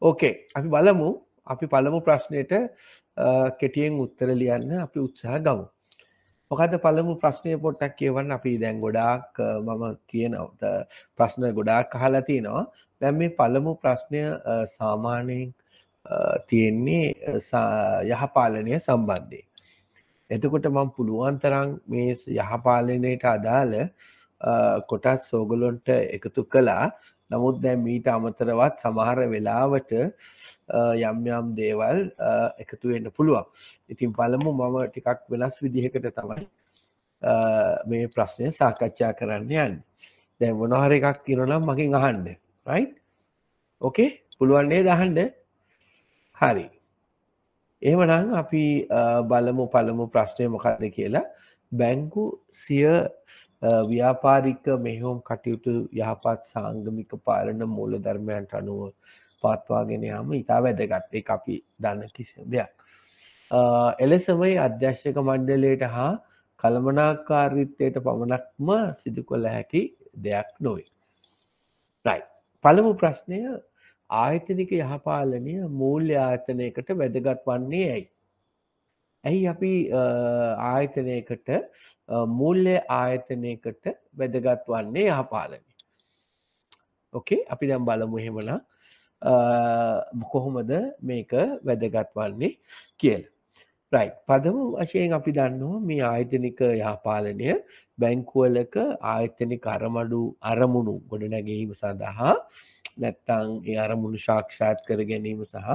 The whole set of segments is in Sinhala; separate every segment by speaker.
Speaker 1: ඕකේ අපි බලමු අපි පළමු ප්‍රශ්නයට කෙටියෙන් උත්තර ලියන්න අපි උත්සාහ ගමු මොකද පළමු ප්‍රශ්නය පොට්ටක් කියවන්න අපි දැන් ගොඩාක් මම කියනවට ප්‍රශ්න ගොඩාක් කහලති නවා දැම් මේ පළමු ප්‍රශ්නය සාමානයෙන් තියෙන්නේ යහපාලනය සම්බන්ධය එතකොට මං පුළුවන්තරං මේ යහපාලනයට අදාළ කොටස් සෝගලොන්ට එකතු කලා නමුත් දැ මීට අමතරවත් සමහර වෙලාවට යම්යම් දේවල් එකතුවෙන්න පුළුවන් ඉතින් පළමු මම ටිකක් වෙනස් විදිහකට තමයි මේ ප්‍රශ්නය සාකච්ඡා කරන්න යන්න දැ මොනහර එකක් තිරනම් මකින් අහන්ඩ රයි් ඕකේ පුළුවන්න්නේ දහන්ඩ හරි එහෙමනම් අපි බලමු පළමු ප්‍රශ්නය මොකක්ද කියලා බැංකු සිය ව්‍යාපාරික මෙහෝම් කටයුතු යහපත් සංගමික පාලන මූල ධර්මයන්ට අනුව පත්වාගෙන යාම ඉතා වැදගත්තේ අපි දන්න කිසි දෙයක්. එලෙසමයි අධ්‍යශ්‍යක මණ්ඩලයට හා කළමනාකාරිත්වයට පමණක්ම සිදුකොල හැකි දෙයක් නොවේ. රයි. පළමු ප්‍රශ්නය ආයතනික යහපාලනය මූල්‍ය ආයතනයකට වැදගත් වන්නේ ඇයි. ඇයි අපි ආයතනයකට මුල්්‍ය ආයතනයකට වැදගත් වන්නේ යහපාලන ඕකේ අපි දැම් බලමු හෙමලා කොහොමද මේක වැදගත් වන්නේ කියල රයි පදම වශයෙන් අපි දන්නවා මේ ආයතනික යාපාලනය බැංකුවලක ආයතනික අරමඩු අරමුණු ගොඩ නැගීම සඳහා නැත්තං ඒ අරමුණු ශාක්ෂාත් කර ගැනීම සහ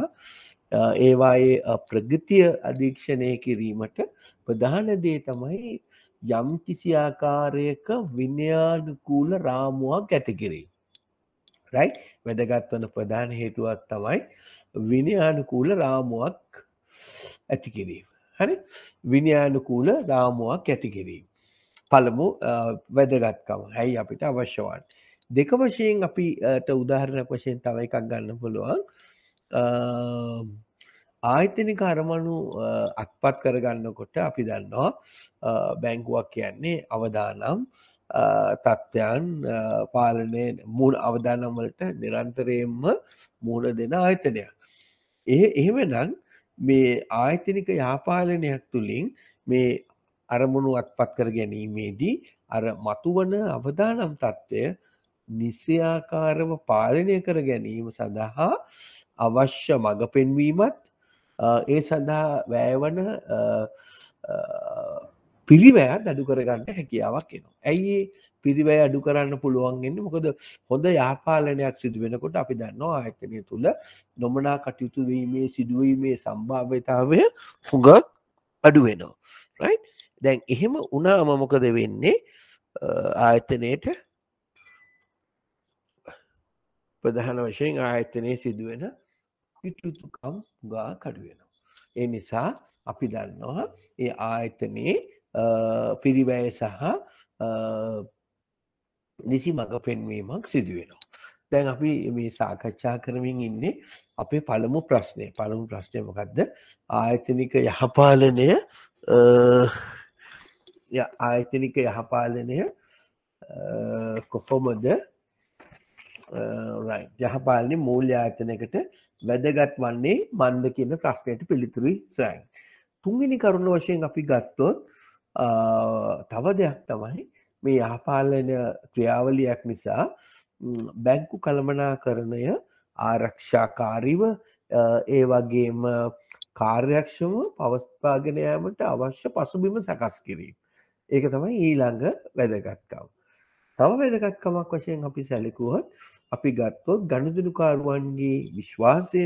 Speaker 1: ඒවායේ ප්‍රගතිය අධීක්ෂණය කිරීමට ප්‍රධානදේ තමයි යම් කිසි ආකාරයක විනයානුකූල රාමුවක් ඇතිකිරේ. රයි වැදගත්වන ප්‍රධාන හේතුවත් තමයි විනයානුකූල රාමුවක් ඇතිකිරීම. හරි විනයානුකූල රාමුවක් ඇතිකිරීම. පළමු වැදගත්කම හැයි අපිට අවශ්‍යවන්. දෙක වශයෙන් අපිට උදාහරණක් වශයෙන් තව එකක් ගන්න පුළුවන් ආයතනික අරමණු අත්පත් කරගන්නකොට අපි දන්නවා බැංකුවක් කියන්නේ අවදානම් තත්ත්වයන් පාලනය මූුණ අවධානම්වලට නිරන්තරයෙන්ම මූුණ දෙන ආයතනයක්. ඒ එහෙමනම් මේ ආයතනික යාපාලනයක් තුළින් මේ අරමුණු අත්පත් කර ගැනීමේදී අර මතුවන අවධානම් තත්ත්වය නිසයාකාරව පාලනය කර ගැනීම සඳහා අවශ්‍ය මඟ පෙන්වීමත් ඒ සඳහා වැෑවන පිරිවෑන් අඩු කරගන්න හැකියාවක් එනවා ඇයි පිරිවෑ අඩු කරන්න පුළුවන්ගන්න මොකද හොඳ යාපාලනයක් සිදු වෙනකොට අපි දන්නවා ආයතනය තුළ නොමනා කටයුතු වීමේ සිදුවීමේ සම්භාවතාවය හොඟ අඩු වෙනවා රයි දැන් එහෙම උනාම මොකද වෙන්නේ ආයතනයට ප්‍රධාන වශයෙන් ආයතනය සිදුවෙන ඉටුතුකම් ගා කඩුවෙනවා. ඒ නිසා අපි දන්නවා ඒ ආයතනයේ පිරිවැය සහ නිසි මඟ පෙන්වීමක් සිදුවෙනවා. දැන් අපි මේ සාකච්ඡා කරමින් ඉන්නේ අපේ පළමු ප්‍රශ්නය පළමු ප්‍රශ්නය මොකක්ද ආයතනික යහපාලනය ආයතනික යහපාලනය කොහොමද Uh, යහපාලනය මූල්‍ය ආයතනයකට වැදගත් වන්නේ මන්ද කියන ප්‍රශ්නයට පිළිතුරයි සෑන්. තුන්ගනි කරුණ වශයෙන් අපි ගත්තොත් uh, තව දෙයක් තමයි මේ යහපාලන ක්‍රියාවලියක් නිසා um, බැංකු කළමනා කරණය ආරක්ෂාකාරීව uh, ඒ වගේම කාර්යක්ෂම පවස්පාගෙනයමට අවශ්‍ය පසුබිම සකස් කිරීම. ඒක තමයි ඊළඟ වැදගත්කව. තව වැදගත්කමක් වශයෙන් අපි සැලිකුවත් අපි ගත්තොත් ගණදනුකාරුවන්ගේ විශ්වාසය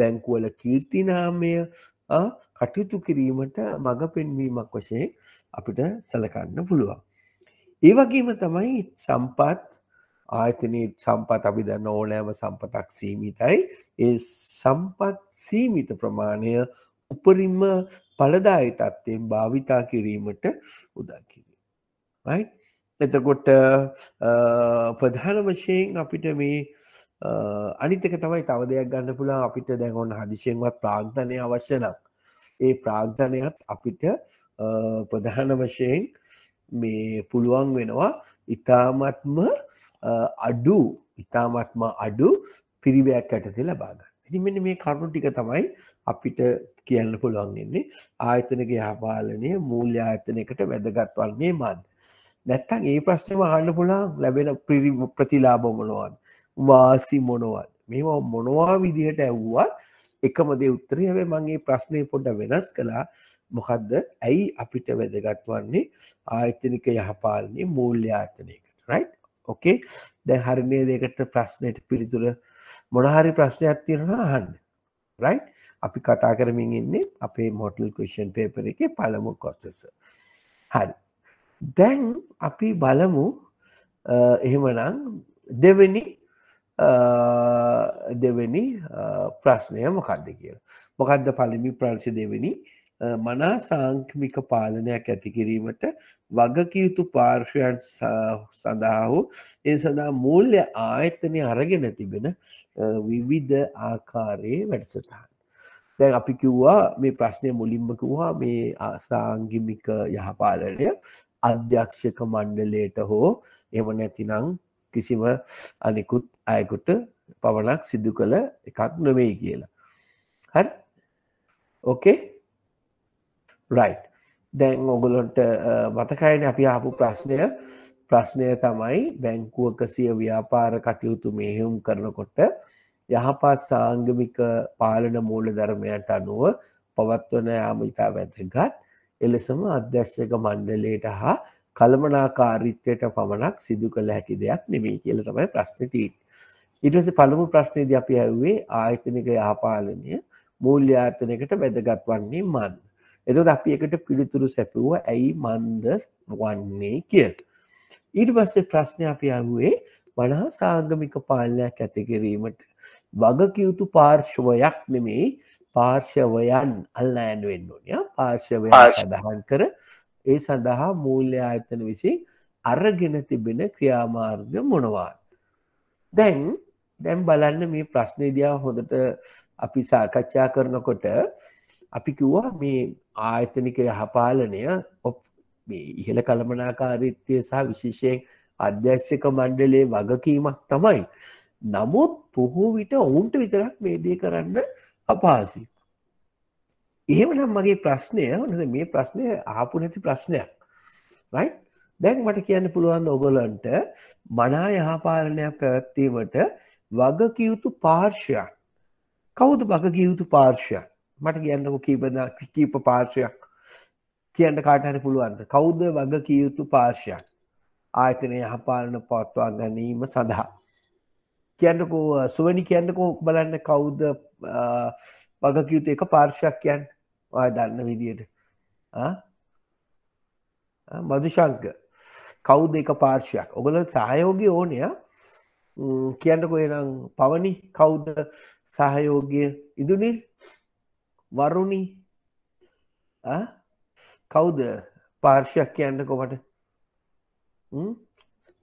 Speaker 1: බැංකුවල කීර්තිනාමය කටයුතු කිරීමට මඟ පෙන්වීමක් වශයෙන් අපිට සැලකන්න පුළුවන්. ඒ වගේම තමයි සම්පත් ආයතනයේ සම්පත් අපි දන්න ඕනෑම සම්පතක් සීමිතයි ඒ සම්පත් සීමිත ප්‍රමාණය උපරිම පලදාය තත්ත්වයෙන් භාවිතා කිරීමට උදා කිරීම. එතකොට ප්‍රධාන වශයෙන් අපිට මේ අනිතක තමයි තව දෙයක් ගන්න පුළා අපිට දැඟවන්න හදිසියෙන්වත් ප්‍රාග්ධනය අවශ්‍යනක් ඒ ප්‍රාග්ධනයත් අපිට ප්‍රධාන වශයෙන් මේ පුළුවන් වෙනවා ඉතාමත්ම අඩු ඉතාමත්ම අඩු පිරිවයක් ඇටති ලබාගන්න ඉතිමෙන මේ කරුණු ටික තමයි අපිට කියන්න පුළුවන්ගන්නේ ආයතනක යහපාලනය මූල්‍ය ආයතනයකට වැදගත් වන්නේ මන් නැත්තන් ඒ ප්‍රශ්නම හන්න පුලා ලැබෙන පිරි ප්‍රතිලාබ මොනවාද වාසි මොනවත් මේවා මොනවා විදිහට ඇව්වත් එකමදේ උත්තරය හැ මගේ ප්‍රශ්නය පොඩ්ඩ වෙනස් කළා මොකක්ද ඇයි අපිට වැදගත්වන්නේ ආයතනික යහපාලනය මූල්්‍යාතනයකට රයි් ඕකේ දැ හරිමය දෙකට ප්‍රශ්නයට පිළිතුර මොනහරි ප්‍රශ්නයක් තියෙනවා අහන්න රයි් අපි කතා කරමින් ඉන්නේ අපේ මොටල් කෂන් පේපර එක පළමු කොස්සස හරි දැන් අපි බලමු එහෙමනම් දෙවැනි දෙවැනි ප්‍රශ්නය මොකක්ද කියල මොකක්ද පලිමි ප්‍රංශ දෙවැනි මනා සංක්මික පාලනයක් ඇතිකිරීමට වගකයුතු පාර්ශයන් සඳහා හෝ ඒ සඳහා මූල්‍ය ආයතනය අරගෙන තිබෙන විවිධ ආකාරයේ වැඩසටහන්. දැන් අපි කිව්වා මේ ප්‍රශ්නය මුලින්ම කිව්වා මේ ආසාංගිමික යහපාලනය අධ්‍යක්ෂක මණ්ඩලයට හෝ එම නැතිනම් කිසිම අනිකුත් අයකුට පවණක් සිදු කළ එකක් නොවෙයි කියලා. හරි ඕකේ රයි් දැන් ඔගුලොන්ට මතකයින අපි ආපු ප්‍රශ්නය ප්‍රශ්නය තමයි බැංකුවක සිය ව්‍යාපාර කටයුතු මෙහෙුම් කරනකොට යහපත් සාංගමික පාලන මූල ධර්මයට අනුව පවත්වන යාම ඉතා වැදගත් එලෙසම අධ්‍යක්ෂක මණ්ඩලයට හා කළමනාකාරිත්වයට පමණක් සිදු කළ හැකි දෙයක් නෙමේ කියල තමයි ප්‍රශ්නතිීන්. ඉටස පළමු ප්‍රශ්නයද අපි ඇව්වේ ආයතනික යහපාලනය මූල්‍යාර්ථනකට වැදගත් වන්නේ මන්. එතොත් අපි එකට පිළිතුරු සැපුව ඇයි මන්ද වන්නේ කියල්. ඊට පස්සේ ප්‍රශ්නය අපි අහුවේ වනහා සාංගමික පාලනයක් ඇතිකිරීමට වගකියුතු පාර්ශවයක් නෙමේ පාර්ශවයන් අල්ලෑන් වෙන්නුන් ය පාර්ශවය සඳහන් කර ඒ සඳහා මූල්‍ය ආයතන විසින් අරගෙන තිබෙන ක්‍රියාමාර්ග මොනවාද. දැන් දැම් බලන්න මේ ප්‍රශ්නේදයා හොඳට අපි සාකච්ඡා කරනකොට අපි කිව්වා මේ ආයතනික යහපාලනය ඉහළ කළමනාකාරීත්වය සහ විශේෂයෙන් අධ්‍යක්ෂක මණ්ඩලේ වගකීමක් තමයි. නමුත් පොහෝ විට ඔවුන්ට විතරක් මේදී කරන්න අපාසි එහෙමනම් මගේ ප්‍රශ්නය හොඳ මේ ප්‍රශ්නය ආපු නැති ප්‍රශ්නයක් රයි දැන් මට කියන්න පුළුවන් ඔගොලන්ට මනා යහපාලනයක් පැවැත්වීමට වගකියයුතු පාර්ශයක් කවුද වගකියයුතු පාර්ශයක් මට කියන්නක කීපද කීප පාර්ශයක් කියන්න කාටහර පුළුවන්ද කෞද්ද වගකියයුතු පාර්ශයක් ආයතනය යහපාලන පවත්වා ගැනීම සඳහා කියන්නකෝ සුවනි කියන්නකෝ බලන්න කවුද වගකියුතු එක පාර්ශයක් කියන් ඔය දන්න විදියට මදුශංක කවුද එක පාර්ශයක් ඔගල සහයෝගය ඕනය කියන්නකෝ එනම් පවනි කවුද සහයෝගය ඉදුනිල් වරුණි කවුද පාර්ශයක් කියන්න කොමට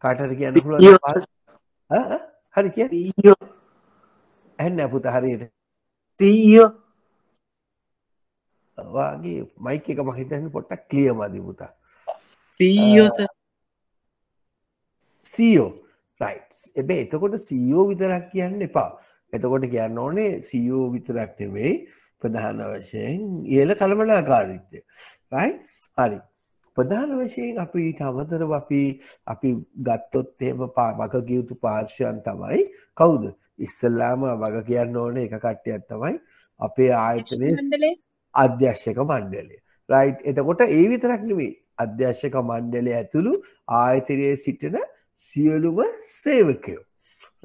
Speaker 1: කටර කියන්න හරි කිය ඇන්න පුත හරියට සීය වගේ මයික එක මහිතන්න පොට්ටක් කලිය මදී පුතා සීෝස සීෝ රයිට් එබේ එතකොට සීෝ විතරක් කියන්න එපා එතකොට කියන්න ඕනේ සීෝ විතරක් නෙවෙයි ප්‍රධාන වශයෙන් ඉහල කළමනාකාරීත්ය රයි හරි ප්‍රධාන වශයෙන් අපි ඊට අමතරව අපි අපි ගත්තොත් එහෙම වගකිය යුතු පාර්ශ්වයන් තමයි කවුද? ඉස්සල්ලාම වග කියන්න ඕන එක කට්ටියක් තමයි අපේ ආයතනයේ අධ්‍යක්ෂක මණ්ඩලය. රයිට්. එතකොට ඒ විතරක් නෙවෙයි. අධ්‍යක්ෂක මණ්ඩලය ඇතුළු ආයතනයේ සිටින සියලුම සේවකයෝ.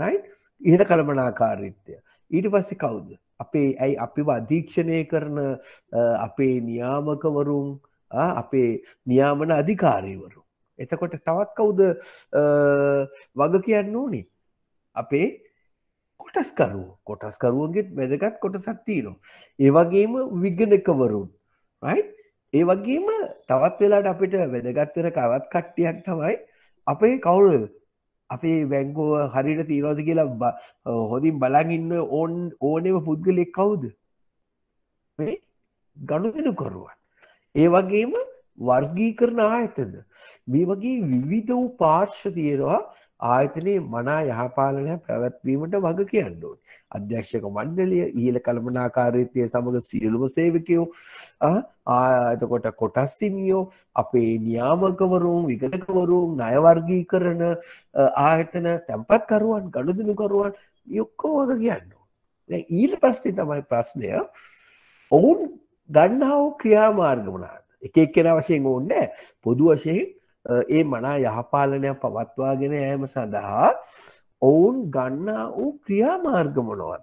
Speaker 1: රයිට්. ඉහත කළමනාකාරීත්වය. ඊට පස්සේ කවුද? අපේ ඇයි අපිව අධීක්ෂණය කරන අපේ නියාමකවරුන් අපේ නියාමන අධිකාරීවරු. එතකොට තවත් කවුද වග කියන්න ඕනේ. අපේ කොටස්කරුව කොටස්කරුවන්ගේ වැදගත් කොටසක්තිීනවා. ඒවගේම විග්ගනකවරුන් ඒ වගේම තවත් වෙලාට අපිට වැදගත්වෙන කවත් කට්ටියක් තමයි අපේ කවුල් අපේ බැංගෝව හරිට තීරෝධ කියලා හොඳින් බලන් ඉන්න ඕන් ඕනෙම පුද්ගලෙක් කවුද ගණුදෙනු කරුවන් ඒ වගේම වර්ගීකරණ ආයතන මේ වගේ විවිධ වූ පාර්ශ්ව තියෙනවා ආයතනයේ මනා යහපාලනය පැවැත්වීමට වග කියන්න ඕනේ. අධ්‍යක්ෂක මණ්ඩලය ඊළ කළමනාකාරීත්වය සමග සියලුම සේවකයෝ එතකොට කොටස් හිමියෝ අපේ නියාමකවරුන් විගණකවරුන් ණය වර්ගීකරණ ආයතන තැන්පත්කරුවන් ගනුදෙනුකරුවන් ඔක්කොම වග කියන්න ඕනේ. දැන් ඊළ ප්‍රශ්නේ තමයි ප්‍රශ්නය ඔවුන් ගන්නාව ක්‍රියාමාර්ගමනාට එක එක්කෙන වශයෙන් ඕන්න පොදු වශයෙන් ඒ මනා යහපාලනයක් පවත්වාගෙන යෑම සඳහා ඔවුන් ගන්නා වූ ක්‍රියාමාර්ගමනොවද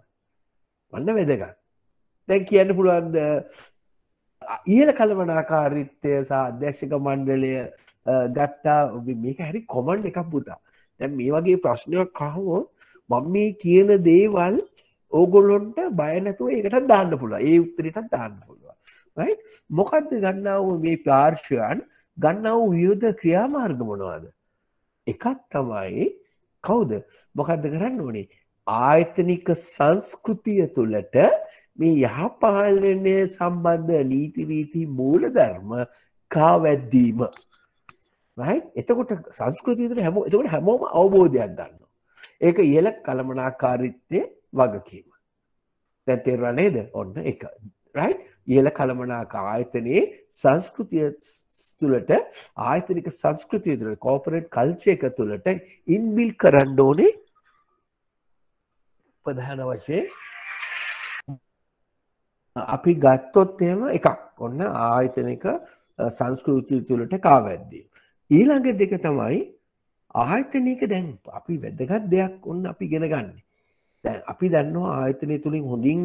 Speaker 1: වන්න වැදගන්න දැන් කියන්න පුළුවන්ද ඉහල කළමනාකාරිත්වය සා අධ්‍යක්ෂක මණ්ඩලය ගත්තා මේක හැරි කොමන්් එකක් පුතා දැන් මේ වගේ ප්‍රශ්නයක් කහෝ මම මේ කියන දේවල් ඕගොල්ලොන්ට බය නැතුව ඒකටත් දාන්න පුළුව ඒ උත්තරටත් දාන්න පුළුව මොකක්ද ගන්නාව මේ පාර්ශයන් ගන්නාව වියෝධ ක්‍රියාමාර්ග මොනවාද එකක් තමයි කවුද මොකක්ද කරන්න ඕනේ ආයතනික සංස්කෘතිය තුළට මේ යහපාලනය සම්බන්ධ නීතිරීති මූලධර්ම කාවැද්දීම එතකොට සංස්කෘතිතර හැම එතකට හැමෝම අවබෝධයක් ගන්න ඒක ඉහල කළමනාකාරිත්තය වගකීම දැන් තෙරවනේද ඔන්න එක ඉහළ කළමනාක ආයතනයේ සංස්කෘතිය තුළට ආයතනික සංස්කෘතිය තුළ කෝපරේට් කල්චය එක තුළට ඉන්බිල් කරන්න ඕනේ ප්‍රධාන වශයෙන් අපි ගත්තොත් එහෙම එකක් ඔන්න ආයතනික සංස්කෘතිය තුළට කාවැද්දී. ඊළඟ දෙක තමයි ආයතනයක දැන් අපි වැදගත් දෙයක් ඔන්න අපි ගෙන ගන්න. දැන් අපි දන්නවා ආයතනය තුළින් හොඳින්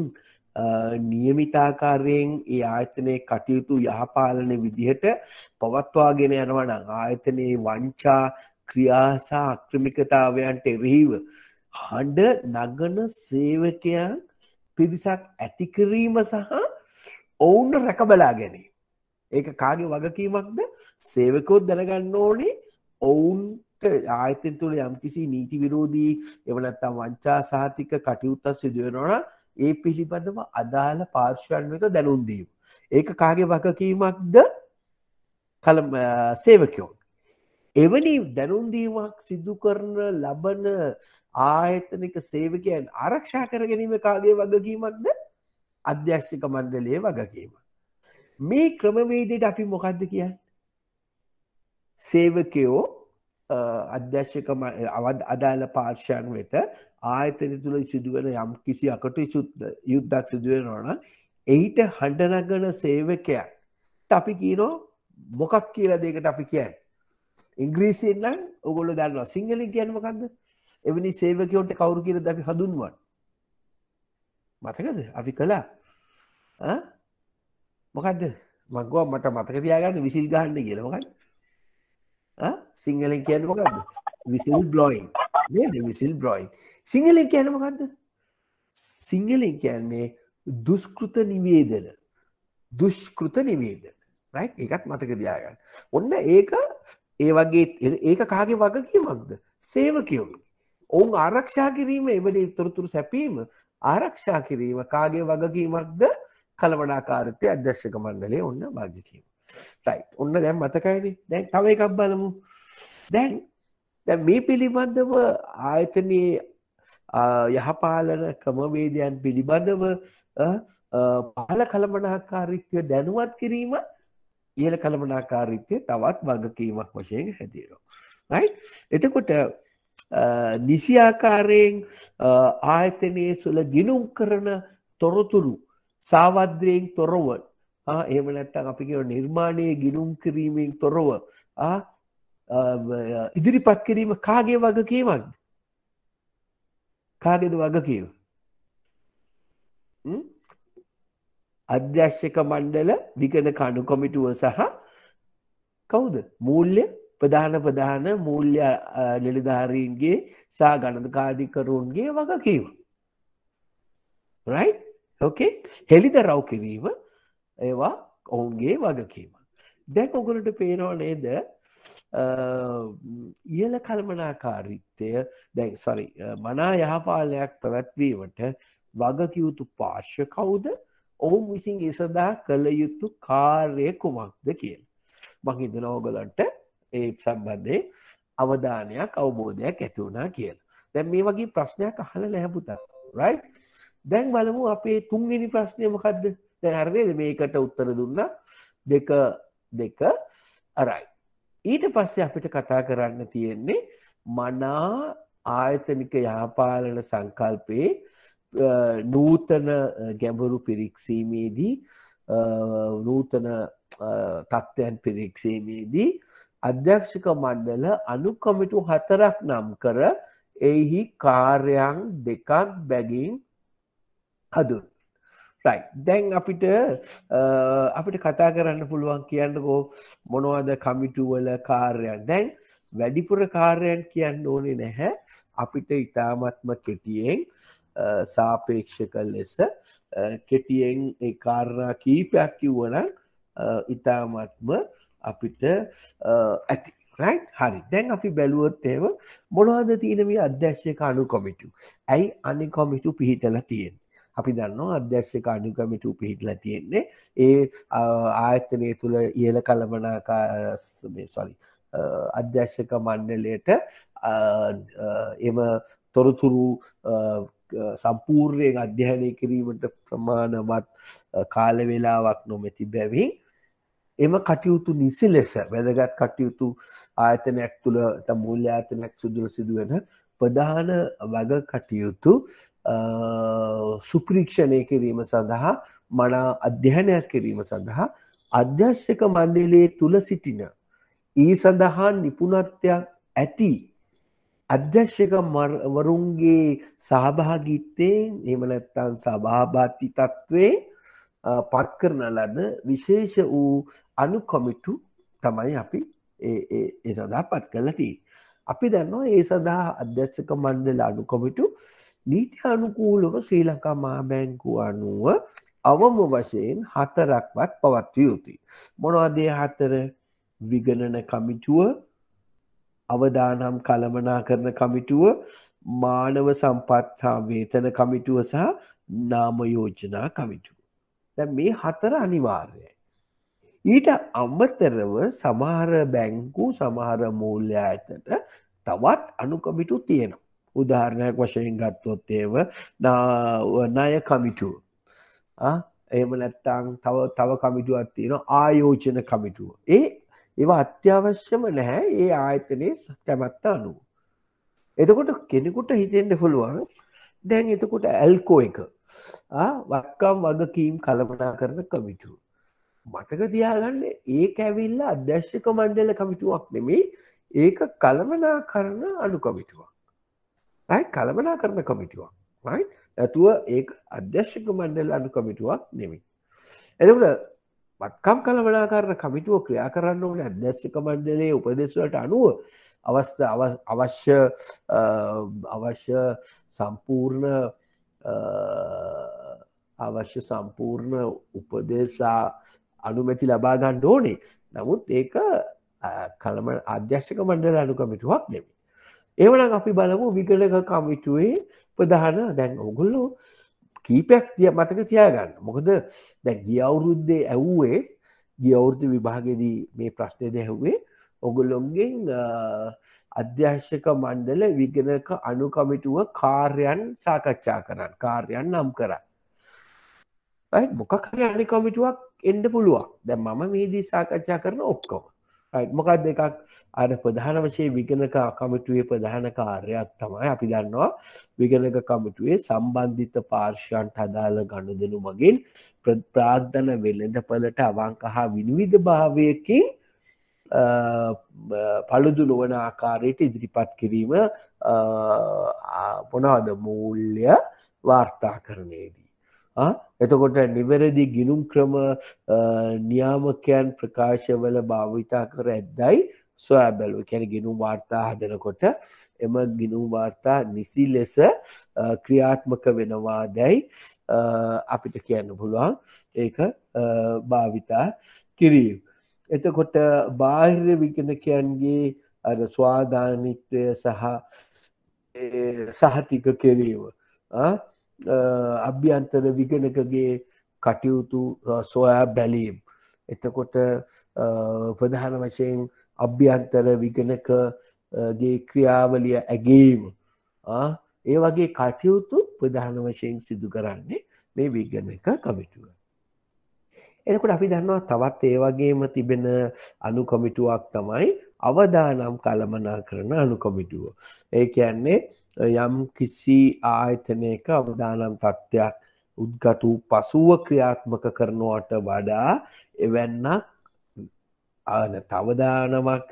Speaker 1: නියමිතාකාරයෙන් ඒ ආයතනයේ කටයුතු යහපාලන විදිහට පවත්වාගෙන යනවා නම් ආයතනයේ වංචා ක්‍රියා සහ අක්‍රමිකතාවයන්ට එරෙහිව හඬ නගන සේවකයන් පිරිසක් ඇති කිරීම සහ ඔවුන් රැකබලා ගැනීම. ඒක කාගේ වගකීමක්ද? සේවකයෝ දැනගන්න ඕනේ ඔවුන් ආයතන තුළ යම්කිසි නීති විරෝධී එව නැත්නම් වංචා සහතික කටයුත්තක් සිදු වෙනවා නම් ඒ පිළිබඳව අදාළ පාර්ශ්වන්විත දැනුන්දීම. ඒක කාගේ වගකීමක්ද කළ සේවකයෝ. එවැනි දැනුන්දීමක් සිදු කරන ලබන ආයතනික සේවකයන් ආරක්ෂා කර ගැනීම කාගේ වගකීමක්ද අධ්‍යක්ෂික මණ්ඩලයේ වගකීම. මේ ක්‍රමවේදයට අපි මොකක්ද කියන්න. සේවකයෝ අධ්‍යශ්‍යකම අවත් අදාළ පාර්ශයන් වෙත ආයතන තුළ සිදුවන යම් කිසි අකට යුද්ධක් සිදුවෙන ඕන එයිට හඬනගන සේවකයක් අපි කියනෝ මොකක් කියලා දෙකට අපි කියන් ඉංග්‍රීසිෙන්ලන් ඔගොල දන්නවා සිංහලින් කියනමකක්ද එවැනි සේවකයෝට කවුරු කියල දැි හඳුන්වන් මතකද අපි කළා මොකක්ද මක්ගුව මට මතක තියාගන්න විසිල් ගහන්න කියලමකන්න සිංහලෙන් කියන්න මොකක්ද විසිල් බ්ලොයින් නේද විසිල් බ්ලොයින් සිංහලෙන් කියන්න මොකක්ද සිංහලෙන් කියන්නේ දුෂ්කෘත නිවේදන දුෂ්කෘත නිවේදන රයි් එකත් මතක දයාගන්න ඔන්න ඒක ඒ වගේ ඒක කාගේ වගකීමක්ද සේවකයවුන් ඔවුන් ආරක්ෂා කිරීම එවැනි තොරතුරු සැපීම ආරක්ෂා කිරීම කාගේ වගකීමක්ද කළවනාකාරතය අධ්‍යශ්ක මණ්ඩලේ ඔන්න භාගකීම ටයි ඔන්න දැම් මතකයින දැන් තව එකක් බලමු දැන් දැ මේ පිළිබඳව ආයතනයේ යහපාලන ක්‍රමවේදයන් පිළිබඳව පහල කළමනාකාරිත්වය දැනුවත් කිරීම ඉහල කළමනාකාරිත්වය තවත් වගකීමක් වශයෙන් හැදේරෝ. එතකොට නිසියාකාරයෙන් ආයතනය සුළ ගිනුම් කරන තොරතුරු සාවද්‍රයෙන් තොරවට එහෙම නැත්තම් අපි කියව නිර්මාණයේ ගිනුම් කිරීමෙන් තොරව ඉදිරිපත් කිරීම කාගේ වගකීමක්ද කාගේද වගකීම අධ්‍යශ්‍යක මණ්ඩල විගණ කණු කොමිටුව සහ කවුද මූල්‍ය ප්‍රධාන ප්‍රධාන මූල්‍ය ලෙළිධාරීන්ගේ සා ගණධකාධිකරුන්ගේ වගකීම රයි ඕකේ හෙළිද රව් කිරීම ඒවා ඔවුන්ගේ වගකීම. දැක් ඔගුලට පේනෝ නේද ඉහල කල්මනාකාරීත්වය දැන් සරි මනා යහපාලයක් පැවැත්වීමට වගකියුතු පාශ්‍ය කවුද ඔවුන් විසින් එසදා කළ යුතු කාර්ය කුමක්ද කියල්. මහිදන ඕගලන්ට ඒ සම්බන්ධය අවධානයක් අවබෝධයක් ඇතිවුණා කියල. දැන් මේ වගේ ප්‍රශ්නයක් අහල ලැහැපුතක් රයි දැන් බලමු අපේ තුන්ගනි ප්‍රශ්නය මකක්ද දැ හරිද මේකට උත්තර දුන්න දෙක දෙක අරයි. ඊට පස්සේ අපිට කතා කරන්න තියෙන්නේ මනා ආයතනික යාපාලන සංකල්පයේ නූතන ගැඹුරු පිරික්සීමේදී නූතන තත්ත්වයන් පිරික්සීමේදී අධ්‍යක්ෂක මණ්ඩල අනුකමිටු හතරක් නම් කර එහි කාර්යන් දෙකක් බැගින් හදුන්. රයි දැන් අපිට අපිට කතා කරන්න පුළුවන් කියන්නකෝ මොනවද කමිටුවල කාර්යන් දැන් වැඩිපුර කාර්යන් කියන්න ඕනේ නැහැ අපිට ඉතාමත්ම කෙටියෙන් සාපේක්ෂක ලෙස කෙටියෙන් ඒ කාරණා කීපයක් කිව්වනම් ඉතාමත්ම අපිට ඇති රයි් හරි දැන් අපි බැලුවොත්තේව මොනවාද තියෙනවී අධ්‍යශ්‍යක අනු කොමිටු ඇයි අනි කොමිටු පිහිටල තියෙන් අපි දන්න අධ්‍යශ්‍යක අනිකමිටු පිහිටල තියෙන්නේ ඒ ආයතනය තුළ ඉහල කළමනාකා සොරි අධ්‍යශ්‍යක මණ්ඩලයට එම තොරතුරු සම්පූර්ණයෙන් අධ්‍යයනය කිරීමට ප්‍රමාණවත් කාලවෙලාවක් නොමැති බැවින් එම කටයුතු නිසි ලෙස වැදගත් කටයුතු ආයතනයක් තුළ ත මූල්‍ය ආතනයක් සුදුර සිදුවන ප්‍රධාන වග කටයුතු සුප්‍රීක්ෂණය කිරීම සඳහා මනා අධ්‍යහනයක් කිරීම සඳහා අධ්‍යශ්‍යක මණ්ඩලයේ තුළ සිටින ඒ සඳහා නිපුණත්වයක් ඇති අධ්‍යශ්‍යක වරුන්ගේ සහභාගිත්තයෙන් එමනැත්තන් සභාභාති තත්ත්වේ පත් කරන ලද විශේෂ වූ අනුකොමිටු තමයි අපි ඒ සඳහා පත් කරලති. අපි දන්නවා ඒ සඳහා අධ්‍යශ්‍යක මණ්ඩල අනුකොමිටු නීති අනුකූලව ශ්‍රී ලංකා මා බැංකු අනුව අවම වශයෙන් හතරක්වත් පවත්ව යුතුයි. මොනවාදේ හතර විගණන කමිටුව අවදානම් කළමනා කරන කමිටුව මානව සම්පත්හා වේතන කමිටුව සහ නාමයෝජනා කමිටුව. දැ මේ හතර අනිවාර්යයි. ඊට අම්මතරව සමහර බැංකු සමහර මූල්‍ය ඇතට තවත් අනුකමිටු තියෙනවා. උදාහරණයක් වශයෙන් ගත්තොත් ඒව ණය කමිටුව එහෙම නැත්තං තව තව කමිටුවක් තියෙනවා ආයෝජන කමිටුව ඒ ඒවා අත්‍යවශ්‍යම නැහැ ඒ ආයතනයේ කැමැත්ත අනුව එතකොට කෙනෙකුට හිතෙන්න පුළුවන් දැන් එතකොට ඇල්කෝ එක වක්කම් වගකීම් කළමනා කරන කමිටුව මතක තියාගන්න ඒ ඇවිල්ල අධ්‍යශ්‍යක මණ්ඩල කමිටුවක් නෙමේ ඒක කළමනා කරන අනුකමිටුවක් රයි කළමනා කරන කමිටුවක් රයි ඇතුව ඒ අධ්‍යශ්ක මණ්ඩල අඩු කමිටුවක් නෙමි එදකට පත්කම් කළවනාකාරන කමිටුව ක්‍රියා කරන්න ඕන අධ්‍යශ්ක මණ්ඩලේ උපදෙස්වලට අනුව අවස්ථ අවශ්‍ය අවශ්‍ය සම්පූර්ණ අවශ්‍ය සම්පූර්ණ උපදේශා අනුමැති ලබාගන්න ඕනේ නමුත් ඒක කළම අධ්‍යශ්ක මණ්ඩල අනුකමිටුවක් නෙමි ඒවන අපි බලමු විගලක කමිටුවේ ප්‍රධාන දැන් ඔගුල්ලෝ කීපයක් තිය මතක තියාගන්න මොකද දැ ගියවුරුද්දේ ඇව්වේ ගියවෘත විභාගෙදී මේ ප්‍රශ්නයද ඇහුවේ ඔගුලොන්ගෙන් අධ්‍යශ්‍යක මණ්ඩල විගනක අනුකමිටුව කාර්යන් සාකච්ඡා කරන්න කාර්යන් නම් කරන්න මොකක් කරයනි කමිටුවක් එන්ඩ පුළුවක් දැ මම මේදී සාකච්ඡා කරන ඔක්කෝ මොකක්ද එකක් අර ප්‍රධාන වශයේ විගණක කමිටුවේ ප්‍රධාන කාර්යයක් තමයි අපි දන්නවා විගණක කමිටුවේ සම්බන්ධිත පාර්ශයන්ට අදාළ ගණුදනු මගින් ප්‍රාග්ධන වෙළඳපලට අවංක හා විනිවිධ භාවයකින් පළුදු නොවන ආකාරයට ඉදිරිපත් කිරීම මොනවද මූල්‍ය වාර්තා කරණයේදී එතකොට නිවැරදි ගිනුම් ක්‍රම නියාමකයන් ප්‍රකාශවල භාවිතා කර ඇද්දයි සොයා බැලුව කැන ගිනුම් වාර්තා හදනකොට එම ගිනුම් වාර්තා නිසි ලෙස ක්‍රියාත්මක වෙනවා දැයි අපිට කියන්න පුළුවන් ඒක භාවිතා කිරීම. එතකොට බාහිර විගෙනකයන්ගේ අර ස්වාධානිත්වය සහ සහතික කිරීම අභ්‍යන්තර විගණකගේ කටයුතු සොයා බැලීම්. එතකොට ප්‍රධාන වශයෙන් අභ්‍යන්තර විගණකගේ ක්‍රියාවලිය ඇගේීම ඒ වගේ කටයුතු ප්‍රධාන වශයෙන් සිදු කරන්නේ මේ විගණක කමිටුව. එනකොට අපි දන්නවා තවත් ඒ වගේම තිබෙන අනුකොමිටුවක් තමයි අවදානම් කළමනා කරන අනුකොමිටුව. ඒ කියන්නේ යම් කිසි ආයතනයක අවදානම් තත්ත්වයක් උද්ගතු පසුව ක්‍රියාත්මක කරනවට වඩා එවැන්නක් ආන තවදානමක්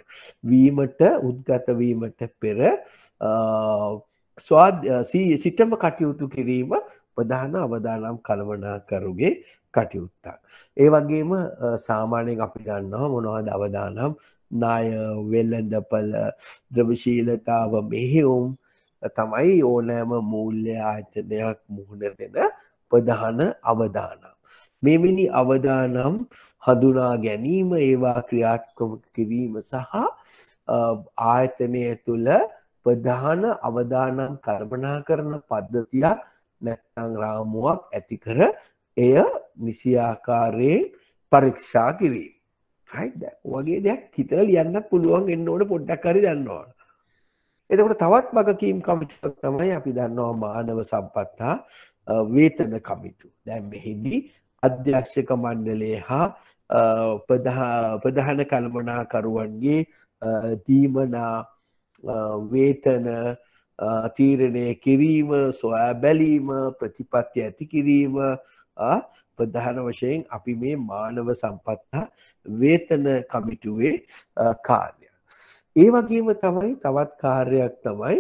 Speaker 1: වීමට උද්ගතවීමට පෙර සිටම කටයුතු කිරීම ප්‍රධාන අවදානම් කළවනාකරුගේ කටයුත්තක්. ඒ වගේම සාමානයෙන් අපි දන්නවා මොනවද අවදානම් නාය වෙල්ලඳපල ද්‍රවශීලතාව මෙහෙවුම් තමයි ඕනෑම මූල්‍ය ආයතනයක් මුහුණ දෙන ප්‍රධාන අවධානම්. මෙමිනි අවධානම් හඳුනා ගැනීම ඒවා ක්‍රියාත්කම කිරීම සහ ආයතනය තුළ ප්‍රධාන අවධානම් කර්මනා කරන පද්ධතියක් නැත්තං රාමුවක් ඇතිකර එය නිසියාකාරයෙන් පරීක්ෂා කිරීම. හයි වගේ දෙයක් හිතල යන්න පුළුවන් එන්න ඕට පොඩ්ඩක් කරි දන්නවා. එතකොට තවත් වගකීම් කමිටුවක් තමයි අපි දන්නවා මානව සම්පත් හා වේතන කමිටුව. දැන් මෙහිදී අධ්‍යක්ෂක මණ්ඩලය හා ප්‍රධාන කළමනාකරුවන්ගේ දීමනා වේතන තීරණය කිරීම සොයා බැලීම ප්‍රතිපත්ති ඇති කිරීම ප්‍රධාන වශයෙන් අපි මේ මානව සම්පත්තා වේතන කමිටුවේ කාර්ය ඒ වගේම තමයි තවත් කාර්යයක් තමයි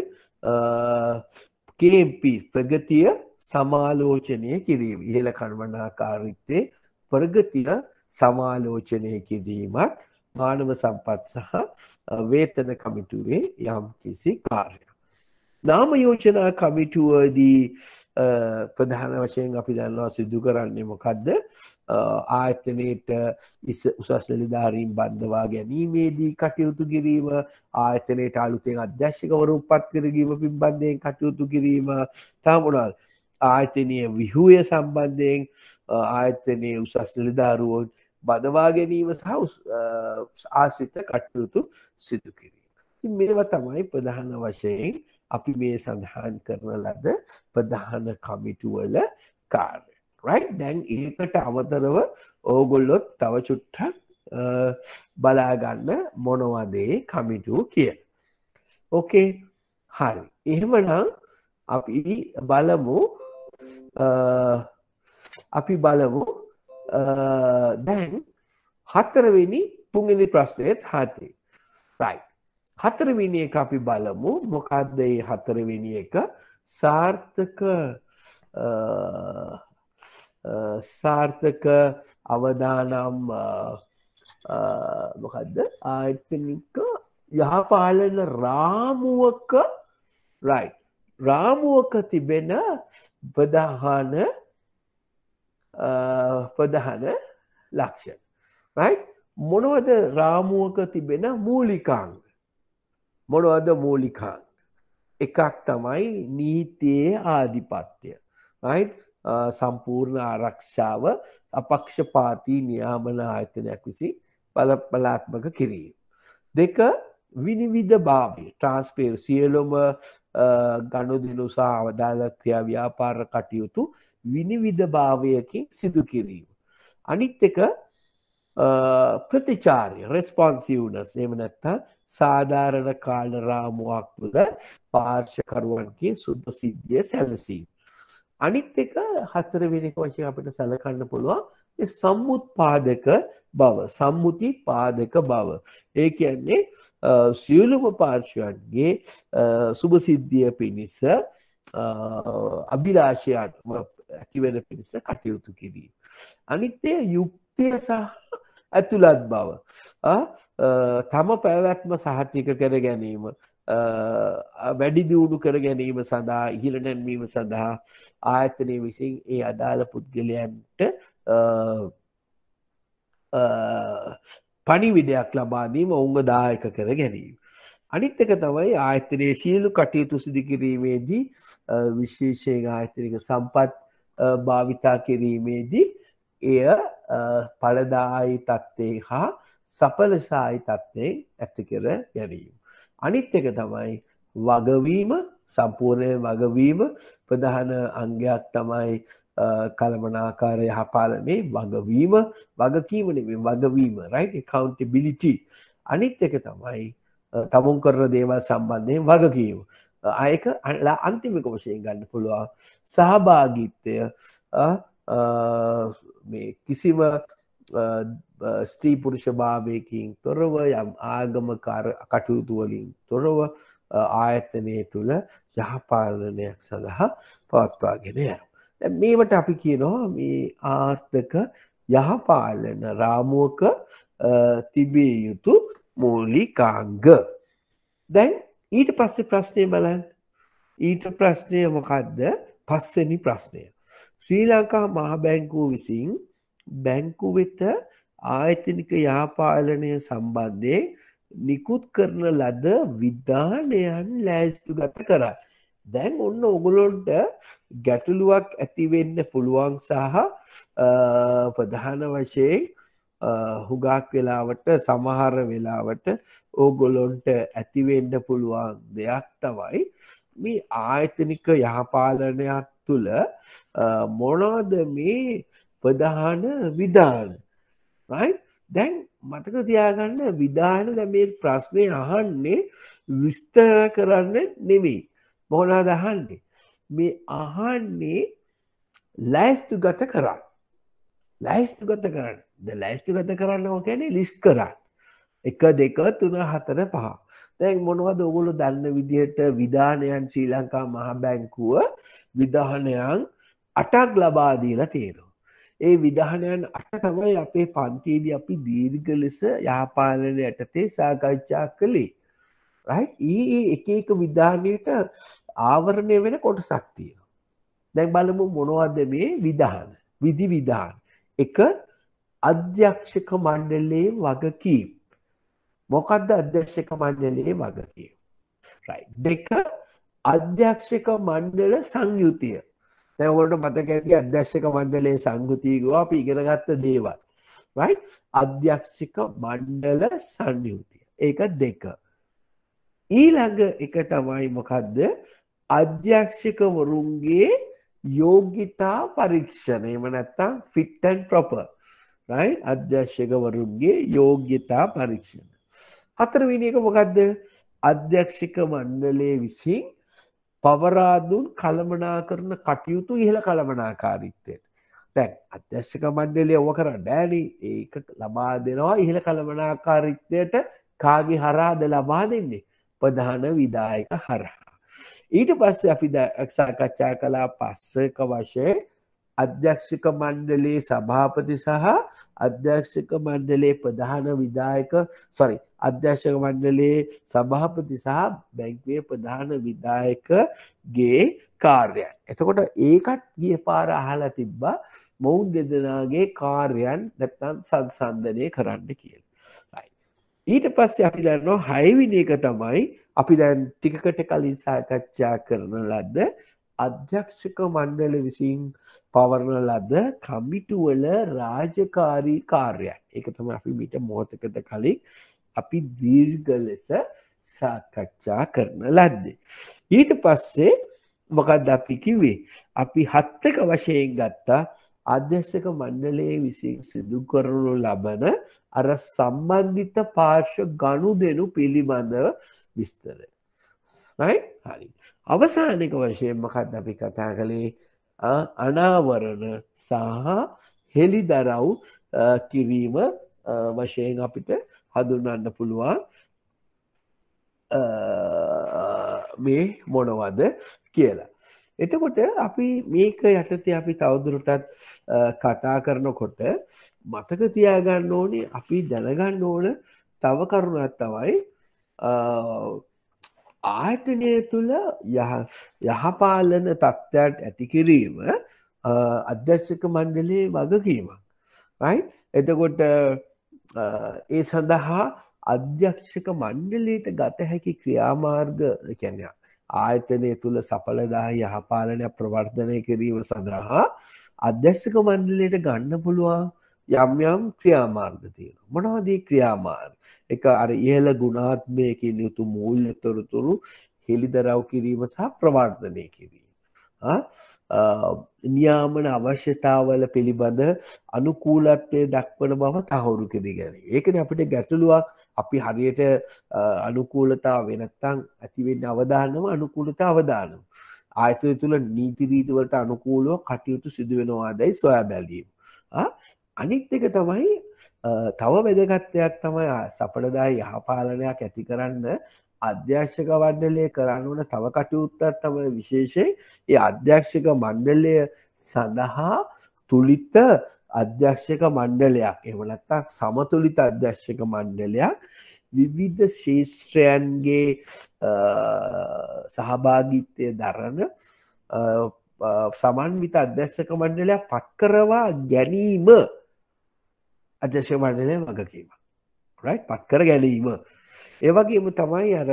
Speaker 1: KMP ප්‍රගතිය සමාලෝචනය කිරීම. ඉහළ කර්මනාකාරීත්වයේ ප්‍රගතිය සමාලෝචනය කිරීමත් මානව සම්පත් සහ වේතන කමිටුවේ යම් කිසි කාර්යයක්. නාමයෝජනා කමිටුවදී ප්‍රධාන වශයෙන් අපි දන්නවා සිදු කරන්නේ මොකක්ද ආයතනයට උසස් ලෙලධාරීන් බන්ධවා ගැනීමේදී කටයුතු කිරීම ආයතනයට අලුතෙන් අධ්‍යශ්‍යකවරු උපත් කරගීම පින්බන්ධයෙන් කටයුතු කිරීම තාමුණල් ආයතනය විහුය සම්බන්ධයෙන් ආයතනය උසස් ලෙධාරුවන් බදවා ගැනීම සහස් ආශිත කටයුතු සිදු කිරීම. මේව තමයි ප්‍රධාන වශයෙන් අපි මේ සඳහන් කරන ලද ප්‍රධාන කමිටුවල කාර් රයි් දැන් ඒකට අවතරව ඕගොල්ලොත් තව චුට්ටක් බලාගන්න මොනවදේ කමිටුව කිය ඕකේ හරි එහෙමනම් අපි බලමු අපි බලමු දැන් හතරවෙනි පුංගනි ප්‍රශ්නයත් හතේ රයි් හතරවෙනි එක අපි බලමු මොකක්ද ඒ හතරවෙනි එක සාර්ථක සාර්ථක අවදානම් මොකදද ආයතනික යහපාලන රාමුවක රයි රාමුවක තිබෙන ප්‍රධාන ප්‍රධාන ලක්ෂ රයි මොනවද රාමුවක තිබෙන මූලිකාංග මොනවද මූලිකාංග එකක් තමයි නීතියේ ආධිපත්‍යය සම්පූර්ණ ආරක්ෂාව අපක්ෂපාති නියාමන ආයතනයක් විසින් බලපලාත්මක කිරීම. දෙක විනිවිධ භාවය ට්‍රන්ස්පේර් සියලොම ගණුදිනුසා අවදාල ක්‍රියා ව්‍යාපාර කටයුතු විනිවිධ භාවයකින් සිදු කිරීම. අනිත් එක ප්‍රතිචාරය රෙස්පොන්සිවනස් එම නැත්තා සාධාරණ කාල රාමුවක් තුළ පාර්ශකරුවන්ගේ සුද්ද සිද්ධිය සැලසීම. අනිත් එක හතරවෙනි වශයෙන් අපිට සැලකන්න පුළුවන් සම්මුත් පාදක බව සම්මුති පාදක බව. ඒ කියන්නේ සියලුම පාර්ශවන්ගේ සුභසිද්ධිය පිණිස අභිලාෂයන් ඇතිවෙන පිණිස කටයුතු කිරීම. අනිත්‍යය යුක්තිය සහ ඇතුළත් බව තම පැවැත්ම සහතික කර ගැනීම වැඩි දියුණු කර ගැනීම සඳහා ඉහිල නැන්වීම සඳහා ආයතනය විසින් ඒ අදාළ පුද්ගලයන්ට පනිවිඩයක් ලබාදීම ඔවුන්ග දායක කර ගැනීම. අනිත් එක තමයි ආයතනයේ සියලු කටයුතු සිදුකිරීමේදී විශේෂයෙන් ආයතනික සම්පත් භාවිතා කිරීමේදී එය පලදායි තත්ත්වේ හා සපලසායි තත්ත්වයෙන් ඇති කර ගැනීම. අනිත් එක තමයි වගවීම සම්පූර්ණය වගවීම ප්‍රධාන අංගයක් තමයි කළමනාකාරය හපාලනේ වගවීම වගකීමනේ වගවීම රයි කවන්ටබිලිටි අනිත් එක තමයි තමුන් කරන දේවල් සම්බන්ධය වගකීම අයක අලා අන්තිමික වශයෙන් ගන්න පුළුවන් සහභාගිත්වය කිසිම ස්ත්‍රී පුරුෂ භාවයකින් තොරව යම් ආගමකාර කටයුතුවලින් තොරව ආයතනය තුළ යහපාලනයක් සඳහා පවත්වාගෙන ය. මේවට අපි කියනවා මේ ආර්ථක යහපාලන රාමුවක තිබිය යුතු මූලිකාංග. දැන් ඊට පස්සේ ප්‍රශ්නය බලන් ඊට ප්‍රශ්නය මොකක්ද පස්වනි ප්‍රශ්නය. ශ්‍රී ලංකා මහ බැංකුව විසින් බැංකු වෙත ආයතනික යහපාලනය සම්බන්ධයෙන් නිකුත් කරන ලද විද්ධානයන් ලෑස්තු ගත කරයි. දැන් ඔන්න ඔගුලොන්ට ගැටලුවක් ඇතිවෙන්න පුළුවන් සහ ප්‍රධාන වශයෙන් හුගක් වෙලාවට සමහර වෙලාවට ඕගොලොන්ට ඇතිවෙන්න පුළුවන් දෙයක් තවයි මේ ආයතනික යහපාලනයක් තුළ මොනෝද මේ ප්‍රධාන විධාන දැන් මතක තියාගන්න විධාන දැ මේ ප්‍රශ්නය අහන්නේ විස්තර කරන්න නෙමේ මොනා දහන්ඩේ මේ අහන්නේ ලැස්තු ගත කරන්න ලැස්තු ගත කරන්න ද ලැස්තු ගත කරන්න ඕකැනේ ලිස් කරන්න එක දෙක තුන හතර පහ තැන් මොනවද ඔගුලු දන්න විදිහට විධානයන් ශ්‍රී ලංකා මහබැංකුව විධානයන් අටක් ලබාදීලා තේරෝ. ඒ විධානයන් අට තමයි අපේ පන්තියේද අපි දීර්ග ලෙස යාපාලනය යටතේ සාකච්ඡා කළේ. ඒ එක එක විධානයට ආවරණය වෙන කොට සක්තිය. දැන් බලමු මොනවද මේ විධාන විදි විධාන එක අධ්‍යක්ෂක මණ්ඩලේ වගකීම් මොකද්ද අධ්‍යක්ෂක මණ්ඩලයේ වගකීම? right. දෙක අධ්‍යක්ෂක මණ්ඩල සංයුතිය. දැන් ඔයගොල්ලෝ මතක ඇති අධ්‍යක්ෂක මණ්ඩලයේ සංයුතිය ගෝ අපි ඉගෙනගත්ත දේවල්. right? අධ්‍යක්ෂක මණ්ඩල සංයුතිය. ඒක දෙක. ඊළඟ එක තමයි මොකද්ද? අධ්‍යක්ෂකවරුන්ගේ යෝග්‍යතා පරීක්ෂණ. එහෙම නැත්නම් fit and proper. right? අධ්‍යක්ෂකවරුන්ගේ යෝග්‍යතා පරීක්ෂණ. හතරවෙනි එක මොකද්ද? අධ්‍යක්ෂක මණ්ඩලය විසින් පවරාදුන් කළමනා කරන කටයුතු ඉහළ කළමනාකාරීත්වයට. දැන් අධ්‍යක්ෂක මණ්ඩලය ඔව කරන්න බෑනේ. ඒක ලබා දෙනවා ඉහළ කළමනාකාරීත්වයට කාගේ හරාද ලබා දෙන්නේ? ප්‍රධාන විධායක හරහා. ඊට පස්සේ අපි සාකච්ඡා කළා පස්සක වශයෙන් අධ්‍යක්ෂක මණ්ඩලේ සභාපති සහ අධ්‍යක්ෂක මණ්ඩලේ ප්‍රධාන විදායක සොරි අධ්‍යක්ෂක මණ්ඩලේ සභාපති සහ බැංක්වේ ප්‍රධාන විදායකගේ කාර්යන්. එතකොට ඒකත් ගිය පාර අහලා තිබ්බා මොවුන් දෙදෙනගේ කාර්යන් නැත්තන් සංසන්ධනය කරන්න කියල. ඊට පස්සේ අපි දන්නවා හයවිනි එක තමයි අපි දැන් ටිකකට කලින් සාකච්ඡා කරන ලද්ද අධ්‍යක්ෂක මණ්ඩල විසින් පවරණ ලද කමිටුවල රාජකාරී කාර්යන් එක තම අපි මිට මෝතකද කලින් අපි දීර්ග ලෙස සාකච්ඡා කරන ලද්දේ. ඊට පස්සේ මොකද අපි කිවේ අපි හත්තක වශයෙන් ගත්තා අධ්‍යක්ෂක මණ්ඩලයේ විසින් සිදු කරනු ලබන අර සම්බන්ධිත පාර්ශ ගණු දෙනු පිළිබඳව විස්තර. හරි අවසානික වශයෙන් මකත් අපි කතා කළේ අනාවරණ සහ හෙළි දරව් කිරීම වශයෙන් අපිට හඳුන්නන්න පුළුවන් මේ මොනවද කියලා. එතකොට අපි මේක යටත අපි තවදුරටත් කතා කරනකොට මතක තියාගන්න ඕනේ අපි දැනගන්න ඕන තව කරුණත් තවයි ආයතනය තුළ යහපාලන තත්ත්වයට ඇතිකිරීම අධ්‍යශ්‍යක මණ්ඩලයේ වගකීමක් එතකොට ඒ සඳහා අධ්‍යක්ෂක මණ්ඩලීට ගත හැකි ක්‍රියාමාර්ග කැනය ආයතනය තුළ සඵලදා යහපාලනයක් ප්‍රවර්ධනය කිරීම සඳහා අධ්‍යශ්‍යක මණ්ඩලයට ගන්න පුළුවන් යම් යම් ක්‍රියාමාර්ග තියෙන මොනවදී ක්‍රියාමාර්ග එක අර ඉහළ ගුණාත්මයකින් යුතු මූල්‍ය තොරතුරු හෙළිදරව් කිරීම සහ ප්‍රවර්ධනය කිරීම නියාමන අවශ්‍යතාවල පිළිබඳ අනුකූලත්වය දක්වන බව තහවුරු කිරි ගැන ඒකන අපිට ගැටලුවක් අපි හරියට අනුකූලතා වෙනත්තං ඇතිවෙන්න අවධානම අනුකූලතා අවධානම් ආයතය තුළ නීතිරීතිවලට අනුකූලෝ කටයුතු සිදුවෙනවා දැයි සොයා බැලීම අනිත් එක තමයි තව වැදගත්තයක් තමයි සපටදා යහපාලනයක් ඇති කරන්න අධ්‍යක්ෂක වඩ්ඩලය කරන්න වන තව කටයුත්තත් තමයි විශේෂයෙන් ඒ අධ්‍යක්ෂක මණ්ඩලය සඳහා තුළිත අධ්‍යක්ෂක මණ්ඩලයක් එමනත්තා සමතුලිත අධ්‍යක්ෂක මණ්ඩලයක් විවිධ ශේෂත්‍රයන්ගේ සහභාගිත්වය දරන සමන්විත අධ්‍යක්ෂක මණ්ඩලයක් පත්කරවා ගැනීම අධ්‍යශය මණ්ඩලය වගකීම පත් කර ගැනීම ඒවගේම තමයි අර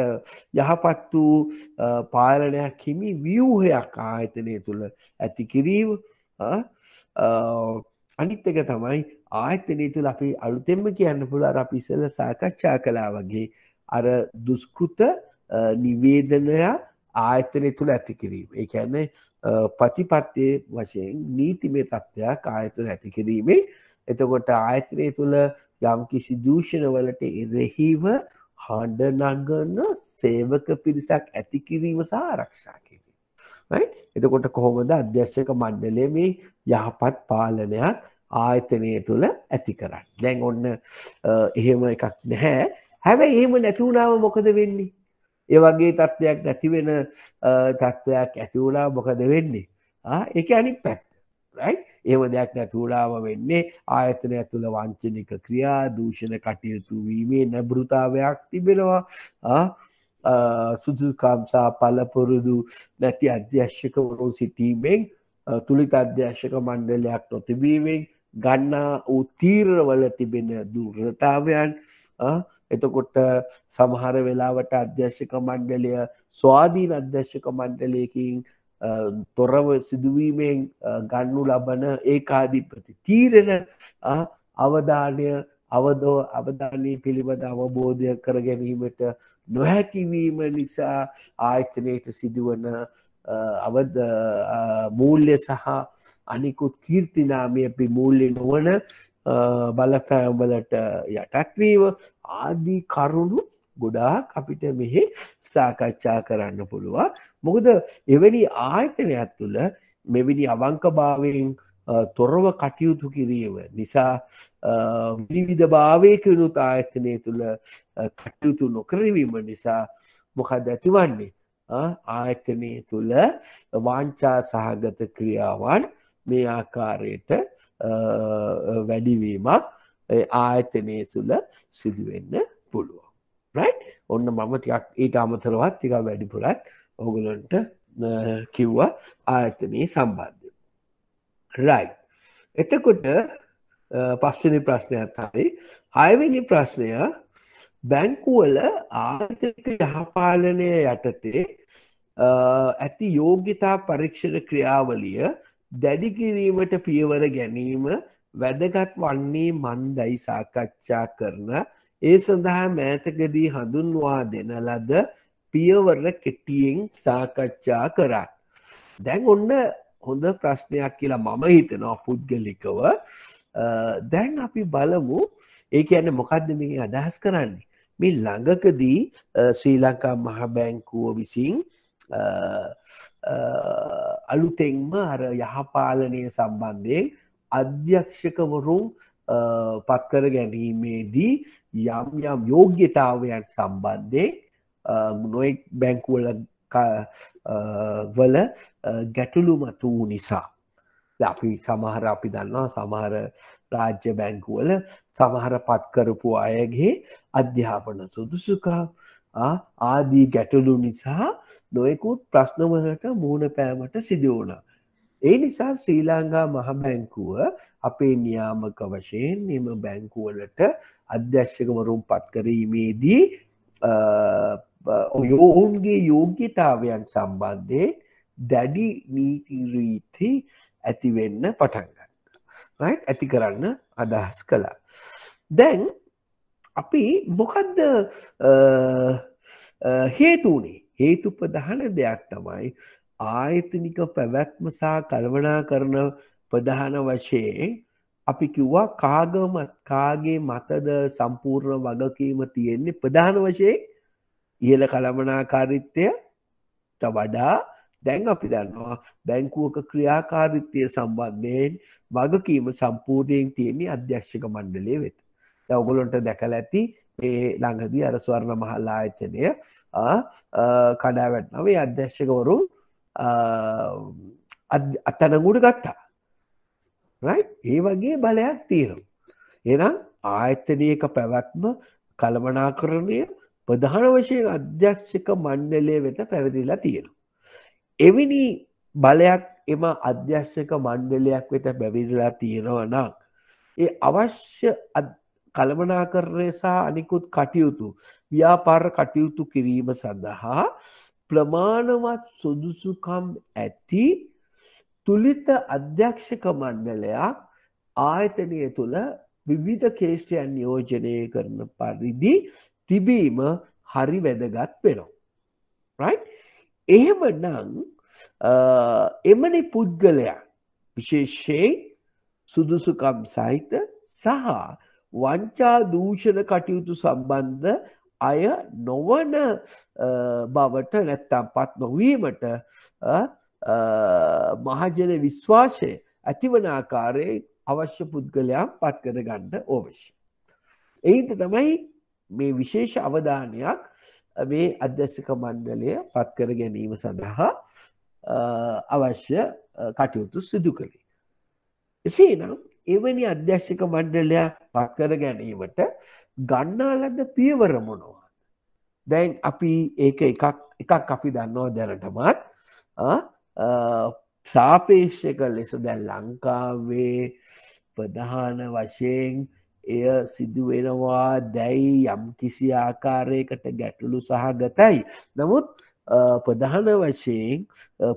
Speaker 1: යහපත් වූ පාලනයක් හිමි වියූහයක් ආයතනය තුළ ඇති කිරීම අනිත් එක තමයි ආයතනය තුළ අපි අලුතෙම කියන්න පුළ අර පිසල සාකච්ඡා කලා වගේ අර දුස්කෘත නිවේදනය ආයතනය තුළ ඇති කිරීම ඒ ඇන්නේ පතිපත්තය වශයෙන් නීතිමේ තත්ත්වයක් ආයතුළ ඇති කිරීමේ එතකොට ආයතනය තුළ යම් කිසි දූෂණවලට එරෙහිව හඩ නගන්න සේවක පිරිසක් ඇති කිරීම සහ ආරක්ෂා කිරීම. එතකොට කොහොමද අධ්‍යශ්‍යක මණ්ඩලය මේ යහපත් පාලනයක් ආයතනය තුළ ඇති කරන්න. දැන් ඔන්න එහෙම එකක් නැහැ. හැබැයි එහෙම නැතිවුණාව මොකද වෙන්නේ? ඒ වගේ තත්ත්වයක් නැති වෙන තත්ත්වයක් ඇති වුණා මොකද වෙන්නේ? ආ ඒක අනිත් පැත්ත. ඒව දෙයක් නැතුවඩාව වෙන්නේ ආයතනය ඇතුළ වංචනික ක්‍රියා දූෂණ කටයුතු වීමේ නැබෘතාවයක් තිබෙනවා සුදුකම්සා පලපුරුදු නැති අධ්‍යශ්‍යක වරුන් සිටීමෙන් තුළිත අධ්‍යශ්‍යක මණ්ඩලයක් නොතිබීමෙන් ගන්නා වූ තීරවල තිබෙන දුර්රතාවයන් එතකොට සමහර වෙලාවට අධ්‍යශ්‍යක මණ්ඩලය ස්වාධීන අධ්‍යශ්‍යක මණ්ඩලයකින් තොරව සිදුවීමෙන් ගන්නු ලබන ඒකාධිපති තීරණ අවධානය අවදෝ අවධානී පිළිබඳ අවබෝධය කර ගැනීමට නොහැකිවීම නිසා ආයතනයට සිදුවන අවද මූල්‍ය සහ අනිකුත් කීර්තිනාමය පි මූල්ලි නොවන බලපෑම්වලට යටත්වීම ආදී කරුණු ගොඩාක් අපිට මෙහි සාකච්ඡා කරන්න පුළුවන් මොකද එවැනි ආයතනයක් තුළ මෙවිනි අවංකභාවයෙන් තොරව කටයුතු කිරීම නිසා විවිධ භාවයකනුත් ආයතනය තුළ කටයුතු නොකරවීම නිසා මොකද ඇතිවන්නේ ආයතනය තුළ වාංචා සහගත ක්‍රියාවන් මේ ආකාරයට වැඩිවීමක් ආයතනය සුළ සිදුවෙන්න පුළුවන්. ඔන්න මම තියක් ඊට අමතරවත් තික වැඩිපුරත් ඔගුලන්ට කිව්වා ආයතනයේ සම්බන්ධ රයි එතකොට පස්සනි ප්‍රශ්නයක් තමයි හයවෙනි ප්‍රශ්නය බැංකුවල ආර්ථක යහපාලනය යටතේ ඇති යෝගිතා පරීක්ෂණ ක්‍රියාවලිය දැඩිකිරීමට පියවර ගැනීම වැදගත් වන්නේ මන්දයි සාකච්ඡා කරන ඒ සඳහා මෑතකදී හඳුන්වා දෙන ලද පියවර කෙටියෙන් සාකච්ඡා කරා. දැන් ඔන්න හොඳ ප්‍රශ්නයක් කියලා මම හිතනවා පුද්ගලිකව දැන් අපි බලමු ඒ කියන්නේ මොකද්ද මේකෙන් අදහස් කරන්නේ මේ ළඟකදී ශ්‍රී ලංකා මහා බැංකුව විසින් අලුතෙන්ම අර යහපාලනය සම්බන්ධයෙන් අධ්‍යක්ෂකවරුන් පත්කර ගැනීමේදී යම් යම් යෝග්‍යතාවයන් සම්බන්ධය නොෙක් බැංකුවල වල ගැටලු මතුූ නිසා අපි සමහර අපි දන්නවා සමහර රාජ්‍ය බැංකුවල සමහර පත්කරපු අයගේ අධ්‍යාපන සුදුසුකා ආදී ගැටලු නිසා නොයකුත් ප්‍රශ්නවලට මූුණ පෑමට සිදුවනා ඒ නිසා ශ්‍රී ලංකා මහ බැංකුව අපේ නියාමක වශයෙන් එම බැංකුවලට අධ්‍යශ්‍යකවරුම් පත්කරීමේදී ඔයෝවුන්ගේ යෝග්‍යතාවයන් සම්බන්ධයෙන් දැඩි නීතිරීති ඇතිවෙන්න පටන්ගන්න ඇති කරන්න අදහස් කළා දැන් අපි මොකදද හේතුනේ හේතු ප්‍රධාන දෙයක් තමයි ආයතනික පැවැත්ම සහ කල්පනා කරන ප්‍රධාන වශයෙන් අපි කිව්වා කාගමත් කාගේ මතද සම්පූර්ණ වගකීම තියෙන්නේ ප්‍රධාන වශයෙන් ඉහළ කළමනාකාරිත්වය වඩා දැන් අපි දන්නවා බැංකුවක ක්‍රියාකාරිත්වය සම්බන්ධයෙන් වගකීම සම්පූර්ණයෙන් තියෙන්නේ අධ්‍යක්ෂක මණ්ඩලේ වෙත. ඔගොලොන්ට දැකල ඇති ඒ ළඟදී අර ස්වර්ණ මහල් ආයතනය කඩාවැටනවේ අධ්‍යක්ෂකවරුන් අත්තනගුට ගත්තා ඒ වගේ බලයක් තීරම් එනම් ආයතනයක පැවැත්ම කළමනාකරණය ප්‍රධාන වශයෙන් අධ්‍යක්ෂක මණ්ඩලය වෙත පැවදිලා තියෙන. එවිනි බලයක් එම අධ්‍යක්ෂක මණ්ඩලයක් වෙත බැවිරලා තියෙනවා නම් ඒ අවශ්‍ය කළමනාකරණය සහ අනිකුත් කටයුතු ව්‍යාපාර කටයුතු කිරීම සඳහා ප්‍රමාණවත් සුදුසුකම් ඇති තුළිත අධ්‍යක්ෂක මණ්ඩලයක් ආයතනය තුළ විවිධ කේෂ්ටයන් නියෝජනය කරන පරිදි තිබීම හරි වැදගත් වෙනවා. එහෙම නං එමනි පුද්ගලයා විශේෂයෙන් සුදුසුකම් සහිත සහ වංචා දූෂණ කටයුතු සම්බන්ධ අය නොවන බවට නැත්තම් පත් නොවීමට මහජන විශ්වාසය ඇතිවන ආකාරයෙන් අවශ්‍ය පුද්ගලයා පත් කර ගණ්ඩ ඕවශ්‍ය. එයිද තමයි මේ විශේෂ අවධානයක් මේ අධ්‍යස්සක මණ්ඩලය පත්කර ගැනීම සඳහා අවශ්‍ය කටයුතු සිදු කළේ. එසේ නම් එවැනි අධ්‍යක්ෂක මණ්ඩලයක් පත් කර ගැනීමට ගන්නා ලද පියවර මොනවා දැන් අපි ඒක එකක් එකක් අපි දන්නවා දැනටමත් සාපේක්ෂක ලෙස දැන් ලංකාවේ ප්‍රධාන වශයෙන් එය සිදුවෙනවා දැයි යම් කිසි ආකාරයකට ගැටලු සහගතයි නමුත් ප්‍රධාන වශයෙන්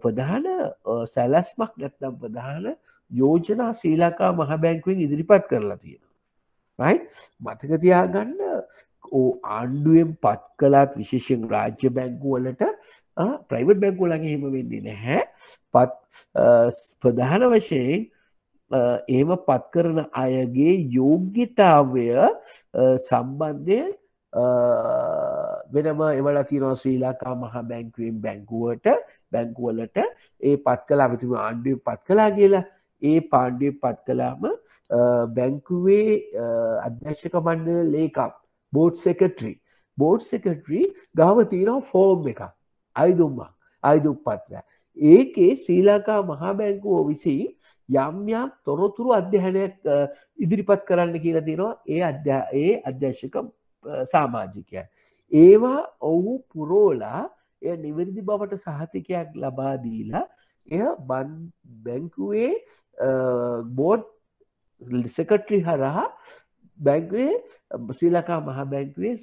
Speaker 1: ප්‍රධාන සැලැස්මක් නැත්නම් ප්‍රධාන යෝජනා ශ්‍රී ලංකා මහ බැංකුවෙන් ඉදිරිපත් කරලා තියෙනවා රයි මතකතියා ගන්න ඕ ආණ්ඩුවෙන් පත් කලාත් විශේෂෙන් රාජ්‍ය බැංකුවලට ප්‍රයිවට් බැංකු ලඟ හෙම වෙන්නේ නැහැ පත් ප්‍රධාන වශයෙන් එහෙම පත් කරන අයගේ යෝග්‍යතාවය සම්බන්ධය වෙනම එවලා තිනවා ශ්‍රී ලංකා මහා බැංකුවෙන් බැංකුවට බැංකුවලට ඒ පත් කලා මෙතුම ආණ්ඩුව පත් කලා කියලා ඒ පාණ්ඩුවෙන් පත් කලාම බැංකුවේ අධ්‍යශ්‍ය කමණ්ඩ ලේකම් බෝඩ් සෙකටරී බෝඩ් සෙකටරී ගහම තියෙනවා ෆෝර්ම් එක අයිදුම්මක් අයිදුම් පත්‍රය ඒකේ ශ්‍රී ලංකා මහා බැංකුව විසින් යම්යම් තොරතුරු අධ්‍යහනයක් ඉදිරිපත් කරන්න කියලා තියෙනවා ඒ අධ්‍යා ඒ අධ්‍යශක සාමාජිකයන් ඒවා ඔවු පුරෝලා එය නිවැරදි බවට සහතිකයක් ලබා දීලා එය බන් බැංකුවේ බෝඩ් ලිසකට්‍රි හරහා බැංකවේ ශ්‍රීලකා මහ බැංකවේ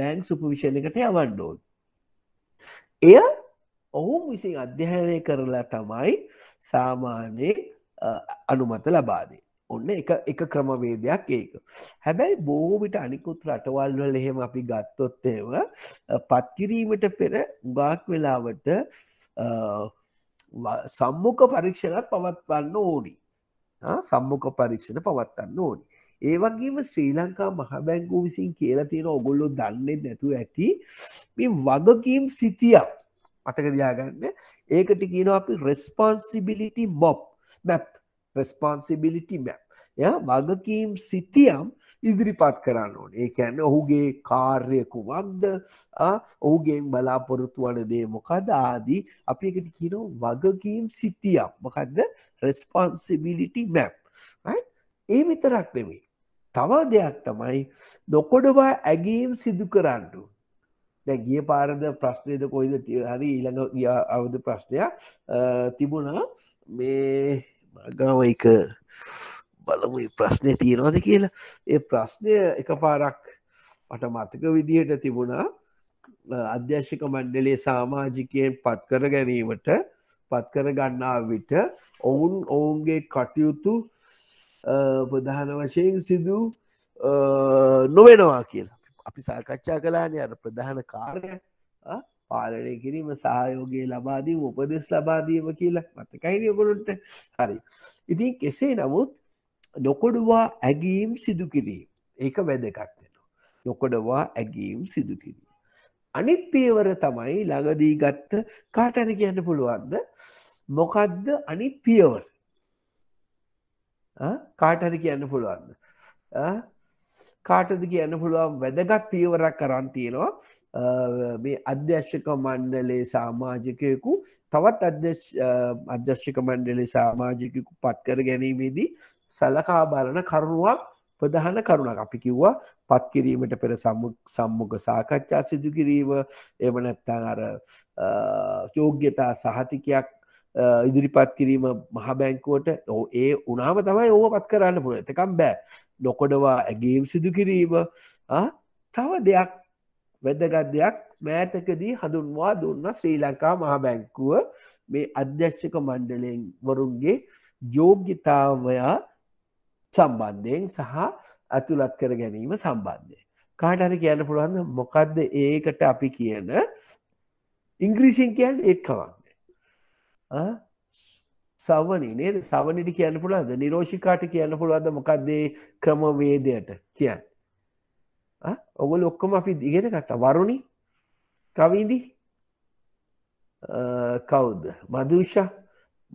Speaker 1: බෑන්ක් සුපවිෂණ එකට යවන්නඩෝන් එය ඔහු විසින් අධ්‍යයනය කරලා තමයි සාමාන්‍ය අනුමත ලබාදේ ඔන්න එක ක්‍රමවේදයක් ඒක හැබැයි බෝවිට අනිකුත් රටවල් වල එහෙම අපි ගත්තොත්තේව පත්කිරීමට පෙර උගාක් වෙලාවට සම්මුඛ පරීක්ෂණත් පවත්වන්න ඕනි සම්මුඛ පරීක්ෂණ පවත්වන්න ඕනි ඒවගේම ශ්‍රී ලංකා මහබැංගු විසින් කියලා තියෙන ඔගොල්ලො දන්නේ නැතු ඇති මේ වගකීම් සිතියක් අතක දයාගන්න ඒකට කියන අපි responsibility map map responsibility map ය වගකීම් සිතියම් ඉදිරිපත් කරන්න ඕන ඒ ඇන්න ඔහුගේ කාර්යකු වන්ද ඔහුගේෙන් බලාපොරොතු වන දේ මොකද ආදී අපි එකට කියනෝ වගකීම් සිතියක් මොකක්ද රෙස්පන්සිබිලිටි මැප් ඒ විතරක් නෙමේ තව දෙයක් තමයි නොකොඩවා ඇගේම් සිදු කරන්නටු දැගිය පාරද ප්‍රශ්නයද කොයිද හරි ඉළඟ ගිය අවුද ප්‍රශ්නයක් තිබුණා මේ මගාව එක බලමු ප්‍රශ්නය තියෙනවාද කියලා ඒ ප්‍රශ්නය එක පාරක් මට මතක විදිහට තිබුණා අධ්‍යශක මණ්ඩලේ සාමාජිකයෙන් පත්කර ගැනීමට පත්කර ගන්නා විට ඔවුන් ඔවුන්ගේ කටයුතු ප්‍රධාන වශයෙන් සිදු නොවෙනවා කියලා අපි සාකච්ඡා කලාන අර ප්‍රධාන කාර්ය පාලනය කිරීම සහයෝගේ ලබාදී උපදෙස් ලබාදීම කියලා මතකයිනයකොළුන්ට හරි ඉතින් කෙසේ නමුත් නොකොඩවා ඇගීම් සිදුකිරීම ඒක වැද එකක් වෙනවා. නොකොඩවා ඇගීම් සිදුකිරීම. අනිත් පියවර තමයි ළඟදී ගත්ත කාටන කියන්න පුළුවන්ද මොකක්ද අනිත් පියවර කාටද කියන්න පුළුවන්ද කාටද කියන්න පුළුවන් වැදගත් පියවරක් කරන් තියෙනවා මේ අධ්‍යශ්‍යක මණ්ඩලේ සාමාජිකයකු තවත් අධ්‍යශ්‍යක මණ්ඩලේ සාමාජිකකු පත්කර ගැනීමේදී සැලකා බලන කරුණුවක් ප්‍රධාන කරුණක් අපි කිව්වා පත් කිරීමට පෙර සම්මුඛ සාකච්ඡා සිදු කිරීම එහෙම නැත්නම් අර යෝග්‍යතා සහතිකයක් ඉදිරිපත් කිරීම මහ බැංකුවට ඒ උනාම තමයි ඕවපත් කරන්න පුළුවන්. එතකම් බෑ. නොකොඩවා ඇගීම් සිදු කිරීම තව දෙයක් වැදගත් දෙයක් මෑතකදී හඳුන්වා දුන්න ශ්‍රී ලංකා මහ බැංකුව මේ අධ්‍යක්ෂක මණ්ඩලයෙන් වරුන්ගේ යෝග්‍යතාවයා සම්බන්ධයෙන් සහ ඇතුළත් කර ගැනීම සම්බන්ධය. කාටහරි කියන්න පුළුවන් මොකක්ද ඒකට අපි කියන ඉංග්‍රීසින් කියන් ඒත් කවන්න. සවනි නේද සවනිට කියන්න පුළුවන්ද නිරෝෂිකාට කියන්න පුළුවන්ද මොකක්දේ ක්‍රමවේදයට කියන්න. ඔගොල ඔක්කොම අපි ඉගෙන ගත්තා වරුණි කවිදි කවුද මදෂ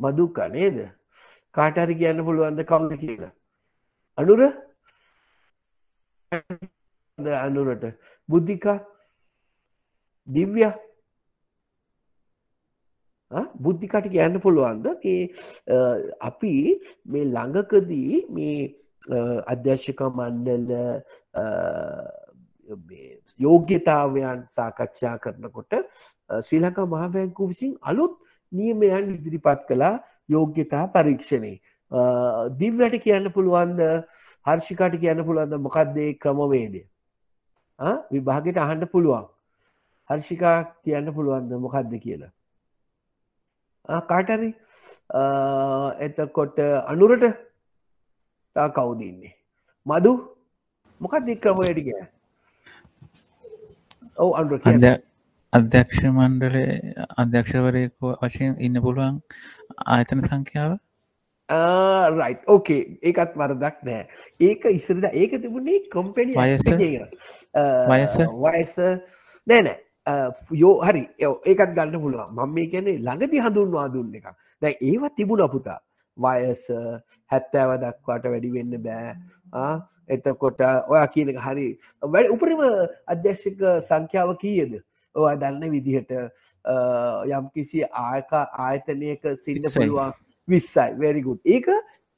Speaker 1: මදුක නේද කාටහරි කියන්න පුළුවන්ද කවුද කියලා අනුර අනුරට බුද්ධිකා දිව්‍ය බුද්ධිකට කියන්න පුළුවන්ද මේ අපි මේ ළඟකදී මේ අධ්‍යශක මණ්ඩල යෝග්‍යතාවයන් සාකච්ඡා කරනකොට ශ්‍රී ලංකා මහාබැංකු විසින් අලුත් නියමයන් ඉදිරිපත් කළා යෝග්‍යතා පරීක්ෂණය දිව්ලට කියන්න පුළුවන්ද හර්ෂිකාට කියන්න පුළුවන්ද මොකක්දේ ක්‍රමවේදය විභාගට අහන්ඩ පුළුවන් හර්ෂිකා කියන්න පුළුවන්ද මොකක්ද කියලා කාටරි එතකොට අනුරට තා කවුදන්නේ මදු මොකක්ද ක්‍රමයට කිය ඔව අනුර කියද අධ්‍යක්ෂ මණ්ඩලේ අධ්‍යක්ෂවරයකෝ වශයෙන් ඉන්න පුළුවන් ආයතන සංඛ්‍යාව රයි් ඕකේ ඒකත් වරදක් නෑ ඒක ඉස්සරද ඒක තිබුණේ කොම්පෙනි වයස වයස නෑනෑ යෝ හරි ඒකත් ගන්න පුළුව මම මේ ගැනේ ළඟති හඳුන්වා දුන්න එක දැ ඒවත් තිබුණ පුතා වයස හැත්තෑව දක්වාට වැඩි වෙන්න බෑ එතකොට ඔයා කියනක හරි වැඩ උපරිම අධ්‍යශ්‍යක සංඛ්‍යාව කීයද ඔයා දන්න විදිහට යම්කිසි ආයකා ආයතනයක සින්න පුළුවන් විස්සයි වැරිකුත් ඒක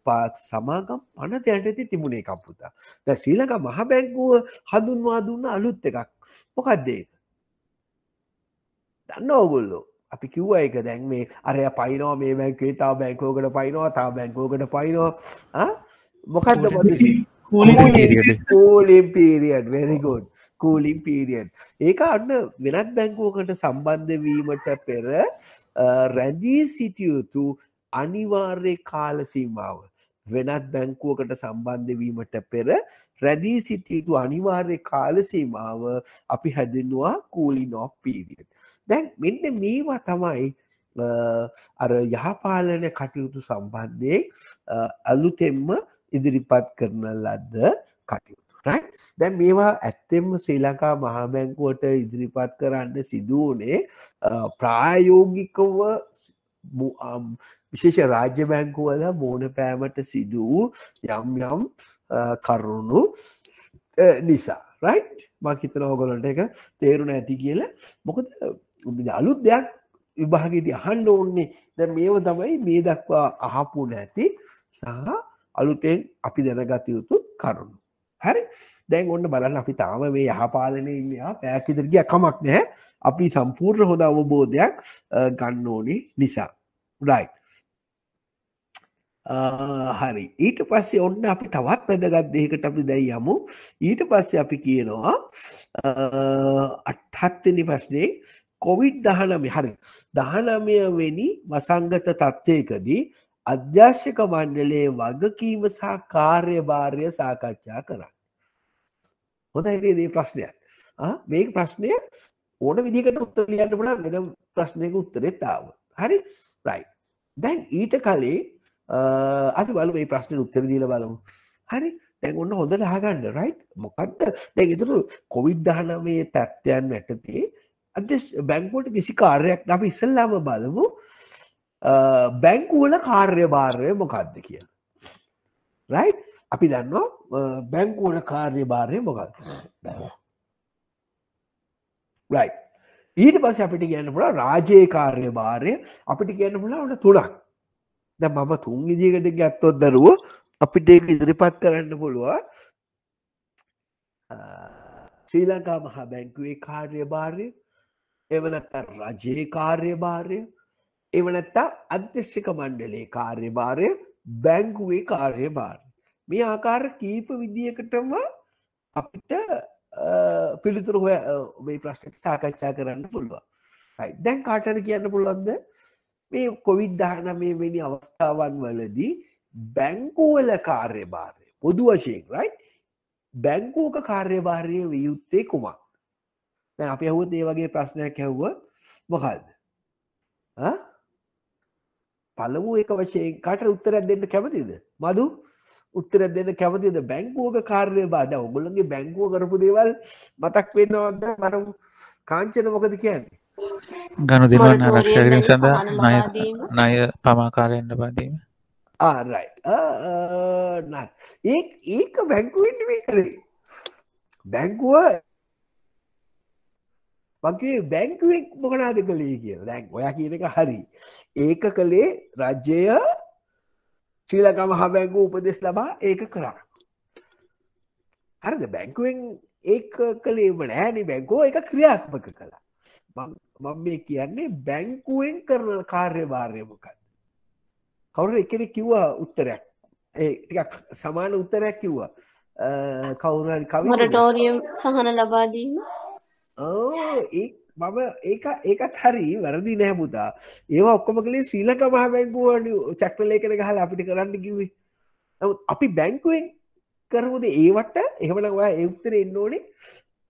Speaker 1: පාත් සමාගම් පනතයට ඇති තිබුණේ කම්පුතා ද ශ්‍රීලක මහ බැංගුව හඳුන්වා දුන්න අලුත් එකක් මොකක්දේ දන්න ඔගොල්ලෝ අපි කිව්ව එක දැන් මේ අරය පයිනෝ මේ බැංකේ තා බැංකෝකට පයිනවා තා බැංකෝකට පයිනවා මොකක්ද කූලිම්පීරියන් වැරිගෝඩ් කූලිම්පීරියන් ඒක අන්න වෙනත් බැංකෝකට සම්බන්ධවීමට පෙර රැඳී සිටියයුතු අනිවාර්ය කාල සීමාව වෙනත් බැංකුවකට සම්බන්ධවීමට පෙර රැදී සිටියයුතු අනිවාර්ය කාලසීමාව අපි හැදෙනවා කූලි නොක් පීරියට දැන් මෙන්න මේවා තමයි අර යහපාලන කටයුතු සම්බන්ධය අලුතෙම්ම ඉදිරිපත් කරන ලද්ද කටයුතු දැන් මේවා ඇත්තෙම ශ්‍රී ලංකා මහාබැංකුවට ඉදිරිපත් කරන්න සිදුවනේ ප්‍රායෝගිකව විශේෂ රාජ්‍ය බැංකුවල මෝන පෑමට සිදුවූ යම් යම් කරුණු නිසා රයි් මකිතන හොගොලොට එක තේරුණ ඇති කියල මොකද අලුත් දෙයක් විභාගති අහන්ඩ ඕන්නේ දැ මේව තමයි මේ දක්වා අහපු නැති සහ අලුතෙන් අපි දැනගත යුතු කරුණු හරි දැන් ඔන්න බලන්න අපි තාම මේ යහපාලනය ඉන්නවා පැකිතරගිය කමක් නෑ අපි සම්පූර්ණ හොඳ අවබෝධයක් ගන්න ඕනේ නිසා රයි් හරි ඊට පස්සේ ඔන්න අපි තවත් වැදගත් දෙයකට අපි දැන් යමු ඊට පස්සේ අපි කියනවා අටහත්වෙනි ප්‍රශ්නේ කොවිඩ් 19 හරි 19 වෙනි වසංගත තත්ත්වයකදී අධ්‍යක්ෂක මණ්ඩලයේ වගකීම සහ කාර්යභාරය සාකච්ඡා කරන්න. හොඳයි මේ ප්‍රශ්නයත්. මේක ප්‍රශ්නය ඕන විදිහකට උත්තර ලියන්න පුළුවන් වෙන ප්‍රශ්නයක උත්තරෙත් ආවා. හරි? right. දැන් ඊට කලින් අරි බලු මේ ප්‍රශ්නයට උත්තර දීල බලමු හරි දැන් ඔන්න හොඳ හගන්න රයි් මොකක්ද දැ ඉතුරු කොවිඩ් දානමේ තත්ත්වයන් වැටතේ අද බැංකෝට කිසි කාර්යක් අප ඉසල්ලාම බලමු බැංකුවල කාර්ය භාරය මොකක්ද කිය රයි් අපි දන්නවා බැංකුවල කාර්ය භාරය මොකක් රයි ඊට පස අපිට කියන්න පුළ රාජය කාර්ය භාරය අපිට කියන්න පුළ ඔන්න තුළක් ද මම තුන් විදිකට ගත්තොත් දරුව අපිට ඉදිරිපත් කරන්න පුළුවන් ශ්‍රී ලංකා මහා බැංකුවේ කාර්ය භාරය එවනත්ත රජයේ කාර්ය භාරය එවනත්තා අධ්‍යශ්‍යක මණ්ඩලේ කාර්ය භාරය බැංකුවේ කාර්ය භාරය මේ ආකාර කීප විදිියකටම අපිට පිළිතුරු හොය මේ ප්‍රශ්නයට සාකච්ඡා කරන්න පුළුවන් දැන් කාටන කියන්න පුළුවන්ද මේ කොවිඩ් දහනමේ වැනි අවස්ථාවන් වලදී බැංකෝවල කාර්යභාරය පොදු වශයෙන් රයි බැංකෝක කාර්යභාරය වියුත්තේ කුමක් අප ඇහුවත් ඒ වගේ ප්‍රශ්නයක් හැව්ව මොකල්ද පළමු එක වශයෙන් කට උත්තරැත් දෙන්න කැමතිද මදු උත්තරැත් දෙන්න කැමතිද බැංකෝක කාර්ය බාද ඔගොල්ලගේ බැංකෝ කරපු දේවල් මතක් වෙන්නවද මර කාංචන මොකද කියන්නේ ගණු දෙනුවන් ආරක්ෂා කිරීම සඳහා නය ණය පමාකාරයෙන් ලබාදීම ආරයි ඒ ඒක බැංකුවෙන්ටුවේ කරේ බැංකුව වගේ බැංකුවෙක් මොකනාද කළේ කිය දැන් ඔයා කියන එක හරි ඒක කළේ රජ්‍යය ශ්‍රීලකම හා බැංගු උපදෙස් ලබා ඒක කරා හරිද බැංකුවෙන් ඒ කළේම නෑනි බැංකෝ එක ක්‍රියාත්මක කළා මම මේ කියන්නේ බැංකුවෙන් කරන කාර්යභාරය මොකක්ද කවුරු එකෙනෙක් කිව්වා උත්තරයක් ඒ ටිකක් සමාන උත්තරයක් කිව්වා කවුරු හරි කවි මොරටෝරියම් සහන ලබා දීම ඕ ඒ මම ඒක ඒකත් හරි වැරදි නැහැ පුතා. ඒවා ඔක්කොම කලේ ශ්‍රී ලංකා මහ බැංකුව චක්‍ර ලේඛන ගහලා අපිට කරන්න කිව්වේ. නමුත් අපි බැංකුවෙන් කරමුද ඒවට එහෙමනම් ඔයා ඒ උත්තරේ එන්න ඕනේ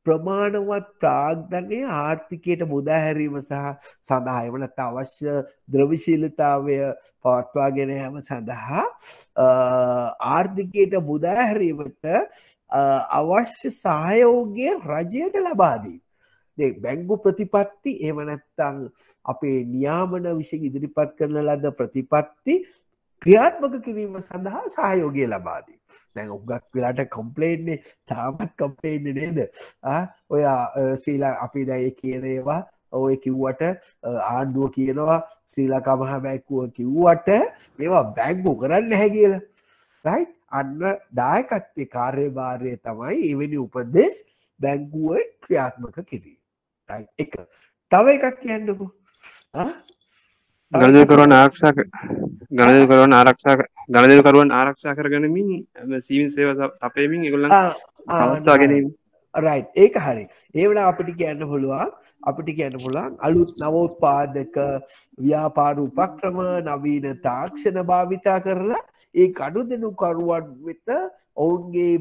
Speaker 1: ප්‍රමාණවත් ප්‍රාග්ධනය ආර්ථිකයට මුදාහැරීම සහ සඳහායවනත් අවශ්‍ය ද්‍රවිශීලතාවය පවත්වාගෙන හැම සඳහා ආර්ථිකයට මුදාහැරීමට අවශ්‍ය සහයෝගය රජයට ලබාදී. බැංගු ප්‍රතිපත්ති එමනැත්තං අපේ නියාමන විෂ ඉදිරිපත් කරන ලද ප්‍රතිපත්ති ක්‍රියාත්මක කිරීම සඳහා සහයෝගය ලබාදී දැන් උගක් වෙලාට කම්පලේන්නේ තාමත් කම්පේන්න නේද ඔයා ශ්‍රීලා අපි දැය කියනේවා ඔය කිව්වට ආණ්ඩුව කියනවා ශ්‍රීලකා මහා බැක්කුව කිව්වට මේවා බැංගු කරන්න හැ කියලා රයි් අන්න දායකත්තේ කාර්යභාරය තමයි එවැනි උපදෙස් බැංගුව ක්‍රියාත්මක කිරී එක තව එකක් කියන්නකු ගණදකරුවන් ආරක්ෂා ගණදකරුවන් ආරක්ෂා ගණදකරුවන් ආරක්ෂා කරගනමින් සීවින් සේව අපේමින් එගොල්ල
Speaker 2: අවස්ථාගැනීම
Speaker 1: රයි් ඒක හරි ඒවන අපිටි කියන්න පුළුවන් අපිටි කියන්න පුළන් අලුත් නවෝත්පාදක ව්‍යාපාර උපක්‍රම නවීන තාක්ෂණ භාවිතා කරලා ඒ ගණුදනු කරුවන් වෙත ඔවුන්ගේ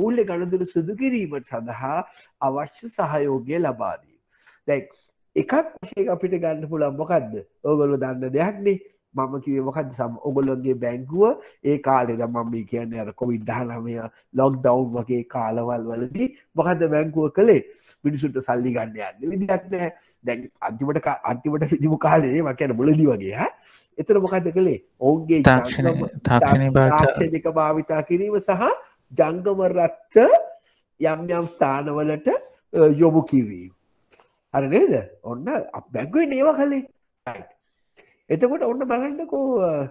Speaker 1: මූල්‍ය ගණදුරු සුදු කිරීමට සඳහා අවශ්‍ය සහයෝගය ලබාදී දැක් එකක් වශයෙන් අපිට ගන්න පුළන් මොකක්ද ඕගොලු දන්න දෙයක්නේ මම කිවේ මොකද සම් ඔගොල්ලොන්ගේ බැංගුව ඒ කාලේ දම මේ කියන්න අර කොවිඩ් දානමය ලොක් ඩවන්් වගේ කාලවල් වලදී මොකද බැංගුව කළේ මිනිසුන්ට සල්ලි ගන්න යන්න විදික්නෑ දැන් අන්තිමට අන්තිමට විදිමු කාලේ මකැන මුලදී වගේ එතර මොකද කළේ ඔවුන්ගේ තාක්ෂණක භාවිතා කිරීම සහ ජංගමරත්ත යම් යම් ස්ථානවලට යොමු කිරීම අර නේද ඔන්න බැංගුවෙන් ඒවා කළේ එතකොට ඔන්න බලන්නකෝ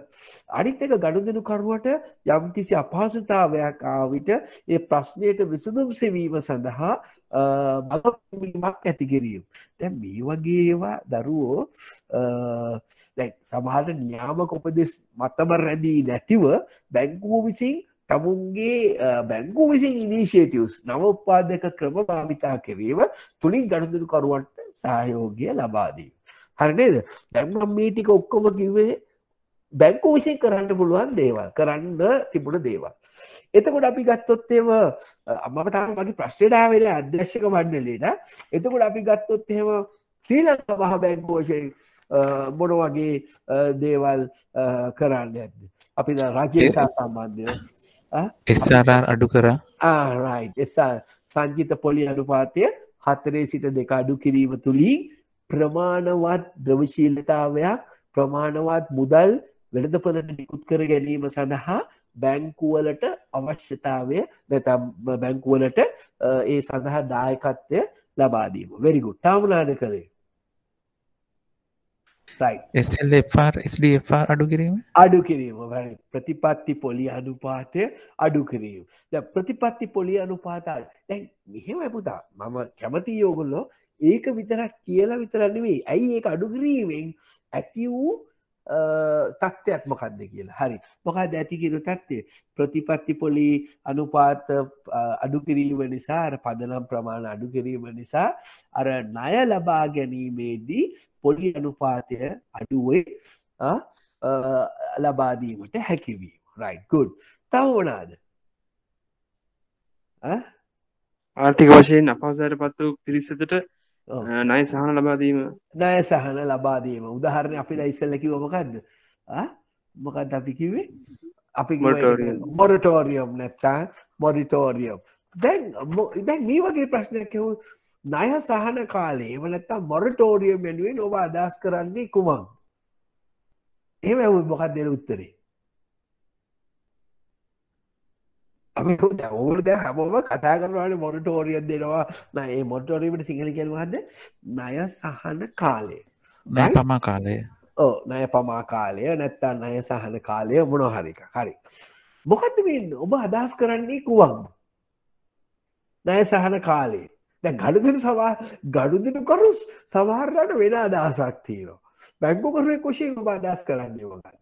Speaker 1: අනිත් එක ගනුදෙනු කරුවට යම්කිසි අපහසුතාවයක් ආවිට ඒ ප්‍රශ්නයට විසඳුම් සෙවීම සඳහා බලපීමක් ඇති කිරීම. දැන් මේ වගේ ඒවා දරුවෝ දැන් සමහර නියාමක උපදෙස් මතම රැඳී නැතිව බැංකුව විසින් තමුන්ගේ බැංකු විසින් ඉනිශේටවස් නවඋපාදක ක්‍රම භාවිතා කිරීම තුළින් ගණදුරුකරුවන්ට සහයෝගය ලබාදී. හරිනේද දැම්නම් මීටික ඔක්කොම කිවේ බැංකු විසින් කරන්න පුළුවන් දේවල් කරන්න තිබුණ දේවල්. එතකොට අපි ගත්තොත්තේම අමතාම මගේ ප්‍රශ්්‍රඩාවෙල අධ්‍යශ්ක වන්නලට එතකොට අපි ගත්තොත්තේම ශ්‍රීලංක මහ බැංකෝෂය මොන වගේ දේවල් කරන්න ඇද. අපි රජයේ සම්බන්ධය එස්සාරාර් අඩු කරා ආරයි සංජිත පොලි අනුපාතය හතරේ සිට දෙක අඩු කිරීම තුළින් ප්‍රමාණවත් ද්‍රවශීලතාවයක් ප්‍රමාණවත් මුදල් වෙළඳපලට නිකුත් කර ගැනීම සඳහා බැංකුවලට අවශ්‍යතාවය නැතම් බැංකුවලට ඒ සඳහා දායකත්වය ලබාදීම වෙරිගුට් තාමනාද කළේ ස්FR අඩු කිරීම අඩු කිරීම ප්‍රතිපත්ති පොලි අනුපාතය අඩු කිරීම ද ප්‍රතිපත්ති පොලි අනුපාතාල් දැන් මෙහෙම ඇපුතා මම කැමති යෝගොල්ලෝ ඒක විතරක් කියලා විතරන්නවේ ඇයි ඒ අඩු කිරීමෙන් ඇති වූ තත්ත්වයක් මොකක්ද කියලා හරි මොකක්ද ඇතිකිරු තත්ත්වය ප්‍රතිපත්ති පොලි අනුපාත අඩුකිරීම නිසා අර පදනම් ප්‍රමාණ අඩුකිරීම නිසා අර ණය ලබා ගැනීමේදී පොලි අනුපාතය අඩුවේ ලබාදීමට හැකිවීම රයිගුඩ් තව වනාද ආර්ථික වශයෙන් අපහසයට පත්ව පිරිසතට නය සහන ලබාදීම නය සහන ලබාදීම උදාහරණය අපි ඉස්සල්ලකි මොකක්ද මොකත් අපි කිවේ අපි මොරටෝරියම් නැත්තා මොරිටෝරියම් දැන් ඉදැන් මේ වගේ ප්‍රශ්නයකව නය සහන කාලේ වනත්තා මොරටෝරියම් මැනුවෙන් ඔබ අදහස් කරන්නේ කුමන් එහෙම ඇවුල් මොකක් දෙන උත්තරේ අපි දැවුරුද හැමෝම කතා කරවාට මොනටෝරියන් දෙනවා නඒ මොටෝරීමට සිංහල කෙනවාද නය සහන කාලය නෑ පමා කාලය ඕ නය පමා කාලය නැත්තන් අය සහන කාලය මොනොහරික හරි මොකද මෙන්න ඔබ අදහස් කරන්නේ කුවම් නය සහන කාලේ දැ ගඩුදින සවා ගඩුදින කරුස් සවාරණට වෙන අදහසක් තිීරෝ බැංගු කරුවේ කොෂයෙන් ඔබ අදහස් කරන්නේ වගන්න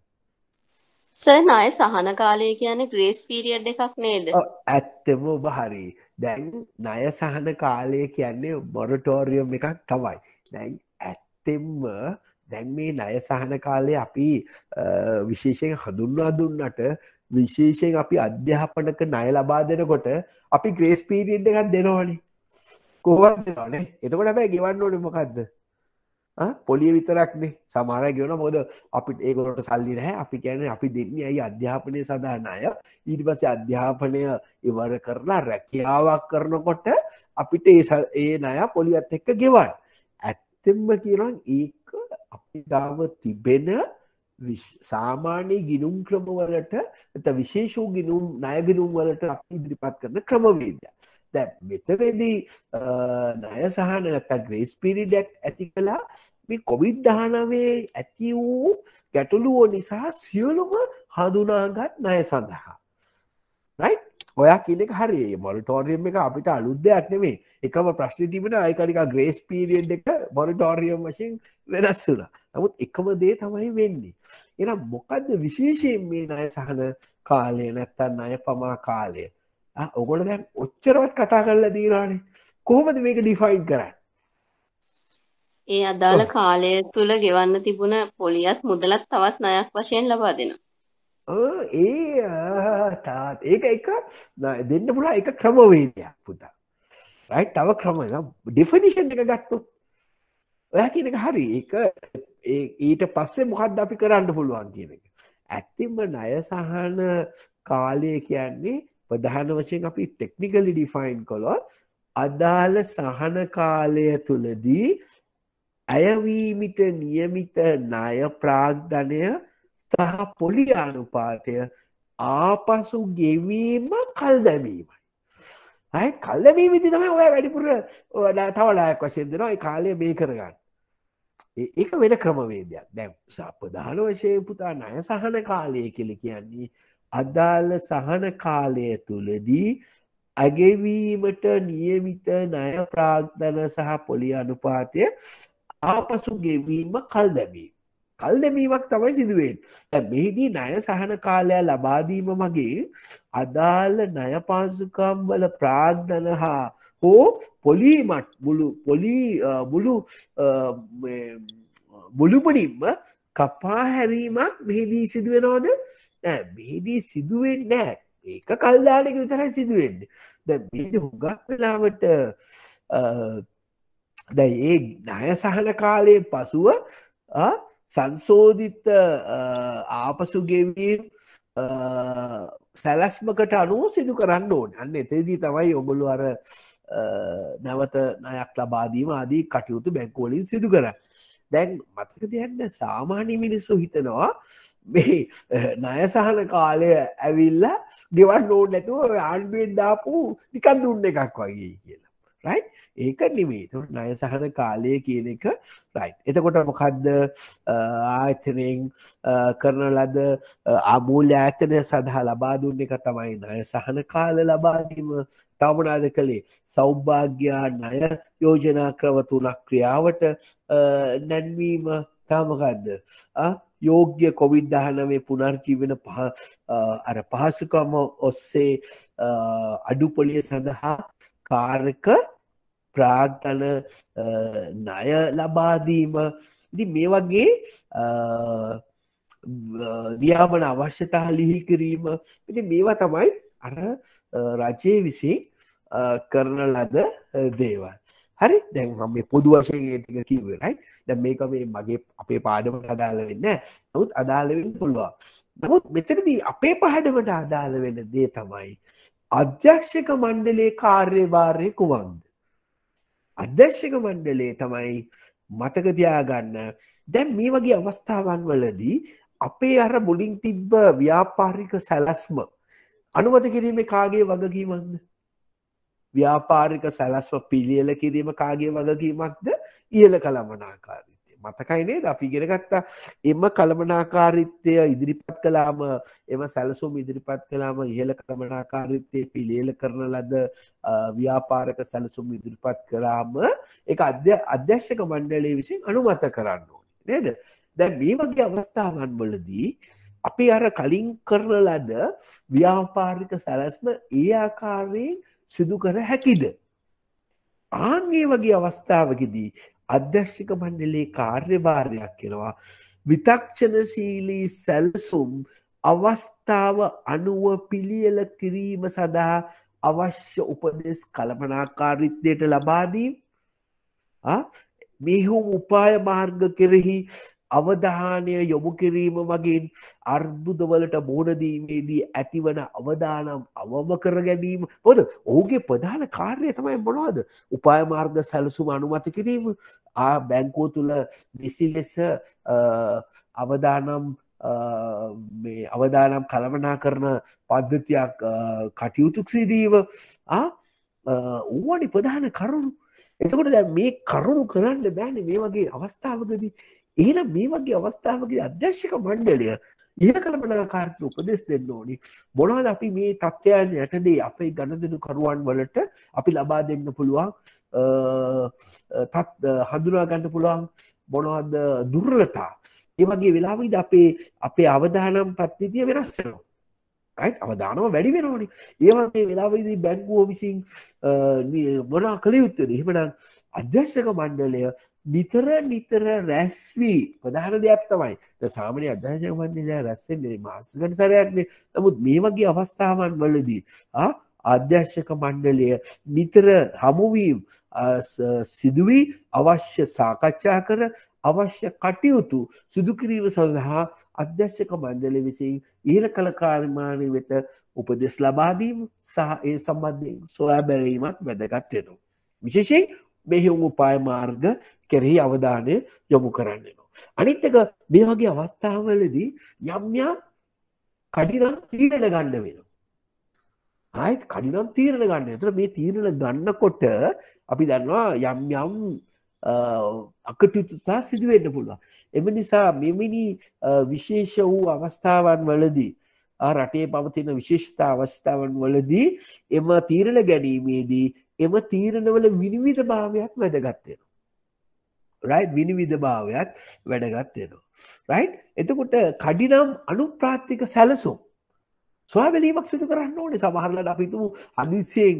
Speaker 1: සර් ණය සහන කාලය කියන්නේ ග්‍රේස් පීරියඩ් එකක් නේද? ඇත්තම ඔබ හරි. දැන් ණය සහන කාලය කියන්නේ මොරටෝරියම් එකක් තමයි. දැන් ඇත්තෙම දැන් මේ ණය සහන කාලේ අපි විශේෂයෙන් හඳුන්වා දුන්නට විශේෂයෙන් අපි අධ්‍යාපනක ණය ලබා දෙනකොට අපි ග්‍රේස් පීරියඩ් එකක් දෙනවනේ. කොහොමද දෙනවනේ? එතකොට හැබැයි ගෙවන්න ඕනේ මොකද්ද? පොලිය විතරක්නේ සමාරය ගෙවන මොද අපිට ඒකොලට සල්ලි නැහැ අපි කියන අපි දෙන්නේ ඇයි අධ්‍යාපනය සඳහන අය ඊට පස්සේ අධ්‍යාපනය ඉවර කරලා රැකියාවක් කරනකොට අපිට ඒ නය පොලියත් එක්ක ගෙවන් ඇත්තෙම කියරන් ඒක අපි ගාව තිබෙන සාමාන්‍ය ගිනුම් ක්‍රමවලට ඇත විශේෂූ ගිනුම් නයගිනුම් වලට අපි ඉදිරිපත් කරන ක්‍රමවේදයක් දැ මෙතවෙදී නය සහන නැතක් ග්‍රේස් පිරිඩක් ඇති කලා මේ කොවිඩ් දානවේ ඇති වූ ගැටලුවෝ නිසා සියලුම හඳුනාගත් නය සඳහා රයිට් ඔයා කියනෙක හරි මොරිටෝරියම් එක අපිට අලුද්දයක් නෙමේ එකම ප්‍රශ්න තිබෙන අයකනික ග්‍රේස් පීරියන්් එක මොරිටෝරියම් වශයෙන් වෙනස් වුන නමුත් එකම දේ තමයි වෙන්නේ එනම් මොකක්ද විශේෂයෙන් මේ නය සහන කාලය නැත්තන් අය පමා කාලය ඔගොල දැන් ඔච්චරවත් කතා කරලා දීලානේ කොහොමද මේක ඩිෆයින් කරන්න ඒ අදාළ කාලය තුළ ගෙවන්න තිබුණ පොලියත් මුදලත් තවත් නයක් වශයෙන් ලබා දෙනවා ඒ තාත් ඒක එක දෙන්න පුලා එක ක්‍රමවේදයක් පුතා රයි තව ක්‍රම ඩිෆනිෂන් එක ගත්තු ඔය කියන එක හරි එක ඊට පස්සේ මොකක්ද අපි කරන්න පුළුවන් කියන එක ඇත්තිම ණය සහන කාලය කියන්නේ ප්‍රධාන වශයෙන් අපි ටෙක්නිකලි ඩිෆයින් කොළොත් අදාළ සහන කාලය තුළදී ඇයවීමිට නියමිත ණය ප්‍රාග්ධනය සහ පොලි අනුපාතය ආපසු ගෙවීම කල් දැමීමයි. ඇ කල්දමී විදි තමයි ඔය වැඩිපුර තවලායක් වශයෙන් දෙෙනවා කාලය මේ කරගන්න. ඒක වෙන ක්‍රමවේදයක් දැම් සප්‍රධාන වශය පුතා නය සහන කාලය කෙලි කියන්නේ අදාළ සහන කාලය තුළදී අගෙවීමට නියමිත ණය ප්‍රාග්ධන සහ පොලි අනුපාතය ආපසු ගෙවීම කල් දැමීම. කල් දැමීමක් තමයි සිදුවෙන්. මෙහිදී ණය සහන කාලය ලබාදීම මගේ අදාළ ණය පාසුකම් වල ප්‍රාග්ධන හා හෝ පොලිමට් මුළු පොලි මුළු මුළුපඩින්ම කපා හැරීමක් මෙහිදී සිදුවෙනවද නෑ බේදී සිදුවෙන් නෑ ඒක කල්දාලක විතරයි සිදුවෙන්න ද බේද හුඟක් වෙලාවට ද ඒ නය සහන කාලය පසුව සංසෝධිත ආපසුගෙවීම් සැලැස්මකට අනුව සිදු කරන්න ඕන් අන්න එතේදී තමයි ඔගොලු අර නැවත නයක් ලබාදීම ආදී කටයුතු බැංකෝලින් සිදු කර දැන් මතක තියන්න සාමාන්‍ය මිනිස්සු හිතනවා මේ eh, නයසහන කාලය ඇවිල්ල ගෙවන් නෝ නැතුව ආණ්ඩුවෙන්දාපු නිකන් දුන්න එකක් වගේ කියලා රයි ඒක නිමේ නයසහන කාලය කියන එක රයි් එතකොට මොකක්ද eh, ආයතනයෙන් eh, කරන ලද අමූල්‍ය ඇතනය සඳහා ලබා දුන්න එක තමයි නය සහන කාල ලබාදීම තමනාද කළේ සෞභාග්‍යා නය යෝජනා ක්‍රව තුනක් ක්‍රියාවට නැන්වීම තාමකක්ද යෝග්‍ය කොවිඩ් දහනවේ පුනර්ජීවන පහ අර පහසුකම ඔස්සේ අඩුපොලිය සඳහා කාරක ප්‍රාග්තන ණය ලබාදීම ඉති මේ වගේ නියාමන අවශ්‍යතා ලිහිල් කිරීම ඉති මේවා තමයි අර රජය විසින් කරන ලද දේවල් හරි දැන් මේ පොදු වශයටක කිවරයි ද මේක මේ මගේ අපේ පාඩම අදාල වෙන්න නමුත් අදාළවෙන්න පුළුවන් නමුත් මෙතරදී අපේ පහඩමට අදාළ වෙන දේ තමයි අධ්‍යක්ෂක මණ්ඩලේ කාර්යභාරය කුවන්ද අධ්‍යක්ෂක මණ්ඩලේ තමයි මතක තියාගන්න දැන් මේ වගේ අවස්ථාවන් වලදී අපේ අර මුලින් තිබ්බ ව්‍යාපාරික සැලස්ම අනුවත කිරීම කාගේ වගකීමන්ද ව්‍යාපාරික සැලස්ව පිළියල කිරීම කාගේ වගකීමක්ද ඉහල කළමනාකාරිතය මතකයිනේ අපි ගෙනගත්තා එම කළමනාකාරිත්‍යය ඉදිරිපත් කලාම එම සැලසුම් ඉදිරිපත් කලාම ඉහල කළමනාකාරිත්‍යය පිළියල කරන ලද ව්‍යාපාරක සැලසුම් ඉදිරිපත් කලාම එක අධ්‍ය අධ්‍යශ්‍යක මණ්ඩලේ විසින් අනුමත කරන්න ඕනි නේද දැ මේ වගේ අවස්ථාවන් වලදී අපි අර කලින් කරන ලද ව්‍යාපාරික සැලස්ම ඒ ආකාරයෙන් සිදු කර හැකිද? ආන්ගේ වගේ අවස්ථාවකදී අධ්‍යක්ෂක මණ්ඩලයේ කාර්යභාරයක් වෙනවා විතක්ෂණශීලී සැලසුම් අවස්ථාව අනුව පිළියෙල කිරීම සඳහා අවශ්‍ය උපදෙස් කළමනාකාරීත්වයට ලබා දීම මෙහුම් උපාය මාර්ග කෙරෙහි අවධානය යොමු කිරීම මගින් අර්බුදවලට මෝනදීමේදී ඇතිවන අවදානම් අවම කර ගැනීම පොද ඔහුගේ ප්‍රධාන කාර්ය තමයි මොනවාද උපායමාර්ග සැලසුම අනුමත කිරීම ආ බැංකෝ තුළ විසි ලෙස අවදානම් මේ අවදානම් කළමනා කරන පද්ධතියක් කටයුතුක්සිදීව ඕවනි ප්‍රධාන කරුණු එතකොට දැ මේ කරුණු කරන්න බෑන මේ වගේ අවස්ථාවකදී එහෙනම් මේ වගේ අවස්ථාවකදී අධ්‍යක්ෂක මණ්ඩලය ඉහකළමනාකාරී උපදෙස් දෙන්න ඕනි. මොනවද අපි මේ தත්ත්වයන් යටදී අපේ ගණදෙනු කරුවන් වලට අපි ලබා දෙන්න පුළුවන් තත් හඳුනා ගන්න පුළුවන් මොනවද දුර්වලතා. ඒ වගේ වෙලාවෙදී අපේ අපේ අවදානම් පද්ධතිය වෙනස් වෙනවා. අවධානම වැඩි වෙනෝනි ඒවගේ වෙලාවෙදී බැංගුව විසින් මොනා කළ යුත්තද එහෙමනම් අධ්‍යශක මණ්ඩලය නිතර නිතර රැස්වී ප්‍රධාන දෙයක් තමයි සාමනය අධ්‍යශක මණ්ඩලය රැස්වෙන්නේ මාසකට සරයක්නේ නමුත් මේ වගේ අවස්ථාවන් වලදී අධ්‍යශක මණ්ඩලය නිතර හමුවීම් සිදුවී අවශ්‍ය සාකච්ඡා කර අවශ්‍ය කටයුතු සිදුකිරීම සඳහා අධ්‍යශක මණ්ඩල විසින් ඉහළ කළ කාර්මාණය වෙත උපදෙස් ලබාදීම සහ ඒ සම්බන්ධයෙන් සොයා බැලීමත් වැදගත්වෙනවා. විශේෂයෙන් මෙහෙවුණු උපාය මාර්ග කෙරෙහි අවධානය යොමු කරන්නවා. අනිත් එක මේ වගේ අවස්ථාවලදී යම් යම් කඩිනම් තීරණ ගන්න වෙනවා. ආයෙත් කඩිනම් තීරණ ගන්න. ඒතර මේ තීරණ ගන්නකොට අපි දන්නවා යම් යම් අකටයුතු සහ සිදු වෙන්න පුළුවන්. එම නිසා මෙමිනි විශේෂ වූ අවස්ථාවන් වලදී රටේ පවතින විශේෂතා අවස්ථාවන් වලදී එම තීරණ ගැනීමේදී එම තීරණවල විනිවිධ භාවයක් වැදගත්වෙන. රයි විනිවිධ භාවයක් වැඩගත්වෙනවා. රයි් එතකොට කඩිනම් අනුප්‍රාත්තික සැලසුම් ස්වාවැලීමක් සිදු කරන්න ඕනේ සමහරලට අපිතුමු අදිසියෙන්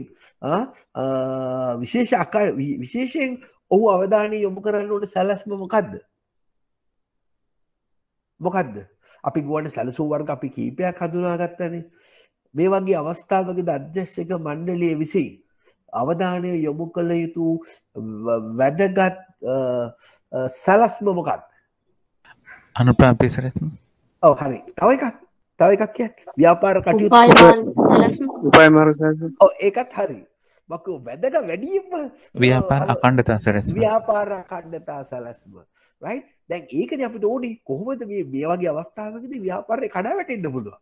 Speaker 1: විශේෂ අකා විශේෂයෙන් ඔහු අවධානය යොමු කරන්න ඕට සැලස්ම මොකක්ද මොකක්ද අපි ගුවන සැලසූ වර්ග අපි කීපයක් හඳුනා ගත්තනේ මේ වගේ අවස්ථාවක දර්ශක මණ්ඩලිය විසින් අවධානය යොමු කළ යුතු වැදගත් සැලස්මමකත් අනුපාපය සැලස්ම ඔව හරි තව එකක් තව එකක් කිය ව්‍යාපාර කටයුතු ඒකත් හරි මක වැදග වැඩියම ව්‍යාපාර අකණ්ඩතා සැලස් ව්‍යාපාර කණ්ඩතා සැලස්ම රයි දැන් ඒකන අපට ඕඩි කොහොමද මේ මේ වගේ අවස්ථාවකද ව්‍යාපාරය කඩා වැටෙන්න්න පුළුවන්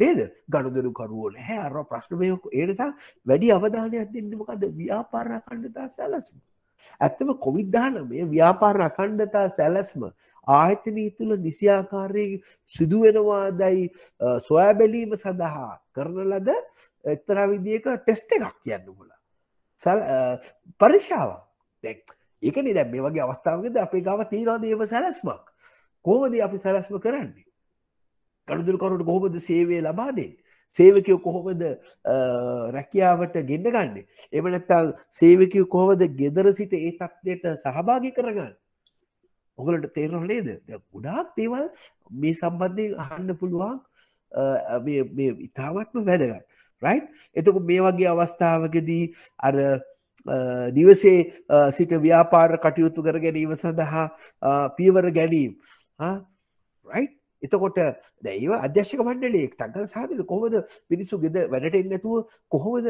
Speaker 1: නේද ගණුදරු කරුවෝ නැහැ අර ප්‍රශ්නමයක ඒනිසා වැඩි අවධානයක් දෙන්නමකද ව්‍යාපාර අකණ්ඩතා සැලස්ම ඇත්තම කොවිඩ් දානමය ව්‍යාපාර අකණ්ඩතා සැලස්ම ආයතනී තුළ නිසියාකාරය සිදුවෙනවාදයි සොයාබැලීම සඳහා කරන ලද එක්තරා විදික ටෙස්ට එකක් කියන්න හොල සැල් පරිශාව දැක් එකනි දැම් මේ වගේ අවස්ථාවකද අපේ ගව තීරවා දේව සැලස්මක් කෝමද අපි සැලස්ම කරන්නේ ගනුදුරුකරුට කොහොමද සේවය ලබා දෙන්න සේවකයෝ කොහොමද රැකියාවට ගෙන්න ගන්න එම නැත්තල් සේවකයෝ කොහොමද ගෙදර සිට ඒ තත්වයට සහභාගි කරගන්න ඔගලට තේරන නේද ගොඩාක් දේවල් මේ සම්බන්ධය අහන්න පුළුවන් ඉතාමත්ම වැදගත් රයි් එතක මේ වගේ අවස්ථාවකදී අර නිවසේ සිට ව්‍යාපාර කටයුතු කර ගැනීම සඳහා පියවර ගැනීම් රයි් එතකොට දැයිව අධ්‍යශ්ක මණ්ඩලේ ටක්ග සාධක කොහොද පිරිසු ගෙද වැඩට එන්නතුව කොහොමද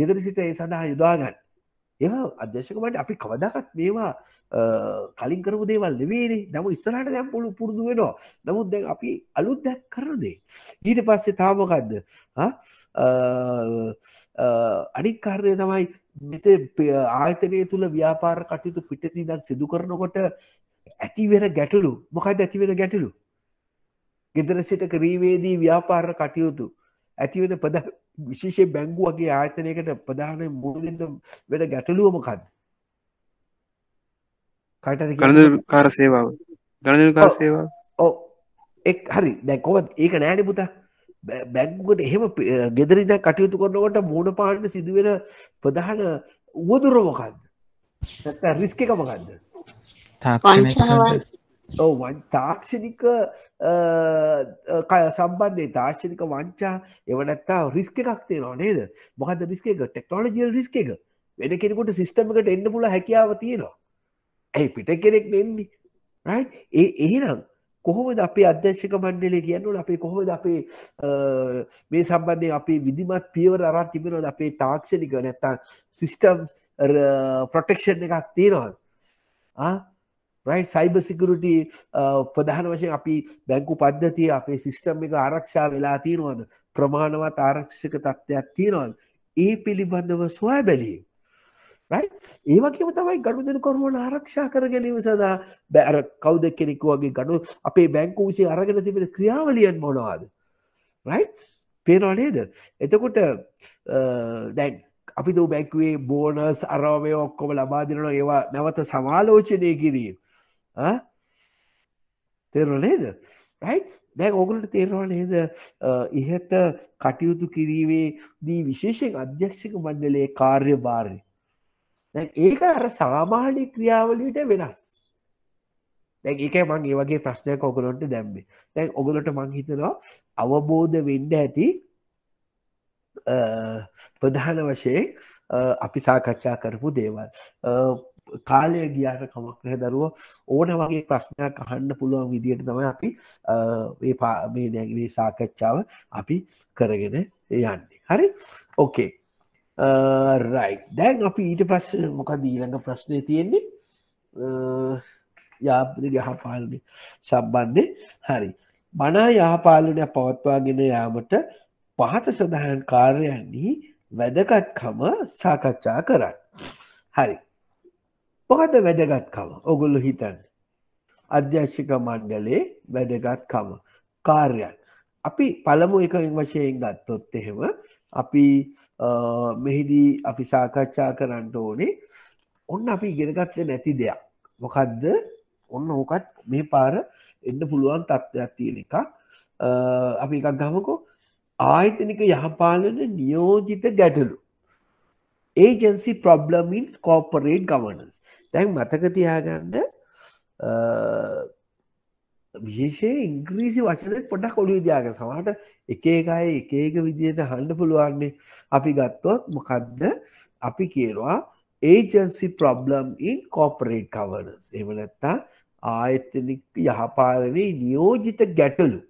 Speaker 1: ගෙදර සිට ඒ සඳහා යුදාගන්න එ අධ්‍යශකමට අපි කවදකත් මේවා කලින් කරපු දේවල් නෙවේනේ නම ඉස්සරහට දැම් පොළු පුරදු වෙනවා නමුත් දැන් අපි අලුත් දැක් කරනදේ ඊට පස්සේ තාමකක්ද අනික් කාරණය තමයි මෙත ආයතනය තුළ ව්‍යාපාර කටයුතු පිටති දන් සිදු කරනකොට ඇතිවෙන ගැටලු මොකද ඇතිවෙන ගැටලු ගෙදර සිට කරීවේදී ව්‍යාපාර කටයුතු ඇතිවෙන පද විශේෂය බැංගු වගේ ආයතනයකට ප්‍රධාන මුලදට වැඩ ගැටලුවමකද කට කාර සේවාව ගණකාර සේවා ඕ එක් හරි දැකොවත් ඒක නෑන පුතා බැංගුවට එහෙම ගෙදරිද කටයුතු කරනකොට මූුණ පාන්න සිදුවෙන ප්‍රධාන උවදුරමකක්ද රිස්ක එකමකක්ද තාක්ෂණ තාක්ෂණික කය සම්බන්ධය තාක්ෂණික වංචා එවනත්තා රිස්ක එකක්තේ නොනේද මොහද රිස්ක එක ටෙක්නෝලජියල් රිස්ක එක වෙන කෙනෙකුට සිිස්ටමකට එන්න පුල හැකියාව තියෙනවා ඇයි පිට කෙනෙක් නෙන්නේ ඒ එහෙනම් කොහොමද අපේ අධ්‍යශක මණ්ඩලේ කියන්නු අපේ කොහොමද අපේ මේ සම්බන්ධය අපේ විදිමත් පියවර අරත් තිබෙනොද අපේ තාක්ෂණික නැත්තන් සිිස්ටම් ප්‍රොටෙක්ෂන් එකක් තියෙනවා රයි සයිබ සිකරට ප්‍රධාන වශයෙන් අපි බැංකු පද්ධතිය අපේ සිිස්ටම් එක ආරක්ෂා වෙලා තියෙනවද ප්‍රමාණවත් ආරක්ෂක තත්ත්වයක් තියෙනවද ඒ පිළිබඳව සොයා බැලී ඒවගේම තමයි ගඩු දෙන කොරුවන ආරක්ෂා කර ගැනීම සඳහා බෑර කවුද කෙනෙකු වගේ ගඩු අපේ බැංකු විසේ අරගෙන තිබෙන ක්‍රියාවලියන් මොනවාද පේනවානේද එතකොට uh, දැන් අපි දූ බැක්වේ බෝනස් අරාමය ඔක්කොම ලබාදිනවා ඒවා නැවත සමාලෝචනය කිරීම තෙරු නේද රයි් දැ ඔගුලට තේරවා නේද ඉහත කටයුතු කිරීමේ දී විශේෂෙන් අධ්‍යක්ෂක මණ්ඩලයේ කාර්ය භාරය ඒක අර සාමාන්‍ය ක්‍රියාවලට වෙනස් ඒක මං ඒ වගේ ප්‍රශ්නයක් ඔගලොන්ට දැම්බේ තැන් ඔගලට මං හිතනවා අවබෝධ වෙන්ඩ ඇති ප්‍රධාන වශයෙන් අපි සාකච්ඡා කරපු දේවල් කාලය ගියාට කමක් නැහැ දරුව ඕන වගේ ප්‍රශ්නයක් අහන්න පුළුවන් විදියට තමයි අපි මේ මේ දැන් මේ සාකච්ඡාව අපි කරගෙන යන්නේ හරි ඕකේ රයිට් දැන් අපි ඊට පස්සේ මොකද ඊළඟ ප්‍රශ්නේ තියෙන්නේ යාපද යහපාලනය සම්බන්ධය හරි බනා යහපාලනයක් පවත්වාගෙන යාමට පහත සඳහන් කාර්යයන්නේ වැදගත්කම සාකච්ඡා කරන්න හරි මොකද වැදගත්කම ඔගොල්ලු හිතන්න අධ්‍යශික මණ්ඩලේ වැදගත්කම කාර්යන් අපි පළමු එකෙන් වශයෙන් ගත්තොත් එහෙම අපි මෙහිදී අපි සාකච්ඡා කරන්නට ඕනේ ඔන්න අපි ඉගෙනගත්ත නැති දෙයක් මොකක්ද ඔන්න ඕකත් මේ පාර එන්න පුළුවන් තත්ත්වයක් තියෙන එක අපි එකක් ගමකෝ ආයතනික යහපාලන නියෝජිත ගැටලු ඒජන්සි ප්‍රබ්ලමින් කෝපරේට් ගවනස් දැන් මතකතියාගන්න විශේෂය ඉංග්‍රීසි වචනය පොඩක් කොළි දයාග සමහට එකේකයි එකක විදියට හඩ පුළුවන්නේ අපි ගත්තොත් මොකක්ද අපි කියවා agency problem in corporate governance එමනැත්තා ආයතනික යහපාලනේ නියෝජිත ගැටලු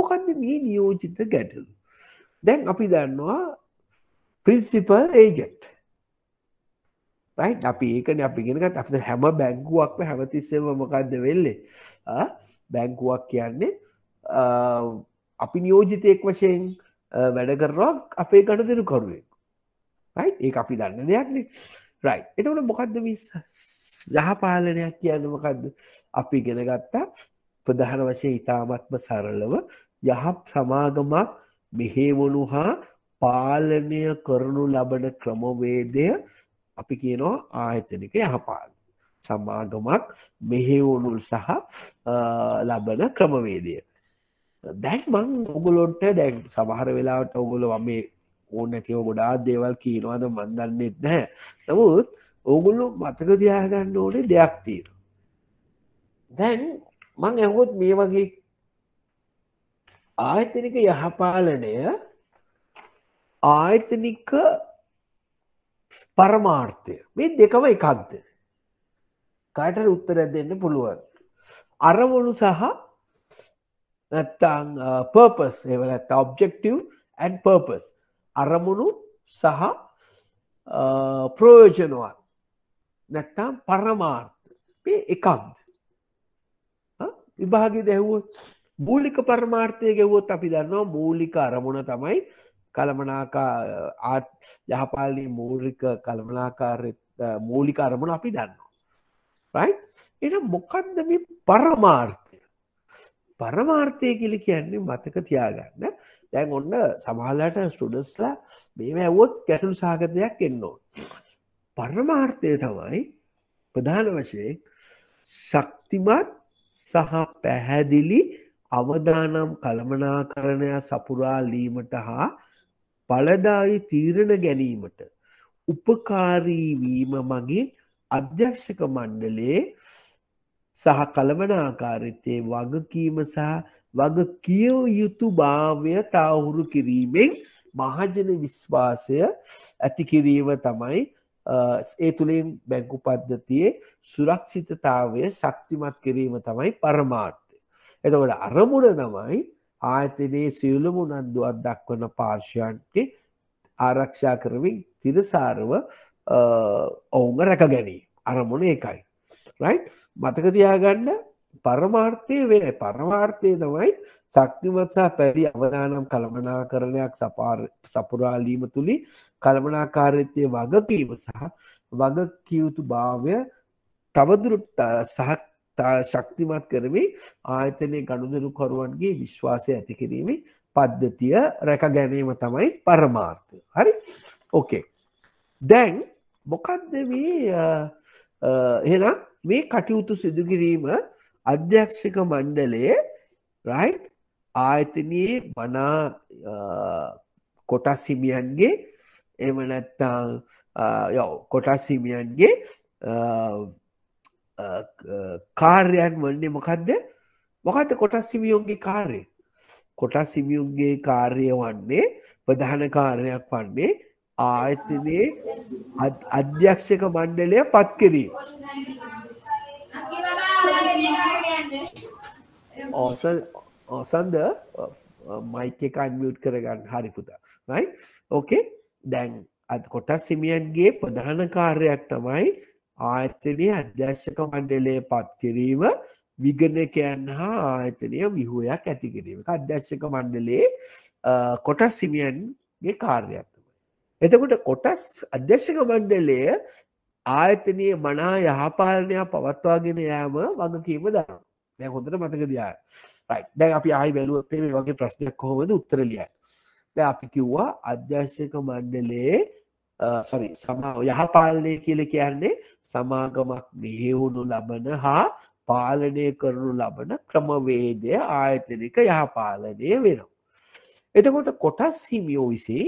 Speaker 1: මොකන්ද මේ නියෝජිත ගැටලු දැන් අපි දන්නවා principal agent right අපි ඒකන අපිගෙනගත් අප හැම බැංගුවක්ම හැමතිස්සම මොකක්ද වෙල්ලේ බැංකුවක් කියන්නේ අපි නියෝජිතයෙක් වශයෙන් වැඩ කරරක් අපේ ගණදරු කරුවෙක් ඒ අපි දන්න දෙයක්නේ රයි එතවට මොකක්ද යහපාලනයක් කියන්න මොකක්ද අපි ගෙන ගත්තා ප්‍රධාන වශය ඉතාමත්ම සරලව යහ සමාගමක් මෙහේවනු හා පාලනය කරනු ලබන ක්‍රමවේදය අපි කියනවා ආයතනික යහපාල සමාගමක් මෙහෙවුණුල් සහ ලබන ක්‍රමවේදය දැන් මං ඔගුලොන්ට දැන් සමහර වෙලාවට ඔගුල වමේ ඕන්න ඇතිව ගොඩා දේවල් කියනවාද මන්දන්නෙත් නැහැ නමුත් ඕගුල්ලු මතක දයාගන්න ඕනේ දෙයක් තීර දැන් මං ඇහොත් මේ වගේ ආයතනික යහපාලනය ආයතනික පරමාර්ථය මේ දෙකම එකක්ද කාටර උත්තර දෙන්න පුළුවන් අරමුණු සහ නැත්තං පර්පස් ඒවනත් ඔබ්ජෙක්ටව් ඇන් පර්පස් අරමුණු සහ ප්‍රයෝජනවත් නැත්තම් පරමාර්ථ එකක්ද විභාග දැව්ව මූලික පරමාර්ථය ගැව්වොත් අපි දන්නවා මූලික අරමුණ තමයි කළමනාකා ආට් යහපාලනී මූලික කළමනාකාරය මූලික අරමුණ අපි දන්නවා. එන මොකක්ද මේ පරමාර්ථය. පරමාර්ථය කියලි කියන්නේ මතක තියාගන්න දැන් ඔන්න සමහලට ස්ටඩස්ලා මේම ඇවොත් කැටුල් සාගතයක් එන්නෝ. පරමාර්ථය තමයි ප්‍රධාන වශයෙන් ශක්තිමත් සහ පැහැදිලි අවදානම් කළමනා කරණය සපුරාලීමට හා පලදායි තීරණ ගැනීමට උපකාරීවීම මගින් අධ්‍යක්ෂක මණ්ඩලේ සහ කළමනාකාරිත්තේ වගකීම සහ වග කියව යුතු භාවය තාවුරු කිරීමෙන් මහජන විශ්වාසය ඇති කිරීම තමයි ඒ තුළින් බැංකු පද්ධතියේ සුරක්ෂිතතාවය ශක්තිමත් කිරීම තමයි පරමාර්ථය. එතකොට අරමුණ තමයි ආයතනයේ සියලුම උනන්දුවක් දක්වන පාර්ශයන්ට ආරක්ෂා කරමින් තිරසාරව ඔවුන් රැක ගැනී අරමුණ එකයි. මතක තියාගන්න පරමාර්ථය වේ පරමාර්ථය තමයි ශක්තිමත්සා පැරි අවදානම් කළමනා කරණයක් සපුරාලීම තුළි කළමනාකාරයත්තය වගකීම සහ වගකියයුතු භාවය තවදුරුට සහ ශක්තිමත් කරවේ ආයතනය ගණුදරු කොරුවන්ගේ විශ්වාසය ඇති කිරීමේ පද්ධතිය රැක ගැනීම තමයි පරමාර්ථය හරි ඕකේ දැන් මොකක්ද මේ එහෙනම් මේ කටයුතු සිදුකිරීම අධ්‍යක්ෂක මණ්ඩලයේ රයි් ආයතනයේ මනා කොටස් හිමියන්ගේ එම නැත්තා යෝ කොටස් හිමියන්ගේ කාර්යයන් වන්නේ මොකක්ද මොකද කොටස් සිමියුන්ගේ කාර්ය කොටස් සිමියුන්ගේ කාර්ය වන්නේ ප්‍රධාන කාරණයක් වන්නේ ආයතනයේ අධ්‍යක්ෂක මණ්ඩලය පත් කිරීම ඕසල් ඕසන්ද මයික එක අන්මියුට් කරගන්න හරි පුතා රයි ඕකේ දැන් අත් කොටස් සිමියන්ගේ ප්‍රධාන කාර්යයක් තමයි ආයතනය අධ්‍යශ්‍යක මණ්ඩලය පත්කිරීම විගණකයන් හා ආයතනය විහෝයක් ඇතිකිරීම අධ්‍යශ්‍යක මණ්ඩලේ කොටස් සිමියන්ගේ කාර්යත්තම. එතකොට කොටස් අධ්‍යශ්‍යක මණ්ඩලය ආයතනයේ මනා යහපාලනයක් පවත්වාගෙන යෑම වගකීම දරන්න දැ හොඳට මතක දයා රයි දැන් අපි ආයි බැලුවත්තේ මේ වගේ ප්‍රශ්නයක් කොහොමද උත්තරලියයි දැ අපි කිව්වා අධ්‍යශ්‍යක මණ්ඩලේ සරි uh, සමා යහපාලනය කියල කියන්නේ සමාගමක් මෙහෙවුණු ලබන හා පාලනය කරනු ලබන ක්‍රමවේදය ආයතනික යහපාලනය වෙනවා. එතකොට කොටස් හිමියෝ විසේ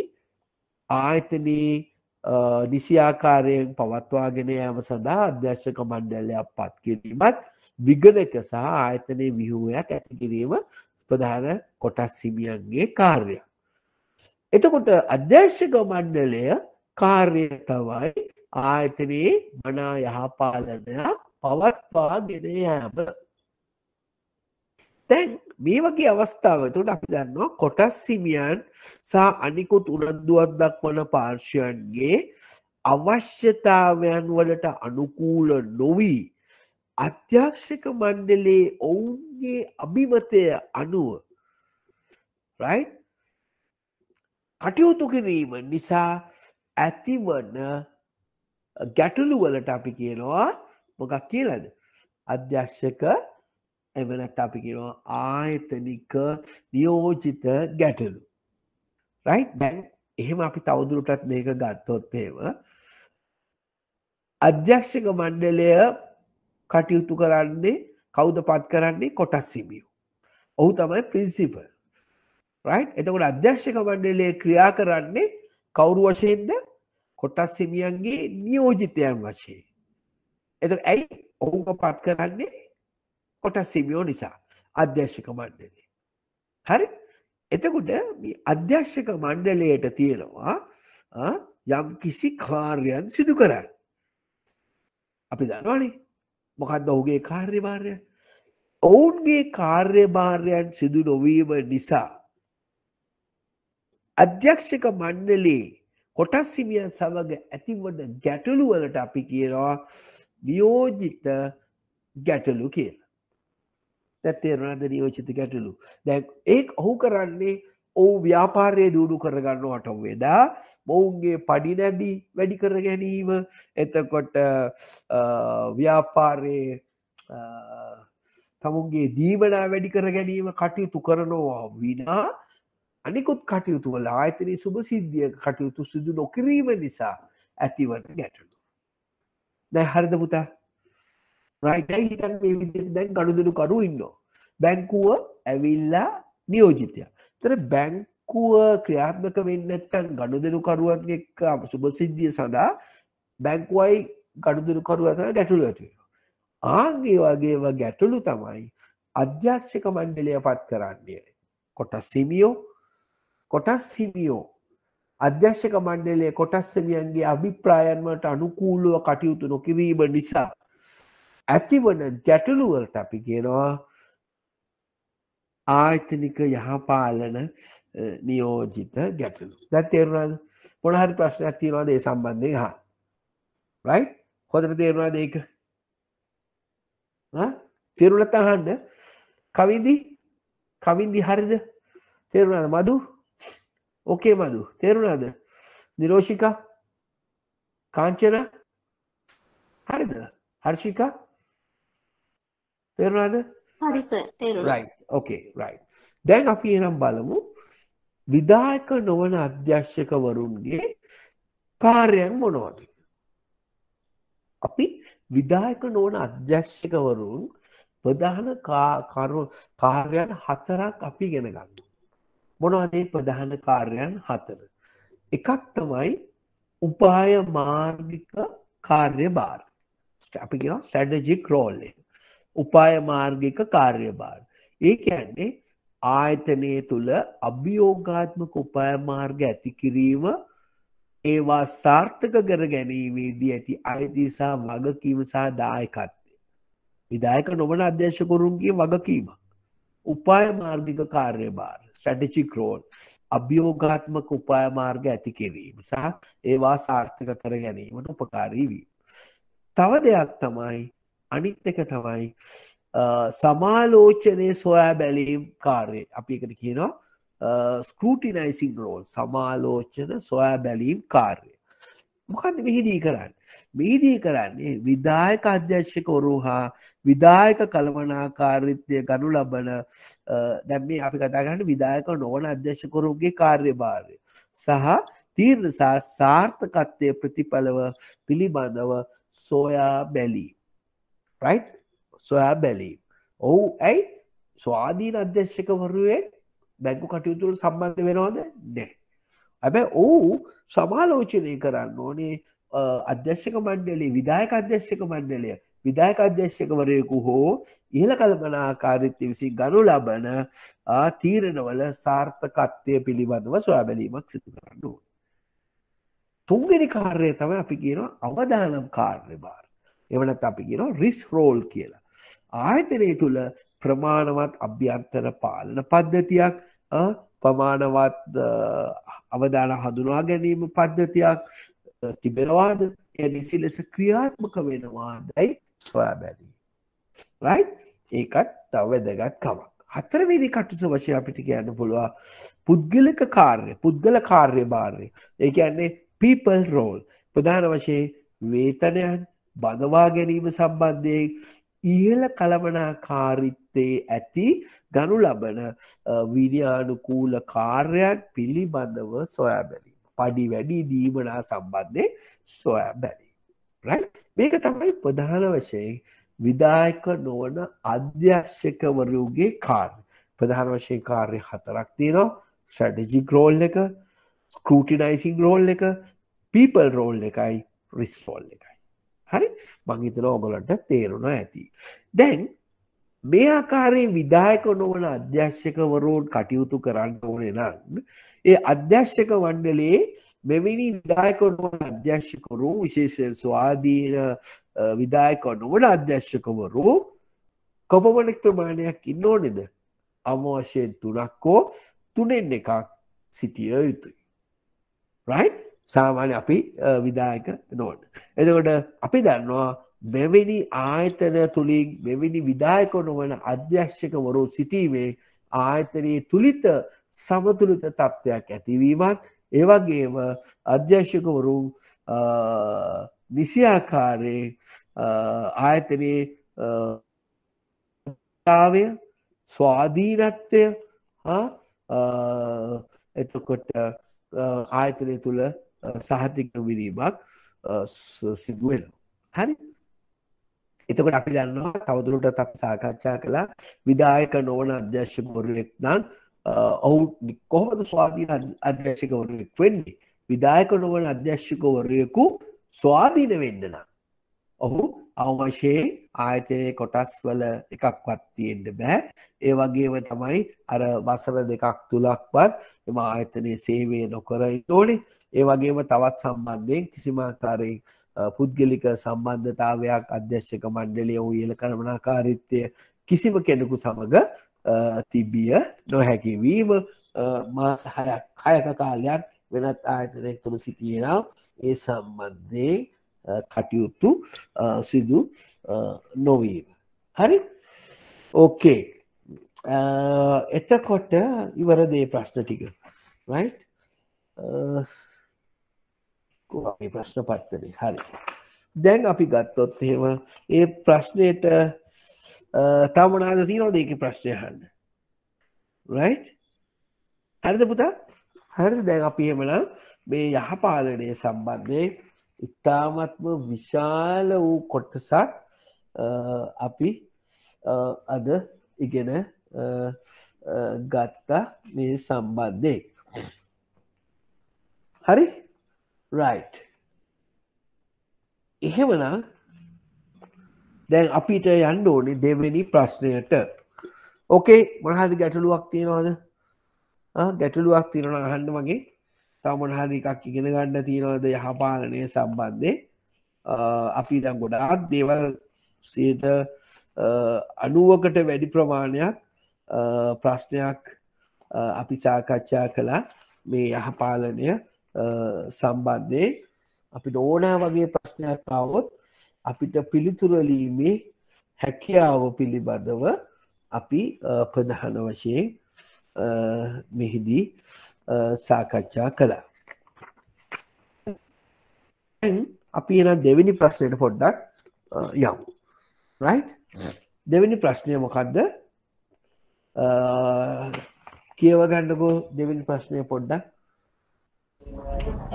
Speaker 1: ආයතනයේ uh, නිසියාකාරයෙන් පවත්වාගෙන ෑම සඳහා අධ්‍යශ්ක මණ්ඩලයක් පත් කිරීමත් විගනක සහ ආයතනය විහුවයක් ඇතිකිරීම ප්‍රධාන කොටස් හිමියන්ගේ කාර්ය. එතකොට අධ්‍යශ්ක මණ්ඩලය කාර්ය තමයි ආයතනයේ මනා යහපාලනයක් පවත්වා ගෙන යෑම දැන් මේ වගේ අවස්ථාව තුළ අපි දන්නවා කොටස් හිමියන් සා අනිකුත් උනන්දුවක් දක්වන පාර්ශයන්ගේ අවශ්‍යතාවයන් වලට අනුකූල නොවී අධ්‍යක්ෂක මණ්ඩලේ ඔවුන්ගේ අභිමතය අනුව කටයුතු කිරීම නිසා ඇතිවන ගැටලු වලට අපි කියනවා මොකක් කියලද අධ්‍යක්ෂක එමනත් අපි කියනවා ආයතනික නියෝජිත ගැටලු රයි් බැන් එහෙම අපි තවදුරටත් මේක ගත්තොත්තේම අධ්‍යක්ෂක මණ්ඩලය කටයුතු කරන්නේ කෞද පත් කරන්නේ කොටස් සිමියෝ ඔහු තමයි පින්සිපල් රයි් එතකොට අධ්‍යක්ෂක මණ්ඩලය ක්‍රියා කරන්නේ කවුරු වශයෙන්ද කොටස් හිමියන්ගේ නියෝජිතයන් වශයෙන් එත ඇයි ඔහුක පත් කරන්නේ කොටස් හිමියෝ නිසා අධ්‍යක්ෂක මණ්ඩලය හරි එතකොට මේ අධ්‍යක්ෂක මණ්ඩලයට තියෙනවා යම් කිසි කාර්යන් සිදු කරන්න අපි දන්නවානේ මොකක්ද ඔහුගේ කාර්යභාරය ඔවුන්ගේ කාර්යභාරයන් සිදු නොවීම නිසා අධ්‍යක්ෂක මණ්ඩලේ කොටස් හිමියන් සමඟ ඇතිවන ගැටලුවලට අපි කියනවා නියෝජිත ගැටලු කියලා. තැත්තේරනද නියෝජිත ගැටලු දැන් ඒ ඔහු කරන්නේ ඔවු ව්‍යාපාරය දුණු කරගන්න අට වෙදා මොවුන්ගේ පඩිනැඩි වැඩි කර ගැනීම එතකොට ව්‍යාපාරයේ තමුන්ගේ දීවනා වැඩි කර ගැනීම කටයුතු කරනවා විනා අනිකුත් කටයුතු වල ආයතනයේ සුභසිද්ධිය කටයුතු සිදු නොකිරීම නිසා ඇතිවන ගැටලු. දැන් හරිද පුතා? රයිට් දැන් හිතන්න මේ විදිහට දැන් ගනුදෙනු කරු ඉන්නවා. බැංකුව ඇවිල්ලා නියෝජිතයා. ඒතර බැංකුව ක්‍රියාත්මක වෙන්නේ නැත්නම් ගනුදෙනු කරුවන් එක්ක සුභසිද්ධිය සඳහා බැංකුවයි ගනුදෙනු කරුව අතර ගැටලු ඇති වෙනවා. ආන්ගේ වගේම ගැටලු තමයි අධ්‍යක්ෂක මණ්ඩලය පත් කරන්නේ. කොටස් හිමියෝ කොටස් හිමියෝ අධ්‍යශ්‍යක මණ්ඩලය කොටස් හිමියන්ගේ අභිප්‍රායන්වට අනුකූලව කටයුතු නොකිරීම නිසා ඇතිවන ගැටලුවලට අපි කියනවා ආයතනික යහපාලන නියෝජිත ගැටලු දැ තේරුණද පොනහරි ප්‍රශ්නයක් තියෙනවා දේ සම්බන්ධය හා රයි හොදර තේරුණාද ඒක තේරුණත් අහන්න කවිදි කවින්දි හරිද තේරුණද මදු ඕකේ මදු තේරුණාද නිරෝෂිකා කාංචන හරිද හර්ෂිකා තේරුණාද හරි සර් තේරුණා රයිට් ඕකේ රයිට් දැන් අපි එනම් බලමු විධායක නොවන අධ්‍යක්ෂකවරුන්ගේ කාර්යයන් මොනවද අපි විධායක නොවන අධ්‍යක්ෂකවරුන් ප්‍රධාන කාර්යයන් හතරක් අපි ඉගෙන ගන්නවා මොනවාදේ ප්‍රධාන කාර්යයන් හතර. එකක් තමයි උපාය මාර්ගික කාර්ය බාර අපි කියෙන ස්ටඩජික් රෝල්ල උපාය මාර්ගික කාර්ය බාර ඒ කියන්නේ ආයතනය තුළ අභියෝගාත්මක උපාය මාර්ග ඇති කිරීම ඒවා සාර්ථක කර ගැනීමේදී ඇති අයිතිසා වගකීමසා දායකත්තේ විදායක නොවන අධ්‍යශකරුන්ගේ වගකීමක් උපාය මාර්ගික කාර්ය බාර ස්ට්‍රටජික් රෝල් අභ්‍යෝගාත්මක උපාය මාර්ග ඇති කිරීම සහ ඒවා සාර්ථක කර ගැනීමට උපකාරී වී. තව දෙයක් තමයි අනිත් එක තමයි සමාලෝචනය සොයා බැලීම් කාර්ය අපි එකට කියනවා ස්කෘටිනයිසින් රෝල් සමාලෝචන සොයා බැලීම් කාර්ය මොකද විහිදී කරන්න. විහිදී කරන්නේ විදායක අධ්‍යක්ෂකවරු හා විදායක කළමනාකාරිත්වය ගනු ලබන දැම් මේ අපි කතාගන්නට විදායක නොවන අධ්‍යක්ෂකරුන්ගේ කාර්යභාරය. සහ තීර්ණසා සාර්ථකත්වය ප්‍රතිඵලව පිළිබඳව සෝයා බැලී. රයි් සොයා බැලී. ඔවු ඇයි ස්වාධීන අධ්‍යක්ෂකවරුවේ බැංකු කටයුතුළ සම්බන්ධ වෙනවාද නෑ. ඇබැ ඔවු සමාලෝචනය කරන්න ඕනේ අධ්‍යශ්‍යක මණ්ඩලේ විදායක අධ්‍යශ්‍යක මණ්ඩලය විදායක අධ්‍යශ්‍යකවරයකු හෝ ඉහළ කල්පනාකාරිත්‍ය විසින් ගනු ලබන තීරණවල සාර්ථකත්වය පිළිබඳව සොයාබැලීමක් සිති කරන්න ඕන. තුන්ගනි කාර්ය තම අපි කියනවා අවධානම් කාර්ය බාර එවනත් අපි කියනවා රිස් රෝල් කියලා. ආයතනය තුළ ප්‍රමාණවත් අභ්‍යන්තර පාලන පද්ධතියක් පමාණවත් අවධාන හඳුනා ගැනීම පද්ධතියක් තිබෙනවාද එය නිසි ලෙස ක්‍රියාත්මක වෙනවා දැයි සොයා බැලී රයි ඒකත් තවදගත් කමක් හතරවෙනි කටුස වශය අපිට කියන්න පුළුවන් පුද්ගලක කාර්ය පුද්ගල කාර්ය භාරය ඒ කියන්නේ පීපල් රෝල් ප්‍රධාන වශයෙන් වේතනයන් බඳවා ගැනීම සම්බන්ධයෙන් ඉහල කළමනාකාරිත්තේ ඇති ගනු ලබන විනිානුකූල කාර්යන් පිළිබඳව සොයා බැලීම. පඩි වැඩි දීමනා සම්බන්ධය සොයා බැලීම. මේක තමයි ප්‍රධාන වශයෙන් විදායක නොවන අධ්‍යක්ෂකවරයුගේ කාර්ය. ප්‍රධාන වශයෙන් කාර්ය හතරක් තියෙනවා ස්ටඩජි රෝල් එක ස්කෘටිනයිසින් රෝල් එක පීපල් රෝල් එකයි රිස් රෝල් එකයි. හරි මංහිතන ඕගොලන්ට තේරුණා ඇති. දැන් මේ ආකාරයේ විදායක නොවන අධ්‍යශ්‍යකවරෝන් කටයුතු කරන්න ඕනේ නම් ඒ අධ්‍යශ්‍යක වණ්ඩලයේ මෙවැනි විදායක නොවන අධ්‍යශ්‍යකවරු විශේෂයෙන් ස්වාධීන විදායක නොවන අධ්‍යශ්‍යකවරු කොපමණ ප්‍රමාණයක් ඉන්න ඕනේද? අමවශයෙන් තුනක් හෝ තුනෙන් එකක් සිටිය යුතුයි. right? සාමාන්‍ය අපි විදායක නෝඩ්. එතකොට අපි දන්නවා මෙවැනි ආයතන තුළින් මෙවැනි විදායක නොවන අධ්‍යක්ෂකවරු සිටීමේ ආයතනයේ තුළිත සමතුලිත තත්ත්වයක් ඇතිවීමත් ඒවගේම අධ්‍යක්ෂකවරු නිසියාකාරයේ ආයතනයේ ස්වාධීනත්වය එතකොට ආයතනය තුළ සහතික විරීමක් සිදුවෙන හරි එතකට අපි දන්නවා තවදුරට තක් සාකච්ඡා කළා විදායක නෝන අධ්‍යශ්‍යකවරුවෙක් නම් ඔවු කොහොද ස්වාධීන අධ්‍යශිකවරුවෙක් වෙන්නේ විදායක නොවන අධ්‍යශ්‍යකවරයකු ස්වාධීන වෙන්නනම් ඔහු අවවශයෙන් ආයතනයේ කොටස් වල එකක්වත් තියෙන්න බෑ. ඒ වගේම තමයි අර වසර දෙකක් තුලක්වත් එම ආයතනයේ සේවය නොකර ඉන්නෝනේ. ඒ වගේම තවත් සම්බන්ධයෙන් කිසිම ආකාරයෙන් පුද්ගලික සම්බන්ධතාවයක් අධ්‍යක්ෂක මණ්ඩලය උයල කර්මනාකාරීත්වය කිසිම කෙනෙකු සමග තිබිය නොහැකි වීම මාස 6ක කාලයක් වෙනත් ආයතනයක් තුල සිටිනා ඒ සම්බන්ධයෙන් කටයුතු සිදු නොවීම. හරි ඕකේ එතකොට ඉවරදේ ප්‍රශ්න ටික ප්‍රශ්න පත්තරේ හරි දැන් අපි ගත්තොත් එහෙම ඒ ප්‍රශ්නයට තමනාද තිීනෝද ඒක ප්‍රශ්නයහන්න රයි් හරිද පුතා හරි දැන් අපි එමන මේ යහපාලනය සම්බන්ධය ඉතාමත්ම විශාල වූ කොට්ටසක් අපි අද ඉගෙන ගත්තා මේ සම්බන්ධය හරි රයි් එහෙමනම් දැන් අපිට යන්න ඕනේ දෙවැනි ප්‍රශ්නයට ඕකේ මහද ගැටලුවක් තියෙනවාද ගැටලුවක් තියෙනන අහන්න මගේ තවමනහරි එකක් ඉගෙන ගන්න තියෙනවද යහපාලනය සම්බන්ධය අපි දම් ගොඩාත් දේවල් සේට අනුවකට වැඩි ප්‍රමාණයක් ප්‍රශ්නයක් අපි සාකච්ඡා කළා මේ යහපාලනය සම්බන්ධය අපි ඕනා වගේ ප්‍රශ්නයක් කාවොත් අපිට පිළිතුරලීමේ හැකියාව පිළිබඳව අපි ප්‍රධාන වශයෙන් මෙහිදී සාකච්ඡා කළා. අපි එන දෙවිනි ප්‍රශ්නයට පොඩ්ඩක් යමු. රයිට්? දෙවිනි ප්‍රශ්නය මොකක්ද? කියව ගන්නකෝ දෙවිනි ප්‍රශ්නය පොඩ්ඩක්.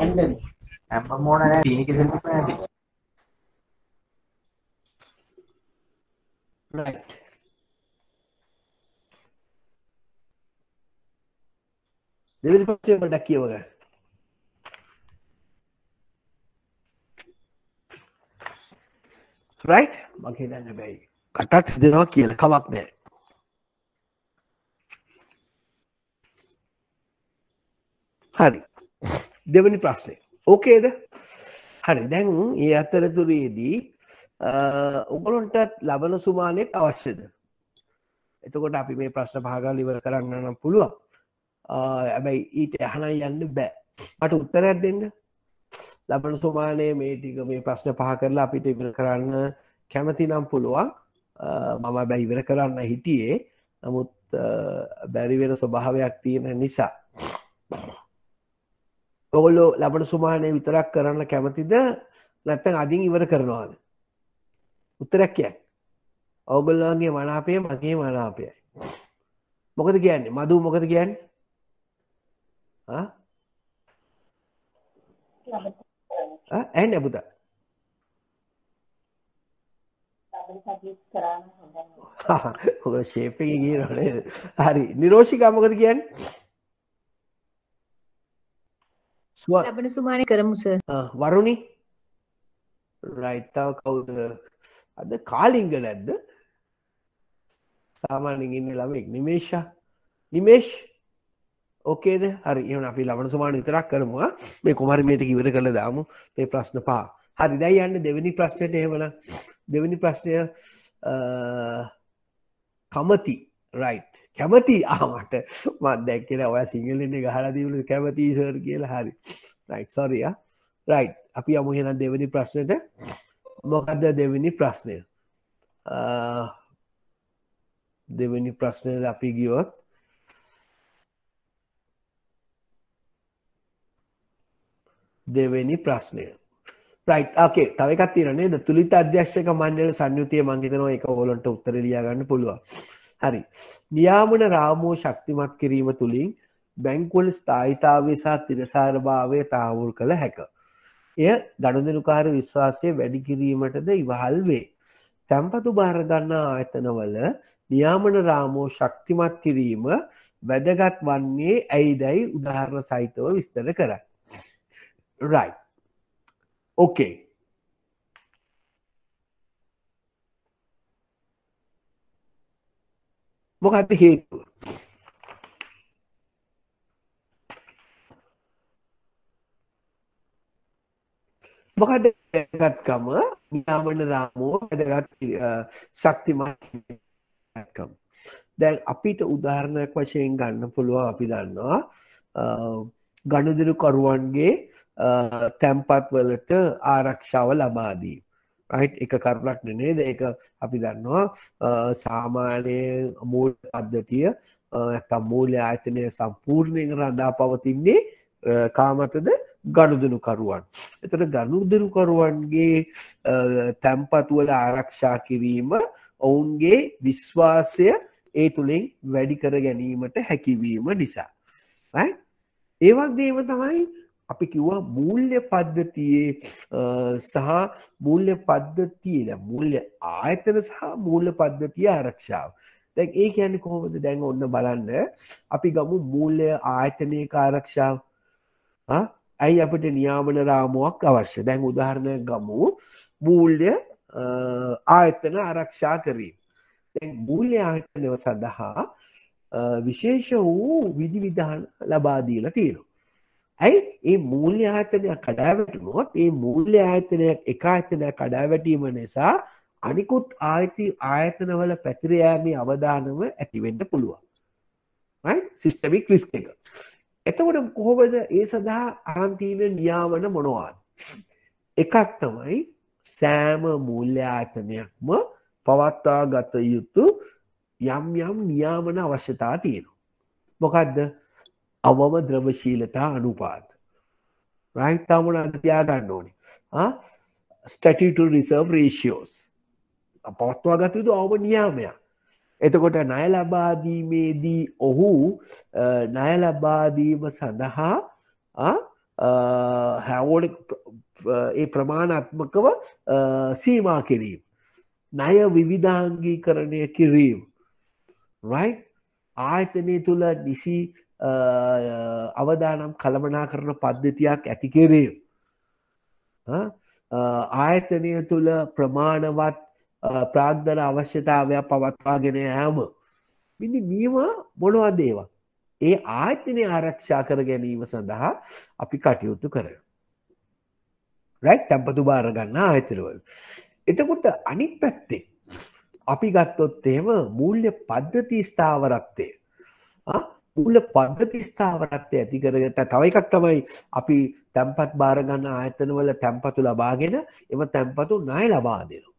Speaker 1: ඇන්ඩන් ඇම්ම මොන නැහැ ටීනි කෙසෙල් නැති. රයිට්. දෙදිරි පස්සේ මට කියව ගන්න. right මම හිතන්නේ බෑ. කටක් දෙනවා කියලා කමක් නැහැ. හරි. දෙවෙනි ප්‍රශ්නේ. ඕකේද? හරි. දැන් ඒ අතරතුරේදී ඔගලොන්ට ලබන සුමානෙත් අවශ්‍යද? එතකොට අපි මේ ප්‍රශ්න පහගල් ඉවර කරන්න නම් පුළුවන්. ඇබැයි ඊට යහන යන්න බෑ මට උත්තරයක් දෙන්න ලබන සුමානය මේ ටික මේ ප්‍රශ්න පහ කරලා අපිට ඉවර කරන්න කැමති නම් පුළුවන් මම බැයිවර කරන්න හිටියේ නමුත් බැරිවෙන ස්වභාවයක් තියෙන නිසා ඔගොල්ලෝ ලබට සුමානය විතරක් කරන්න කැමතිද නැත්තන් අදින් ඉවර කරනවාද උත්තරැක්කයන් ඔවගොල්ලන්ගේ මනාපය මගේ මනාපයයි මොකද කියන්නේ මදු මොකද කියන්න huh? uh, and Abuda. ඔක ශේප් එක කියනවා නේද? හරි. නිරෝෂිකා මොකද කියන්නේ? සුවා ලැබෙන සුමානෙ කරමු සර්. ආ වරුණි. රයිට්. තව කවුද? අද කාලිංග නැද්ද? සාමාන්‍යයෙන් ඉන්න ළමෙක් නිමේෂා. නිමේෂ් ඕකේද හරි එ අපි ලබන සුමාන විතරක් කරමවා මේ කොමර මේට ඉවර කළ දාමු මේ ප්‍රශ්න පා හරි දැයි යන්න දෙවැනි ප්‍රශ්නයට එවන දෙවැනි ප්‍රශ්නය කමති රයි් කැමති ආමට මත් දැක් කියෙන ඔය සිංහලෙන්නේ ගහලදීවලු කැමති සර් කියලා හරි රයි් සොරිය රයි් අපි අමුහෙන දෙවැනි ප්‍රශ්නයට මොකක්ද දෙවැනි ප්‍රශ්නය දෙවැනි ප්‍රශ්නය අපි ගියොත් දෙවෙනි ප්‍රශ්නය රයිට්කේ තව එකක් තිරනේ ද තුළිත අධ්‍යක්ෂක මණ්ඩල සංයුතිය මංගිතනවා එක ඕලොන්ට උත්තරලියගන්න පුළුවන් හරි නියාමන රාමෝ ශක්තිමත් කිරීම තුළින් බැංකුවල ස්ථායිතාවසා තිරසාරභාවය තාවුල් කළ හැක එය ගණුදනුකාර විශ්වාසය වැඩි කිරීමටද ඉවහල් වේ තැම්පතු භාරගන්නා ආයතනවල නියාමන රාමෝ ශක්තිමත් කිරීම වැදගත් වන්නේ ඇයිදැයි උදාහරණ සහිතව විස්තර කරයි Right. Okay. මොකක්ද හේතුව? මොකද වැදගත්කම නියාමන රාමෝ වැදගත් ශක්තිමත්කම්. දැන් අපිට උදාහරණයක් වශයෙන් ගන්න පුළුවන් අපි දන්නවා ගනුදෙනු කරුවන්ගේ තැම්පත් වලට ආරක්ෂාව ලබාදී. එක කරුණක් නනේද එක අපි දන්නවා සාමානය මූල් අද්ධතිය ඇතම් මූල්‍ය ආයතනය සම්පූර්ණයෙන් රඳා පවතින්නේ කාමතද ගණුදනුකරුවන්. එතට ගණුදනුකරුවන්ගේ තැම්පතුවල ආරක්ෂා කිරීම ඔවුන්ගේ විශ්වාසය ඒ තුළින් වැඩිකර ගැනීමට හැකිවීම නිසා. ඒවක් දේව තමයි අපි කිව්වා මූල්‍ය පද්ධතියේ සහ මූල්‍ය පද්ධතියන මුල්්‍ය ආයතන සහ මූල්‍ය පද්ධතිය ආරක්ෂාව දැන් ඒ කියන්නේ කොහොමද දැන් ඔන්න බලන්න අපි ගමු මූල්‍ය ආයතනය ආරක්ෂාව ඇයි අපට නියාමන රාමුවක් අවශ්‍ය දැන් උදාහරණය ගමු මූල්‍ය ආයතන ආරක්ෂා කරීම මූල්‍ය ආයතනව සඳහා විශේෂ වූ විදිවිධාන ලබාදීලා තියෙනවා ඇයි ඒ මූල්‍ය ආයතනයක් කඩාවැටුනොත් ඒ මූල්‍ය ආයතනයක් එක ආයතනයක් කඩාවැටීම නිසා අනිකුත් ආයති ආයතනවල පැතිරයාමේ අවධානම ඇතිවෙන්න පුළුවන් සිිස්ටමික් රිස් එක එතකොට කොහොමද ඒ සඳහා අරන්තීන නියාවන මොනවාද එකක් තමයි සෑම මූල්‍ය ආයතනයක්ම පවත්වා ගත යුතු යම් යම් නියාමන අවශ්‍යතා තියෙනවා මොකක්ද අවම ද්‍රවශීලතා අනුපාත රයිතාමන අතියා ගන්න ඕනි ස්ටටිට රිසර්් රේෂියෝස් පවත්වා ගතයුතු අවම නියාමයක් එතකොට නය ලබාදීමේදී ඔහු නය ලබාදීම සඳහා හැවෝඩ ඒ ප්‍රමාණත්මකව සීමා කිරීම ණය විවිධාංගී කරණය කිරීම රයි් ආයතනය තුළ නිසි අවදානම් කළමනා කරන පද්ධතියක් ඇති කෙරේ. ආයතනය තුළ ප්‍රමාණවත් ප්‍රාග්ධන අවශ්‍යතාවයක් පවත්වාගෙන ෑම. මිනි මීම මොනවදේවා. ඒ ආයතනය ආරක්ෂා කර ගැනීම සඳහා අපි කටයුතු කර. රැට් තැම්පතු භාරගන්න ආයතරවල. එතකොට අනිත් පැත්තේ අපි ගත්තොත් එහෙම මූල්‍ය පද්ධති ස්ථාවරත්තය මූල පද්ධති ස්ථාවරත්වය ඇති කරගත තව එකක් තමයි අපි තැම්පත් භාරගන්න ආයතනවල තැම්පතු ලබාගෙන එම තැම්පතු නය ලබා දෙනු.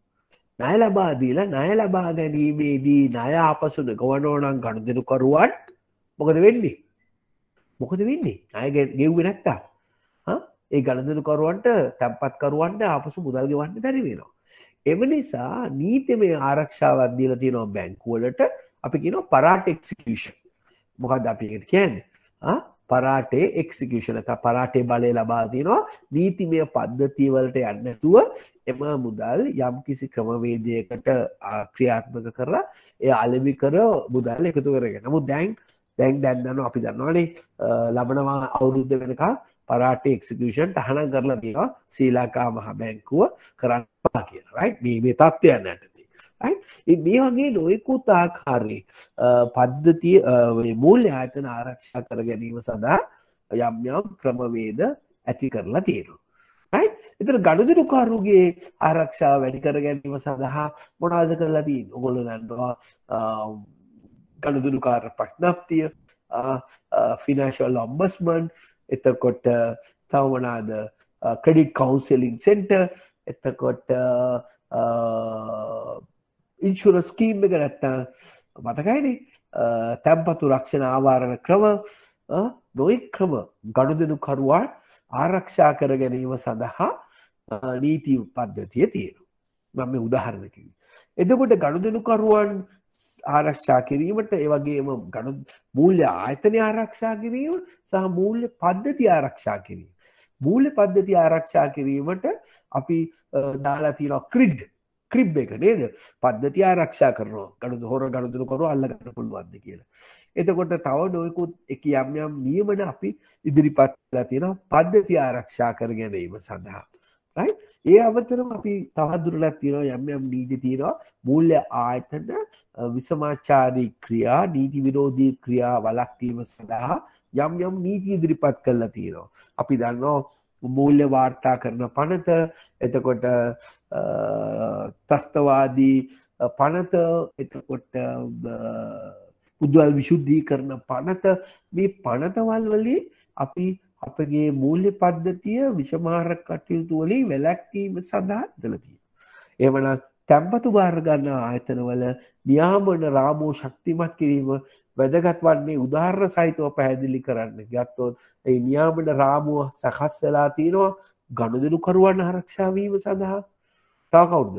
Speaker 1: නය ලබාදීලා නය ලබා ගැනීමේදී නය ආපසුන ගවනෝනං ගණු දෙනුකරුවන් මොකද වෙන්නේ. මොකද වෙන්නේ අයගේ ගෙව්වෙ නැත්තා ඒ ගණදනුකරුවන්ට තැම්පත්කරුවන්ට ආපසු මුදල්ගවන්න බැරිවෙනවා. එම නිසා නීති මේ ආරක්ෂාවදදිල තියනවා බැංකුවලට අපි කියන පරාට එක්සිකෂන් මොකක්ද අපිකට කියන්නේ පරාටේ එක්සිකෂන ත පරාටේ බලය ලබාදීනවා නීතිමය පද්ධතිවලට යන්නතුව එම මුදල් යම් කිසි ක්‍රමවේදයකට ක්‍රියාත්මක කරලා එය අලමි කර මුදල් එකතු කරගෙන නමු දැන් දැන් දැන්දන්න අපි දන්නවානේ ලබනවා අවුරුද්ධ වෙනකා පරාට එක්සිකෂන් තහන කරලා තිවා සීලාකා මහ බැංකුව කරන්න පා කියන රයි මේ තත්ත්වයන්න ඇට මේ වගේ නොයකුත් ආකාරයේ පද්ධතිය මුල් ආයතන ආරක්ෂා කර ගැනීම සඳහා යම්යම් ක්‍රමවේද ඇති කරලා තියෙනවා. එතර ගඩුදිරුකාරුගේ ආරක්ෂා වැඩි කර ගැනීම සඳහා මොනාද කරලා දී ඔගොල දන්නවා ගඩුදුරුකාර පට්නප්තිය ෆිනශල් ඔම්බස්මන් එතකොට තවමනාද ක්‍රඩිට් කවන්සෙලින් සෙන්ට එතකොට ඉන්ශුර ස්කීම් එක නැත්තන මතකයින තැම්පතු රක්ෂණ ආවාරණ ක්‍රම නොයි ක්‍රම ගඩු දෙනු කරුවා ආරක්ෂා කර ගැනීම සඳහා නීති උපද්ධතිය තියෙනු මම උදාහරණකිව. එදකොට ගඩු දෙනුකරුවන් ආරක්ෂා කිරීමට ඒවගේම ගඩු මූල්‍ය ආයතනය ආරක්ෂා කිරීම සහ මූල්‍ය පද්ධති ආරක්ෂා කිරීම. මූල්‍ය පද්ධති ආරක්ෂා කිරීමට අපි දාලා තියෙනවා ක්‍රිඩ් ක්‍රිබ් එක නේද පද්ධති ආරක්ෂා කරනවා ගඩු හොර ගඩුදුන කරු අල්ලගන්න පුළුවන්ද කියලා. එතකොට තව නොයකුත් එක යම් යම් නියමන අපි ඉදිරිපත් කළා තියෙනවා පද්ධති ආරක්ෂා කර ගැනීම සඳහා. right? ඒ අවතරම අපි තවත් දුරටත් තියෙනවා යම් යම් නීති තියෙනවා මූල්‍ය ආයතන විසමාචාරී ක්‍රියා නීති විරෝධී ක්‍රියා වළක්වීම සඳහා යම් යම් නීති ඉදිරිපත් කළා තියෙනවා. අපි දන්නවා මූල්‍ය වාර්තා කරන පනත එතකොට තස්තවාදී පනත එතකොට පුද්වල් විශුද්ධී කරන පනත මේ පනතවල් වලින් අපි අපගේ මූල්‍ය පද්ධතිය විෂමාර කටයුතු වලින් වැලැක්වීම සඳහා දලතිය. එමන තැම්පතු භාරගන්න ආයතනවල නියාමන රාමෝ ශක්තිමත් කිරීම වැදගත් වන්නේ උදාහරණ සහිතව පැහැදිලි කරන්න ගත්තොත් ඒ නියාමට රාමුව සකස් වෙලා තියෙනවා ගණුදෙනුකරුවන් ආරක්ෂාවීම සඳහා තාකවුද්ද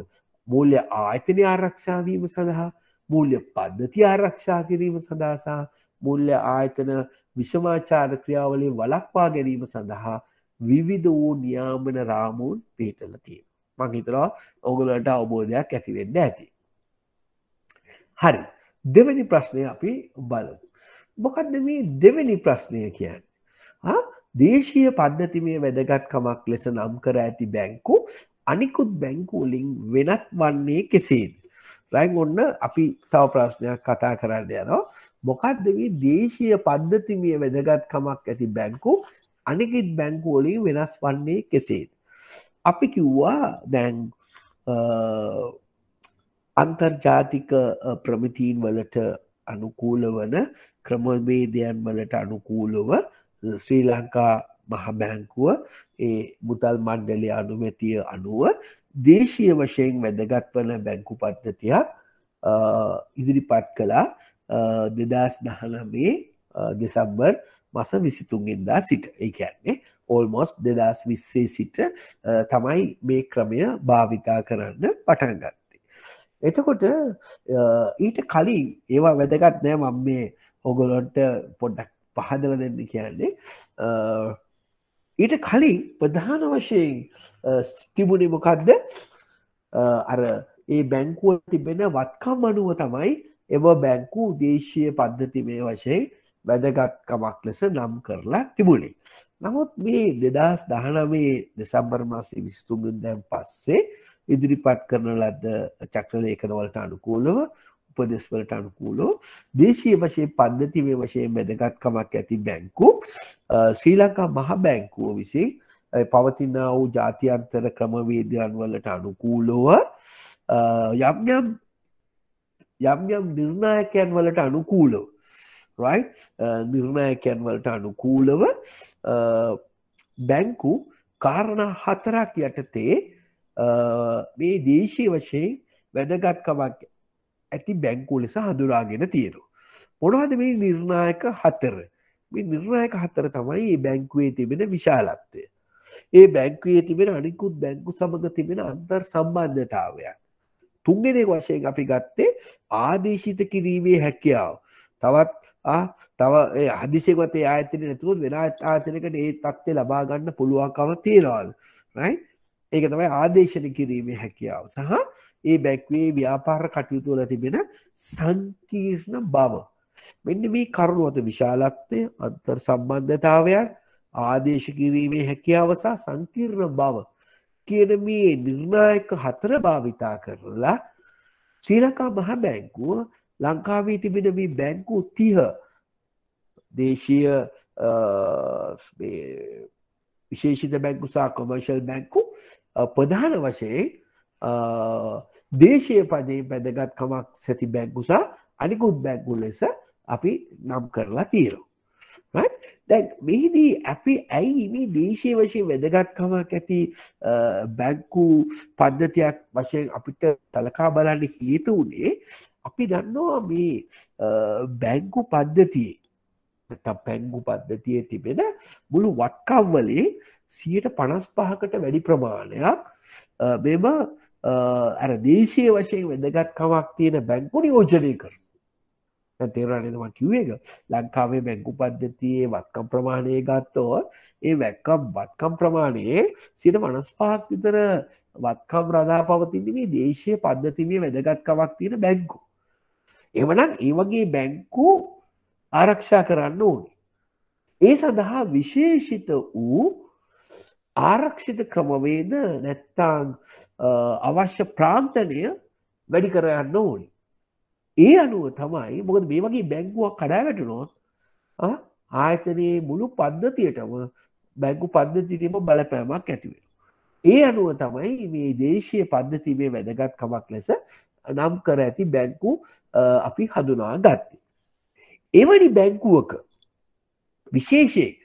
Speaker 1: මූල්‍ය ආයතනය ආරක්ෂාවීම සඳහා මූල්‍ය පද්ධති ආරක්ෂා කිරීම සඳහාසා මුල්්‍ය ආයතන විෂමාචාර ක්‍රියාවලින් වලක්වා ගැනීම සඳහා විවිධ වූ නියාමන රාමූන් පේටල තියෙන. මංහිතරා ඔගලට අවබෝධයක් ඇතිවෙන්න ඇති. හරි දෙවැනි ප්‍රශ්නය අපි බලමු. මොකක්ද මේ දෙවැනි ප්‍රශ්නය කියන්න. දේශීය පද්ධතිමය වැදගත්කමක් ලෙස නම් කර ඇති බැංකු අනිකුත් බැංකූලින් වෙනත් වන්නේ කෙසේද. රැන් ඔන්න අපි තව ප්‍රශ්නයක් කතා කරන්න යනවා. මොකක්ද මේ දේශීය පද්ධතිමය වැදගත්කමක් ඇති බැංකු අනිකුත් බැංකෝලින් වෙනස් වන්නේ කෙසේද. අපි කිව්වා දැන් අන්තර්ජාතික ප්‍රමිතීන් වලට අනුකූල වන ක්‍රමවේදයන් වලට අනුකූලව ශ්‍රී ලංකා මහබැංකුව ඒ මුතල් මණ්ඩලි අනුමැතිය අනුව දේශීය වශයෙන් වැදගත් වන බැංකු පද්ධතියක් ඉදිරිපත් කළා දෙදස් දහනමේ දෙසම්බර් මස විසිතුන්ගෙන්දා සිට එකන්නේ ඕල්මොස් දෙදස් විස්සේ සිට තමයි මේ ක්‍රමය භාවිතා කරන්න පටන්ගත් එතකොට ඊට කලින් ඒවා වැදගත් නෑ මම මේ හොගොලොන්ට පොඩ්ඩක් පහදල දෙන්න කියන්නේ ඊට කලින් ප්‍රධාන වශයෙන් ස්තිබුණි මොකක්ද අර ඒ බැංකුව තිබෙන වත්කම් අනුව තමයි එම බැංකු දේශය පද්ධති මේ වශයෙන් වැදගත්කමක් ලෙස නම් කරලා තිබුණේ. නමුත් මේ දෙදස් දහනමේ දෙසම්බර් මාසේ විස්තුගෙන් දැන් පස්සේ ඉදිරිපත් කරන ලද්ද චක්‍රලේඛනවලට අනුකූලව උපදෙස්වලට අනුකූලෝ දේශීය වශයෙන් පද්ධතිමය වශයෙන් වැදගත්කමක් ඇති බැංකු ශ්‍රී ලංකා මහ බැංකුව විසින් පවතින වූ ජාතියන්තර ක්‍රමවේදයන් වලට අනුකූලව යම් යම් යම් යම් නිර්ණායකයන් වලට අනුකූලව රයි් නිර්ණායකයන් වලට අනුකූලව බැංකු කාරණ හතරක් යටතේ මේ දේශී වශයෙන් වැදගත්කමක් ඇති බැංකු ලෙස හඳුනාගෙන තියෙනු. මොනහද මේ නිර්ණායක හතර මේ නිර්ණායක හතර තමයි ඒ බැංකුවේ තිබෙන විශාලත්වය. ඒ බැංකුවේ තිබෙන අනිකුත් බැංකු සමඟ තිබෙන අන්තර් සම්බන්ධතාවයක්. තුන්ගෙනෙ වශයෙන් අපි ගත්තේ ආදේශිත කිරීමේ හැකියාව. තවත් තව හදිසිවතේ ආයතන නැතුවත් වෙලා ආතනකට ඒ තත්ත්ය ලබා ගන්න පුළුවන්කම තියෙනවාද රයි ඒක තමයි ආදේශන කිරීමේ හැකියාව සහ ඒ බැක්වේ ව්‍යාපාර කටයුතුවල තිබෙන සංකීර්ණ බව. මෙන්න මේ කරුණුවත විශාලත්වය අන්තර් සම්බන්ධතාවයන් ආදේශ කිරීමේ හැකියාව සහ සංකීර්ණ බව කියන මේ නිර්ණායක හතර භාවිතා කරලා ශ්‍රී ලංකා මහ බැංකුව ලංකාවේ තිබෙන මේ බැංකු තිහ දේශීය විශේෂිත බැංකු සහ කොමර්ෂල් බැංකු ප්‍රධාන වශයෙන් දේශය පදේ බැදගත්කමක් සැති බැක්ගුසා අනිකුත් බැක්ගු ලෙස අපි නම් කරලා තීරෝ. දැන් මෙහිදී අපි ඇයි මේ දේශය වශය වැදගත්කමක් ඇති බැංකු පද්ධතියක් වශයෙන් අපිට තලකා බලන්න හේතු වනේ අපි දන්නවා මේ බැංකු පද්ධතියේ නැත්තම් පැංගු පද්ධතිය තිබෙන මුළු වටකම්වලේ සියට පනස් පහකට වැඩි ප්‍රමාණයක් මෙම ඇර දේශය වශයෙන් වැදගත්කමක් තියෙන බැංකු නියෝජනය කර තේරණවා කිවේක ලංකාවේ බැංකු පද්ධතියේ වත්කම් ප්‍රමාණය ගත්තෝ ඒ වැැක්කම් වත්කම් ප්‍රමාණයේ සිට මනස්පාක් විතර වත්කම් රදා පවතින්නේ දේශය පද්ධතිමේ වැදගත්කමක් තියෙන බැංකු එමනම් ඒ වගේ බැංකු ආරක්ෂා කරන්න ඕනි. ඒ සඳහා විශේෂිත වූ ආරක්ෂිත ක්‍රමවේද නැත්තාන් අවශ්‍ය ප්‍රාන්තනය වැඩි කරන්න ඕනි. ඒ අනුව තමයි මොකද මේ වගේ බැංගුවක් කඩාවැටුනොත් ආයතනයේ මුළු පද්ධතියටම බැංගු පද්ධතිතිම බලපෑමක් ඇතිවෙන. ඒ අනුව තමයි මේ දේශය පද්ධතිමේ වැදගත්කමක් ලෙස නම් කර ඇති බැංකු අපි හඳුනා ගත්තේ. එවැනි බැංකුවක විශේෂයෙන්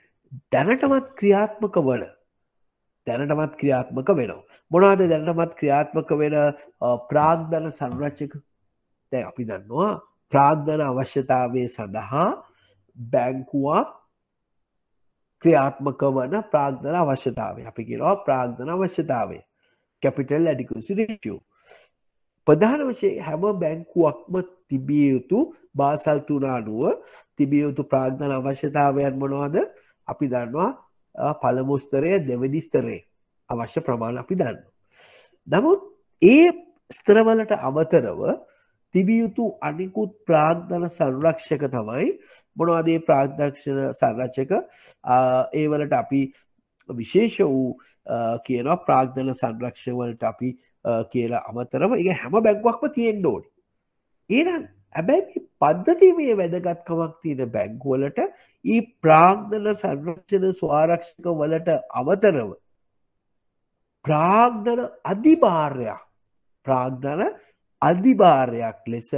Speaker 1: දැනටමත් ක්‍රියාත්මක වන දැනටමත් ක්‍රියාත්මක වෙනවා මොනාද දැනටමත් ක්‍රියාත්මක වෙන ප්‍රාග්ධන සංරච්චක දැ අපි දන්නවා ප්‍රාග්ධන අවශ්‍යතාවය සඳහා බැංකුවක් ක්‍රියාත්මක වන ප්‍රාග්ධන අවශ්‍යතාවය අපි කියෙනවා ප්‍රාග්ධන අවශ්‍යතාවය කැපිටල් ඇඩිකුසි රේෂූ ප්‍රධාන වශයෙන් හැම බැංකුවක්ම තිබිය යුතු බාසල් තුනානුව තිබිය යුතු ප්‍රාග්ධන අවශ්‍යතාවයන් මොනවාද අපි දන්නවා පළමුස්තරය දෙවනිස්තරේ අවශ්‍ය ප්‍රමාණ අපි දන්න. නමුත් ඒ ස්ත්‍රවලට අමතරව තිබියයුතු අනිකුත් ප්‍රාන්ධන සංරක්ෂක තමයි මොනවාදේ ප්‍රාධක්ෂණ සංරච්චක ඒවලට අපි විශේෂ වූ කියන ප්‍රාග්ධන සංරක්ෂවලට අපි කියලා අමතරම එක හැම බැංගුවක්ම තියෙන් ඕඩ ඒනම් හැබැයි පද්ධති මේ වැදගත්කමක් තියෙන බැංගුවලට ඒ ප්‍රාග්ධන සංරක්ෂණ ස්වාරක්ෂක වලට අවතරව ප්‍රාග්ධන අධිභාරයක් ප්‍රාග්ධන අධිභාරයක් ලෙස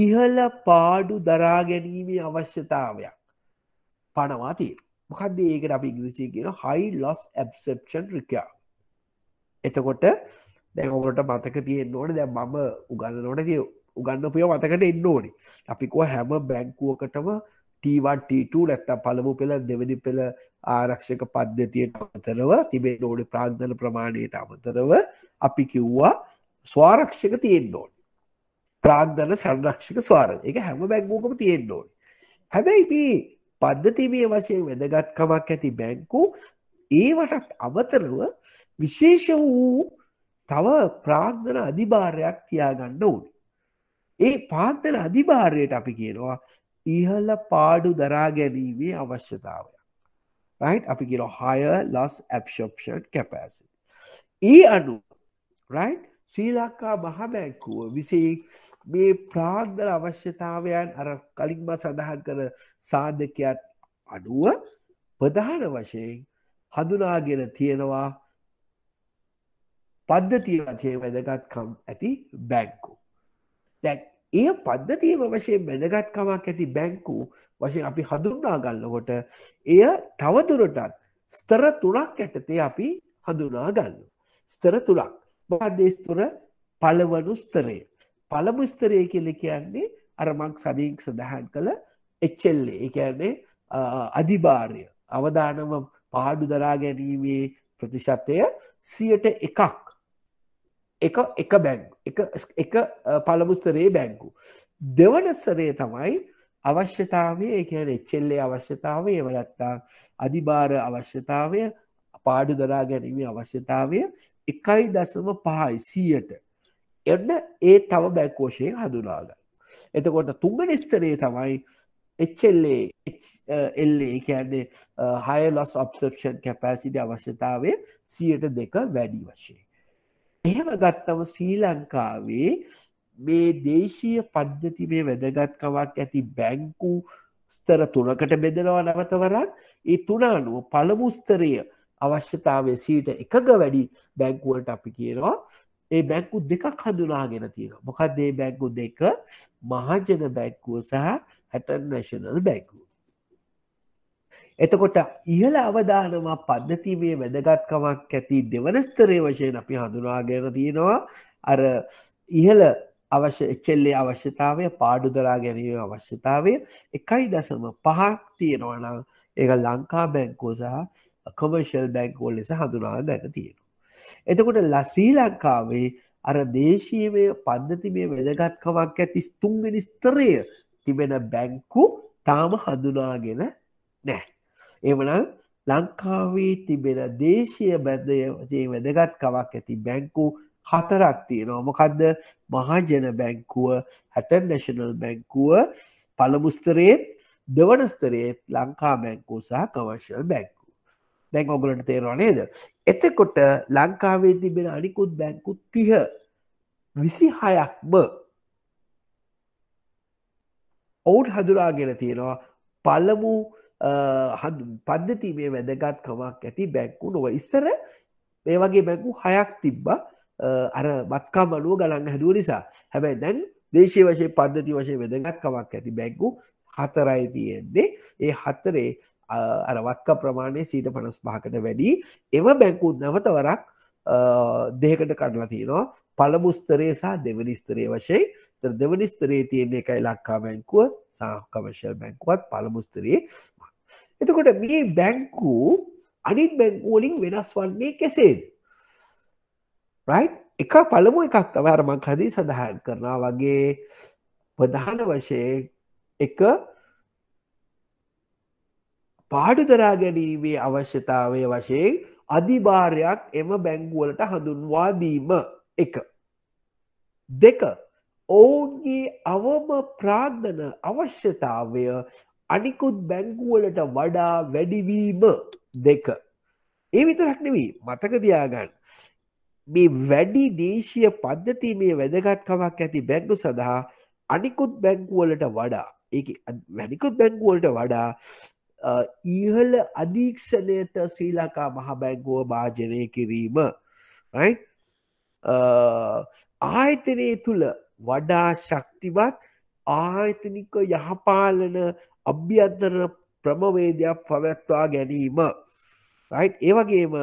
Speaker 1: ඉහල පාඩු දරා ගැනීමේ අවශ්‍යතාවයක් පනවා තියෙන මොකක්ද ඒකට අපි ඉංග්‍රසිය කියන හයි ලොස් ඇබ්සප්ෂන් රිකා එතකොට දැන් ඔබට මතක තියෙන් ඕන දැ මම උගන්න නොට තිය උගන්න පිය මතකට එන්න ඕනි අපිකෝ හැම බැංකුවකටම ටීවන්ටීටූ නැත්ත පළමු පෙළ දෙවැනි පෙළ ආරක්ෂක පද්ධතියට අමතරව තිබේ නෝඩි ප්‍රාග්ධන ප්‍රමාණයට අමතරව අපි කිව්වා ස්වාරක්ෂක තියෙන් ඕන ප්‍රාග්ධන සංරක්ෂක ස්වාර එක හැම බැංගූකම තියෙන් ඕන හැබැයි මේ පද්ධතිමය වශයෙන් වැදගත්කමක් ඇති බැංකු ඒවටත් අමතරව විශේෂ වූ තව ප්‍රාග්ධන අධිභාරයක් තියාගන්න ඕන. ඒ පාත්තන අධිභාරයට අපි කියනවා ඉහල පාඩු දරා ගැනීමේ අවශ්‍යතාවය. රයි් අපි කිය හය ලස් ඇප්ෂප්ෂන් කැපෑසි. ඒ අනු රයි් ශ්‍රී ලංකා මහමැංකුව විසේ මේ ප්‍රාග්ධල අවශ්‍යතාවයන් අර කලින්ම සඳහන් කර සාධකයක් අනුව ප්‍රධාන වශයෙන් හඳුනාගෙන තියෙනවා පද්ධතිය වචය වැදගත්කම් ඇති බැංකු. තැන් ඒ පද්ධතියම වශයෙන් වැදගත්කමක් ඇති බැංකු වශයෙන් අපි හඳුන්නාගන්නකොට එය තවදුරටත් ස්තර තුනක් ඇටතේ අපි හඳුනාගන්න. ස්තර තුළක් මහදේස්තුර පලවනු ස්තරය. පළමු ස්තරය කෙලෙ කියන්නේ අරමක් සදීක් සඳහන් කළ එච්චෙල්ලේ එකන්නේ අධිභාරය අවධානම පාඩු දරා ගැනීමේ ප්‍රතිශතය සියට එකක් එක එක බැංක් එක පළමුස්තරයේ බැංකු. දෙවනස්සරේ තමයි අවශ්‍යතාවය එකන එච්චෙල්ලේ අවශ්‍යතාවය වලත්තා අධිභාර අවශ්‍යතාවය පාඩු දරා ගැනීමේ අවශ්‍යතාවය එකයි දසම පහයි සීයට එන්න ඒ තව බැක්කෝෂයෙන් හඳුනාග. එතකොට තුංග නිස්තරේ තමයි එච්චෙල්ලේ එල්ලේ කියන්නේ හය ලොස් ඔබ්සප්ෂන් කැපෑසිට අවශ්‍යතාවය සියට දෙක වැඩි වශයෙන්. එහෙම ගත්තම ශ්‍රී ලංකාවේ මේ දේශීය පද්ධති මේ වැදගත්කමක් ඇති බැංකු ස්තර තුනකට බෙදෙනවා නැවතවරක් ඒ තුන අනුව පළමුස්තරය අවශ්‍යතාවය සීට එකග වැඩි බැංකුවට අපි කියනවා ඒ බැංකු දෙකක් හඳුනාගෙන තියෙන මොකක්දේ බැංකු දෙක මහජන බැංකුව සහ හැටන් නැශනල් බැංකුව එතකොට ඉහළ අවධානම පද්ධතිමේ වැදගත්කමක් ඇති දෙවනස්තරය වශයෙන් අපි හඳුනාගෙන තියෙනවා අර ඉහළ අවශ්‍ය එච්චෙල්ලේ අවශ්‍යතාවය පාඩුදරා ගැනීම අවශ්‍යතාවය එකයි දසම පහක් තියෙනවනම් ඒ ලංකා බැංකෝ සහ කොමර්ශල් බැංකෝල් ලෙස හඳුනා ගැන තියෙනවා. එතකොට ලස්්‍රී ලංකාවේ අර දේශීවය පද්ධති මේ වැදගත්කමක් ඇති ස්තුන්ග නිස්තරය තිබෙන බැංකු තාම හඳුනාගෙන එමන ලංකාවේ තිබෙන දේශය බැදයේ වැදගත් කවක් ඇති බැංකු හතරක් තියෙනවා මොකක්ද මහජන බැංකුව හැට නැශනල් බැංකුව පළමුස්තරයේත් දෙවනස්තරයේත් ලංකා බැංකෝ සහ කවර්ශල් බැංකු දැන් ඔගලට තේරවා නේද එතකොට ලංකාවේ තිබෙන අනිකුත් බැංකුත් තිහ විසි හයක්ම ඔවුන් හදුරාගෙන තියෙනවා පළමු පද්ධති මේ වැදගත්කමක් ඇති බැක්කු නොව ඉස්සර මේ වගේ බැකු හයක් තිබ්බ අර මත්කා මනුව ගලන්න හැදුව නිසා හැබැයි දැන් දේශය වශය පද්ධති වශය වැදගත්කමක් ඇති බැක්කු හතරයි තියෙන්නේ ඒ හතරේ අරවත්ක ප්‍රමාණය සීට පනස් පහකට වැඩි එම බැංකු නැවතවරක් දෙහකට කඩලා තියෙනවා පළමුස්තරේ සහ දෙවනිස්තරේ වශයෙන් ත දෙවනිස්තරේ තියෙන එකයි ලක්කා බැංකුව සාහකමශල් බැංකුවත් පළමුස්තරේ එතකොට මේ බැංකු අනිත් බැංකූලින් වෙනස් වන්නේ කෙසේද රයි් එක පළමු එකක් තව අරමං හදී සඳහන් කරනා වගේ ප්‍රධාන වශයෙන් එක පාඩුදරා ගැනීමේ අවශ්‍යතාවය වශයෙන් අධිභාරයක් එම බැංගුවලට හඳුන්වාදීම එක. දෙක ඔවුන්ගේ අවම ප්‍රාග්ධන අවශ්‍යතාවය අනිකුත් බැංකුවලට වඩා වැඩිවීම දෙක ඒ විතරක් නෙවී මතක දයාගන්න මේ වැඩි දේශීය පද්ධති මේ වැදගත්කමක් ඇති බැංගු සඳහා අනිකුත් බැංකුවලට වඩා ඒ වැඩිකුත් බැංකුවලට වඩා ඉහල අධීක්ෂණයට ශ්‍රී ලංකා මහබැංගුව භාජනය කිරීම ආයතනය තුළ වඩා ශක්තිවත් ආයතනික යහපාලන අභ්‍යන්තර ප්‍රමවේදයක් පවැත්වා ගැනීම ඒවගේම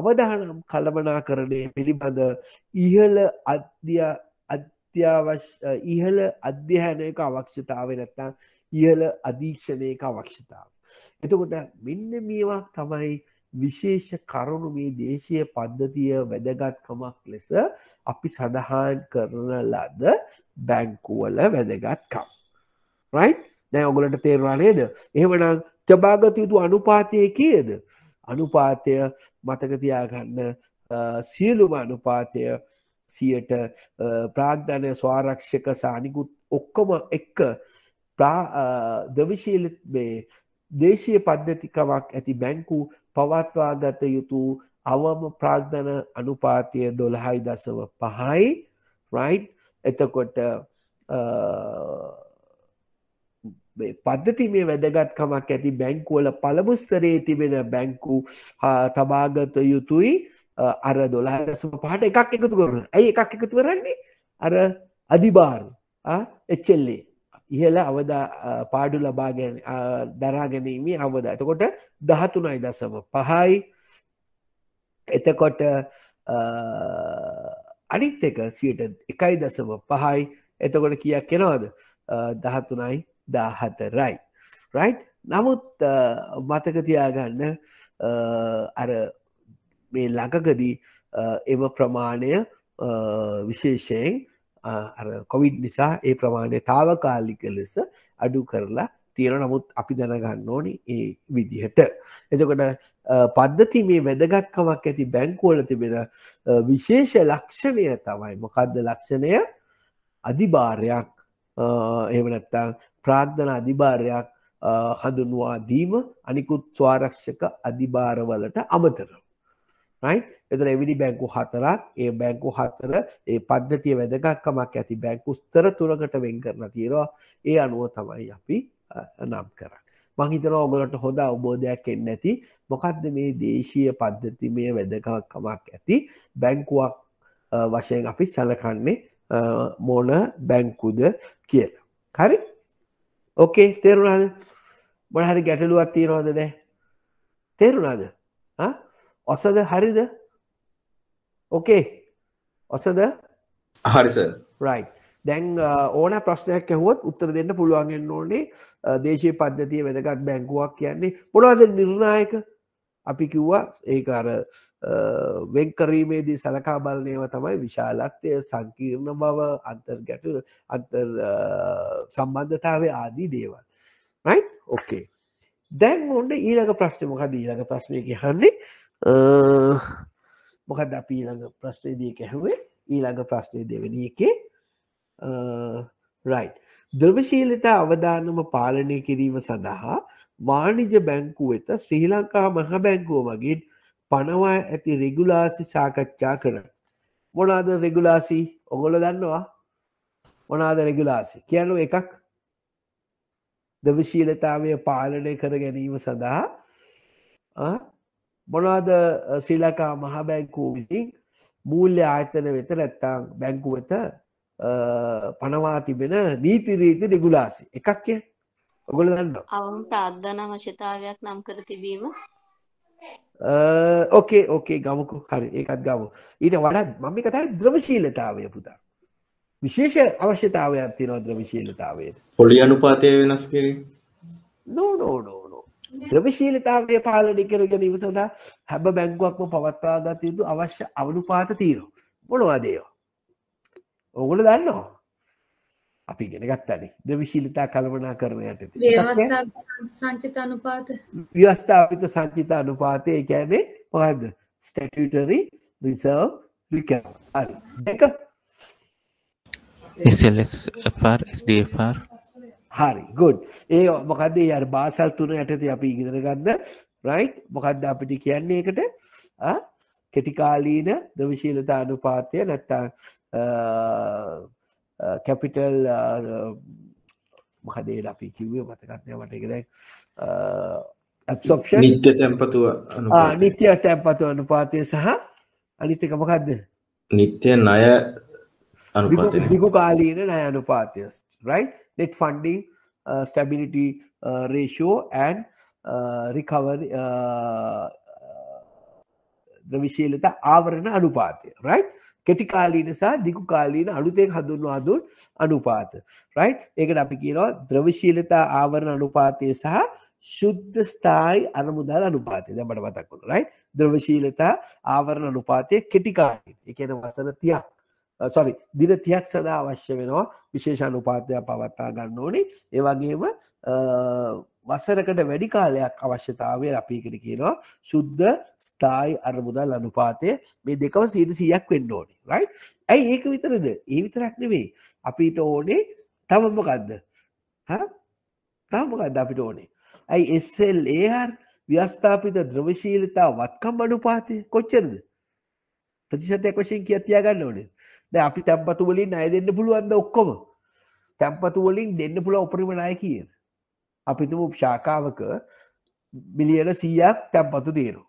Speaker 1: අවධානම් කළමනා කරණය පිළිබඳ ඉහළ අධ්‍ය අත්‍යවශ්‍ය ඉහළ අධ්‍යහනයක අවක්ෂතාව නැත්තා ඉහළ අධීක්ෂණයක අවක්ෂතාව. එතකොට මෙන්න මේවා තමයි විශේෂ කරුණු මේ දේශය පද්ධතිය වැදගත්කමක් ලෙස අපි සඳහන් කරන ලද බැංකුවල වැදගත්කම්. right? දැ ඔගොලට තේරුණා නේද එහෙමනම් තබාගතයුතු අනුපාතය කියද අනුපාතය මතකතියාගන්න සියලුම අනුපාතය සියට ප්‍රාග්ධනය ස්වාරක්ෂක සානිකුත් ඔක්කොම එක්ක දවිශීල මේ දේශය පද්ධතිකමක් ඇති බැංකු පවත්වාගත යුතු අවම ප්‍රාග්ධන අනුපාතිය දොළහයි දසව පහයි රයි් එතකොට පද්ධතිමේ වැදගත්කමක් ඇති බැංකුවල පළමුස්තරේ තිබෙන බැංකු තබාගත යුතුයි අර දොලාදසම පහට එකක් එකතු කරන ඇයි එකක් එකතු කරන්නේ අර අධිබාරු එච්චෙල්ලේ ඉහල අවදා පාඩු ලබාගැන දරාගැනීමේ අවදා එතකොට දහතුනයි දසම පහයි එතකොට අනිත් එක සියට එකයි දසම පහයි එතකොට කියක් කෙනවාද දහතුනයි දාහතරයි. රයි් නමුත් මතකතියාගන්න අර මේ ලඟකදී එම ප්‍රමාණය විශේෂයෙන් කොවිඩ් නිසා ඒ ප්‍රමාණය තාවකාලික ලෙස අඩු කරලා තියෙන නමුත් අපි දැනගන්න ඕනි ඒ විදිහට. එතකොට පද්ධති මේ වැදගත්කමක් ඇති බැංකෝල තිබෙන විශේෂ ලක්ෂණය තමයි මොකක්ද ලක්ෂණය අධිභාරයක් එමනත්තං ප්‍රාග්ධන අධිභාරයක් හඳුන්වා දීම අනිකුත් ස්වාරක්ෂක අධිභාරවලට අමතර. එතන එවිඩි බැංකු හතරක් ඒ බැංකු හතර ඒ පද්ධතිය වැදගක්කමක් ඇති බැංකුස්තර තුරකට වෙන් කරන තියෙනවා ඒ අනුව තමයි අපි නම් කරන්න. මහිතන ඔගලට හොඳ අවබෝධයක් එන්න ඇති මොකක්ද මේ දේශීය පද්ධති මේ වැදකමක් ඇති බැංකුවක් වශයෙන් අපි සැලකන්නේ මෝන බැංකුද කියලා. හරි ඕකේ තේරුණාද මොන හරි ගැටලුවක් තියෙනවද දැන් තේරුණාද ආ ඔසද හරිද ඕකේ ඔසද හරි සර් රයිට් දැන් ඕන ප්‍රශ්නයක් ඇහුවත් උත්තර දෙන්න පුළුවන්ගෙන් ඕනේ දේශය පද්ධතිය වැදගත් බැංකුවක් කියන්නේ මොනවද නිර්ණායක අපි කිව්වා ඒක අර වෙන් කරීමේදී සලකා බලනයව තමයි විශාලත්වය සංකීර්ණ බව අන්තර් ගැටු අන්තර් සම්බන්ධතාවේ ආදී දේවල් රයි ඕකේ දැන් ඔොන්ඩ ඊළඟ ප්‍රශ්නමකද ඊළඟ ප්‍රශ්නයක හන්නේ මොකද අපි ඊළඟ ප්‍රශ්නේදී කැහුවේ ඊළඟ ප්‍රශ්නය දෙවැනි එකේ රයිට් ද්‍රවශීලතා අවධානම පාලනය කිරීම සඳහා වාණිජ බැංකු වෙත ශ්‍රී ලංකා මහ බැංකුව වගින් පනවා ඇති රෙගුලාසි සාකච්ඡා කර. මොනාද රෙගුලාසි ඔගොල දන්නවා මොනාද රෙගුලාසි කියනු එකක් දවශීලතාවය පාලනය කර ගැනීම සඳහා මොනවාද ශ්‍රීලකා මහ බැංකූ විසින් මූල්‍ය ආයතන වෙත නැත්තාං බැංකුවත පනවා තිබෙන නීතිරීති රෙගුලාසි එකක්ය ඔගොල දන්න අවුන් ප්‍රාධනා වශතාවයක් නම් කර තිබීම ඕකේ ඕකේ ගමකු හරි ඒකත් ගම ඊට වඩත් මම කතර ද්‍රවශීලතාවය පුතා විශේෂ අවශ්‍යතාවයක් තියෙනවා ද්‍රවශීලතාවයට පොලි අනුපාතය වෙනස් කිරි නෝනෝනෝනෝ ද්‍රවශීලතාවය පාලනි කරගෙන ඉවසඳ හැබ බැංගුවක්ම පවත්වා ගත යුතු අවශ්‍ය අවනුපාත තීරෝ මොනවාදේවා ඔගුල දන්නවා අපි ගෙනගත් අනේ ද විශීලිතා කළමනා කරනයට සංචිත අනුපාත ව්‍යවස්ථාවිත සංචිත අනුපාතය කෑනේ පහද ස්ටටටරි රිසර්ව් දෙක හරි ගොඩ් ඒ මොකදේ අර බාසල් තුන යටති අපි ඉගෙනගන්න රයි් මොකක්ද අපිටි කියන්නේ එකට කෙටිකාලීන දවිශීලතා අනුපාතය නැත්තා කැපිටල් මහදේ අපි කිවේ මතකත්ය මට එකද ඇප්ෂ නිත්‍ය තැම්පතුව නිත්‍ය තැම්පතු අනුපාතය සහ අනිතකමකක්ද නිත්‍ය නය දිගු කාලීන නය අනුපාතය right net funding uh, stability uh, ratio and uh, recovery uh, ද්‍රවිශීලතා ආවරණ අනුපාතය රයි කෙටිකාලීන සහ දිගුකාලීන අලුතෙන් හඳුන්වා දුන් අනුපාත රයි් ඒකට අපි කියනවා ද්‍රවිශීලතා ආවරණ අනුපාතය සහ ශුද්ධ ස්ථායි අනමුදල් අනුපාතය දැමට මතක් වුණ රයි ද්‍රවශීලතා ආවරණ අනුපාතය කෙටිකාලීන එකන වසන තියක් සොරි දින තියක් සදා අවශ්‍ය වෙනවා විශේෂ අනුපාතයක් පවත්තා ගන්න ඕනේ ඒවගේම වසරකට වැඩි කාලයක් අවශ්‍යතාවය අපිකට කියනවා ශුද්ධ ස්ථායි අරමුදල් අනුපාතය මේ දෙකව සීට සියක් වෙන්න ඕනේ රයි ඇයි ඒක විතරද ඒ විතරක් නෙවෙයි අපිට ඕනේ තමමකක්ද තමකක්ද අපිට ඕනේ ඇයි එස්සල් ඒහර් ව්‍යස්ථාපිත ද්‍රවශීලතා වත්කම් අනුපාතය කොච්චරද ප්‍රතිශතයක් වශයෙන් කිය තියාගන්න ඕනේ ද අපි තැම්පතු වලින් අය දෙන්න පුළුවන්ද ඔක්කොම තැම්පතු වලින් දෙන්න පුළ උපරිමනාය කියද අපිතුම ශාකාවක මිලියන සීයක් තැම්පතු දේරු.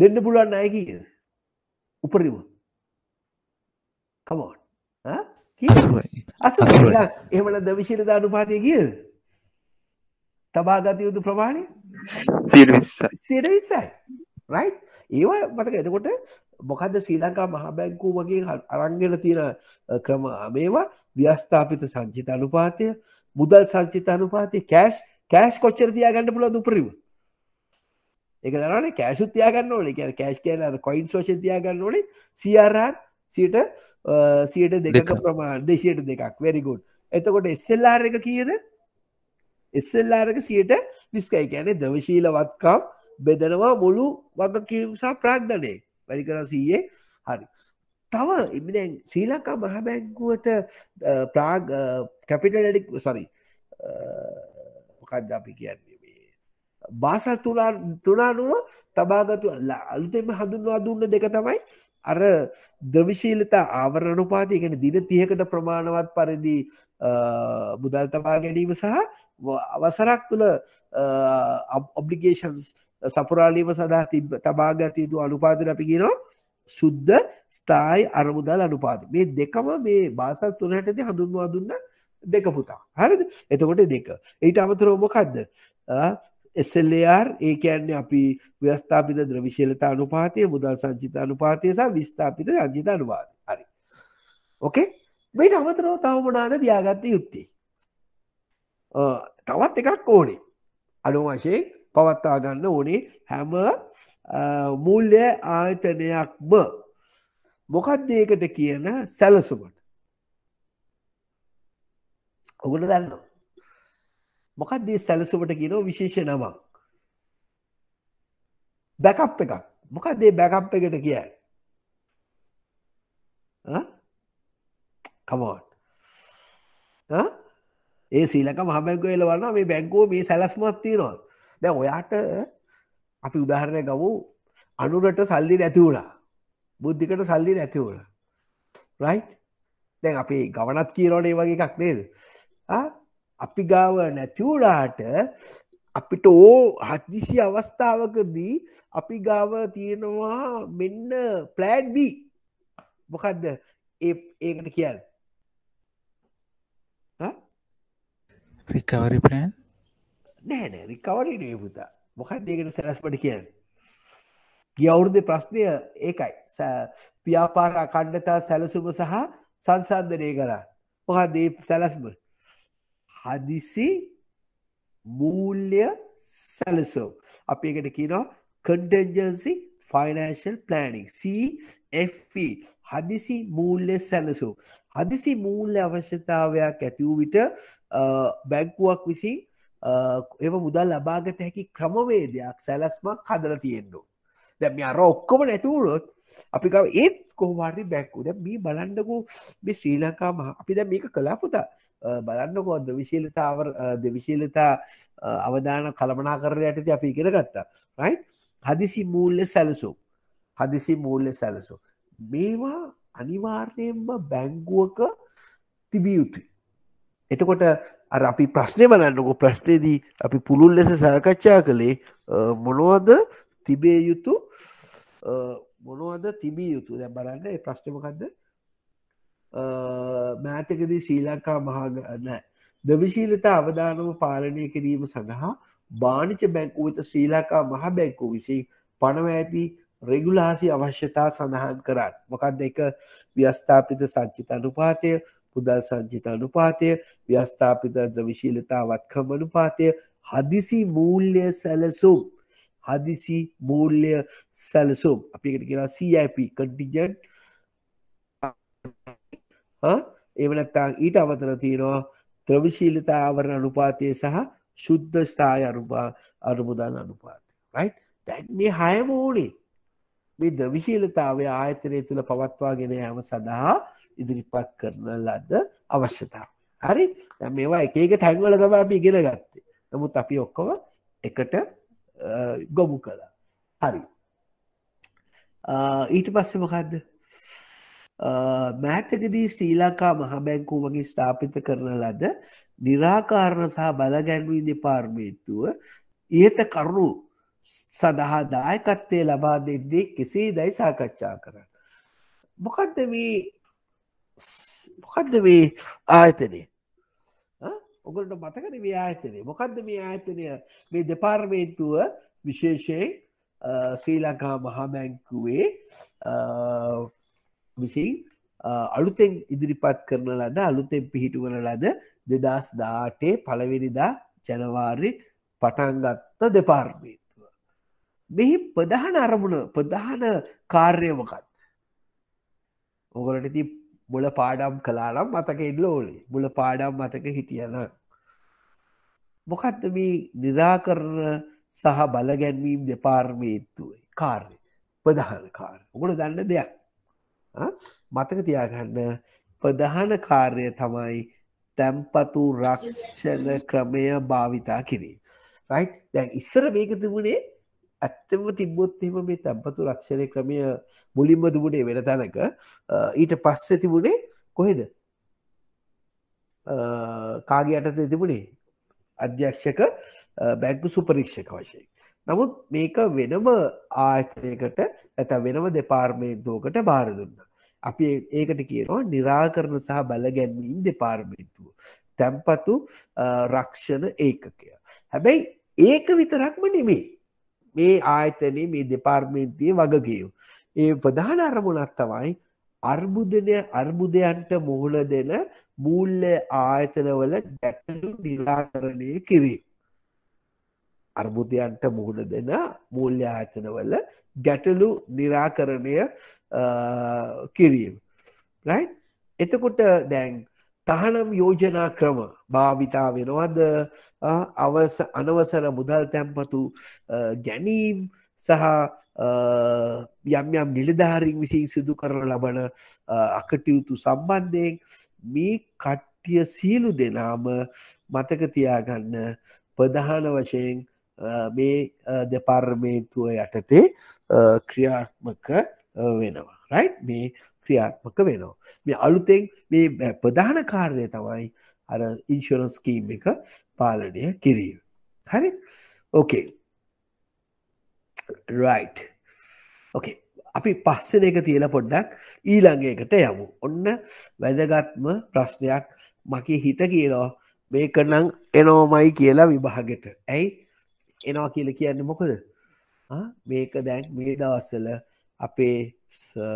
Speaker 1: දෙන්න පුළුවන් අය කියද උපරිම කමෝන් එමල දවිශිර දානු පාතිය කියද තබාගත යුතු ප්‍රමාණය සිට විස්සයි රයි් ඒවා මතක එතකොට මොකද ශ්‍රී ලංකා මහබැංකූ වගේ අරංගෙන තියෙන ක්‍රම මේවා ව්‍යස්ථාපිත සංචිත අනුපාතය මුදල් සංචිත අනුපාතය කෑශ් කෑස් කොච්චර තියාගන්න පුළ දුපරිව එක දරන කෑසු තියාගන්න ඕනේ කිය කෑස් කියන කොයින් සෝෂ තියාගන්න ඕනේ සියරන් සියට සියට දෙක ප්‍රමාණ දෙසියට දෙකක් වැරිගුඩ් එතකොට එස්සෙල්ලාර එක කියද එස්සෙල්ලාරක සියට විස්කයි කියන දවශීලවත්කාම් බෙදනවා මුළු වග කිසා ප්‍රාග්ධනය වැඩි කර සීයේ හරි තව එමිදැන් ශ්‍රීලංකා මහබැංගුවට ප්‍රාග් කැපිටලඩික් සරි මොකක්ද අපි කියන්නේ මේ බාසල් තුලා තුනානුව තබාගතු අලුතෙම හඳුන්වා දුන්න දෙක තමයි අර ද්‍රවිශීලතා ආවරණනුපාති ගැන දින තියකට ප්‍රමාණවත් පරිදි මුදල් තබා ගැනීම සහ අවසරක් තුළ ඔබ්ලිගේෂන්ස් සපුරාලීම සඳහා තිබ තබාගතයුතු අනුපාදන අපි කියනවා සුද්ධ ස්ථායි අරමුදල් අනුපාති මේ දෙකම මේ බාසල් තුනටද හඳුන්වා දුන්න දෙක පුතා හරිද එතකොට දෙක ඊට අමතරෝ මොකක්ද එසල්ලයාර් ඒකයන්න අපි ව්‍යස්ථාපිත ද්‍රවිශීලතා අනුපාතය මුදල් සංචිත අනුපාතය සහ විස්ථාපිත සංචිත අනුවාද හරි ඕකේ මෙට අමතරෝ තවමනාද දයාගත්ත යුත්තේ තවත් එකක් ඕනේ අනු වශයෙන් පවත්තා ගන්න ඕනේ හැම මුල්්‍ය ආයතනයක්ම මොකක්දේකට කියන සැලසුමට ඔගුල දන්න මොකක්ද සැලසුමට කියනෝ විශේෂ නමක් බැකප් එකක් මොකක්දේ බැකප් එකට කිය කමෝන් ඒ සීලක මහමැක එලවන්න මේ බැංකෝ මේ සැලස්මත් තියෙනවා දැ ඔයාට අපි උදාහරණය ගමු අනුරට සල්ලි නැතිවුණා බුද්ධිකට සල්ලි නැතිවුණ රයි් දැන් අපේ ගවනත් කියරෝනේ වගේ එකක් නේද අපි ගාව නැතිවුණාට අපිට ඕ හදිසි අවස්ථාවකදී අපි ගාව තියෙනවා මෙන්න පලෑඩ් බී මොකක්ද ඒකට කියන්න රිකවරි පලෑන් නෑනෑ රිකවරි නේපුතා මොකක් දෙකට සැලස්පට කියන්න ගියවුරුද ප්‍රශ්නය ඒකයි ව්‍යාපාර අකණ්ඩතා සැලසුම සහ සංසන්ධනය කරා මොහ දේ සැලස්මට හදිසි මූල්්‍ය සැලසෝ අපි එකට කියනවා කටජන්සි ෆනශල් පලනික් CFE හදිසි මූල්්‍ය සැලසෝ හදිසි මූල්්‍ය අවශ්‍යතාවයක් ඇතිවූ විට බැංකුවක් විසින් එම මුදල් ලබාගත හැකි ක්‍රමවේදයක් සැලස්මක් හදර තියෙන්නු දැම අර ඔක්කොම නැතුවුණොත් අපි ඒත් කොහවාරි බැක්කු ද මේ බලන්ඩකු මේ ශ්‍රී ලංකාම අපි ද මේක කලාපුතා බලන්නකෝ දෙවිශීලතාවර දෙවිශීලතා අවධාන කළමනා කරල යටති අපි ඉගෙන ගත්තා රයි හදිසි මූල්ල සැලසුම් හදිසි මූල්ල සැලසු මේවා අනිවාර්යෙන්ම බැංගුවක තිබිය යුතුයි එතකොට අර අපි ප්‍රශ්නය බලන්නකො ප්‍රශ්නයේදී අපි පුළුල් ලෙස සාකච්ඡා කළේ මොනුවද තිබේ යුතු මොනවද තිබිය යුතු දැ බලන්න ප්‍රශ්ටමකක්ද මෑතකදී ශ්‍රීලංකා මහාගන්න දවිශීලතා අවධානම පාලනය කිරීම සඳහා බානිච බැංකුවත ශ්‍රීලකා මහ බැංකු විසින් පනව ඇති රෙගුලාසි අවශ්‍යතා සඳහන් කරන්න මොකක්ද එක ව්‍යස්ථාපිත සංචිත අනුපාතය පුදල් සංචිත අනුපාතය ව්‍යස්ථාපිත ද්‍රවිශීලතා වත්කමනුපාතය හදිසි මූල්්‍ය සැලසුම් හදිසි මූල්්‍ය සැලසුම් අපිකට කියෙන CIP කටිජන් එවනත්තාං ඊට අවතර තියෙනවා ත්‍රවිශීලතා අවරණ අනුපාතය සහ ශුද්ධ ස්ථාය අනුපා අනුමුදන් අනුපාතය රයි් දැන් මේ හයම ඕනේ මේ ද්‍රවිශීලතාවය ආයතනය තුළ පවත්වාගෙන යම සඳහා ඉදිරිපත් කරන ලද අවශ්‍යතාව. හරි මේවා එකක තැන්වල තම අපි ඉගෙන ගත්තේ නමුත් අපි ඔක්කොව එකට ගොමු කළා හරි ඊට පස්සෙ මොකක්ද මෑතකදී ශ්‍රී ලංකා මහබැංකූ වගේ ස්ථාපිත කරන ලද නිරාකාරණ සහ බලගැන්වී දෙපාර්මේත්තුව ඉහත කරුණු සඳහා දායකත්වය ලබා දෙද්දේ කෙසේ දැයි සාකච්ඡා කරන්න. මොකක්ද මේ මොකක්ද මේ ආයතනය ඔගොලට මතකද මේ ආයතනය මොකක්ද මේ ආයතනය මේ දෙපාර්මේන්තුව විශේෂයෙන් ශ්‍රී ලංකා මහාබැංකුවේ විසින් අලුතෙන් ඉදිරිපත් කරන ලද අලුතෙන් පිහිටුවන ලද දෙදස් දාටේ පළවෙනිදා ජනවාරි පටන්ගත්ත දෙපාර්මේන්තුව. මෙහි ප්‍රධාන අරමුණ ප්‍රධාන කාර්යමකත් ඔගොලට ති මුල පාඩම් කලානම් මතක ඉල්ල ඕලේ මුල පාඩම් මතක හිටියනම් මොකක්ද මේ නිරාකරණ සහ බලගැන්වීම් දෙපාර්මේත්තුවයි කාර්ය ප්‍රධාන කාර ඔගොල දන්න දෙයක් මතක තියාගන්න ප්‍රධාන කාර්ය තමයි තැම්පතු රක්ෂණ ක්‍රමය භාවිතා කිරීම රයි් දැන් ඉස්සර මේක තිබුණේ ඇත්තම තිබොත්ම මේ තැම්පතු රක්ෂණය ක්‍රමය මුලින්ම දුබුණේ වෙන තැනක ඊට පස්ස තිබුණේ කොහෙද කාග අටත තිබුණේ අධ්‍යක්ෂක බැංකු සුපරීක්ෂක වශයෙන්. නමුත් මේක වෙනම ආයතයකට ඇත වෙනම දෙපාර්මේන්තුවකට බාර දුන්න. අපි ඒකට කියනවා නිරාකරණ සහ බැලගැන්වීම් දෙපාර්මේන්තුව. තැම්පතු රක්ෂණ ඒකකය. හැබැයි ඒක විතරක්ම නෙමේ මේ ආයතනය මේ දෙපාර්මේන්තිය වගකයෝ. ඒ ප්‍රධාන අරමුණක් තමයි අර්බුදනය අර්බුදයන්ට මුහුණ දෙන මූල්‍ය ආයතනවල ගැටලු නිරාකරණය කිරීම. අර්බුදයන්ට මුහුණ දෙන මූල්‍ය ආයතනවල ගැටලු නිරාකරණය කිරීම. එතකොට දැන් තහනම් යෝජනා ක්‍රම භාවිතා වෙනවද අවස අනවසර මුදල් තැම්පතු ගැනීම් සහ යම්යම් නිලධාරින් විසින් සිදු කරන ලබන අකටයුතු සම්බන්ධයෙන් මේ කට්ටිය සියලු දෙනාම මතකතියාගන්න ප්‍රධාන වශයෙන් මේ දෙපර්මේතුව යටතේ ක්‍රියාත්මක වෙනවා රයි් මේ ක්‍රියාත්මක වෙනවා මේ අලුතෙන් මේ ප්‍රධාන කාරණය තමයි අර ඉන්ශරන්ස්කීම් එක පාලනය කිරීම හරි ඕකේ රයිට් ඕකේ අපි පස්සන එක තියෙන පොඩ්ඩක් ඊළඟයකට යමු ඔන්න වැදගත්ම ප්‍රශ්නයක් මකි හිත කියලෝ මේකනම් එනෝමයි කියලා විභාගෙට ඇයි එනවා කියල කියන්න මොකද මේක දැන් මේ දවස්සල අපේ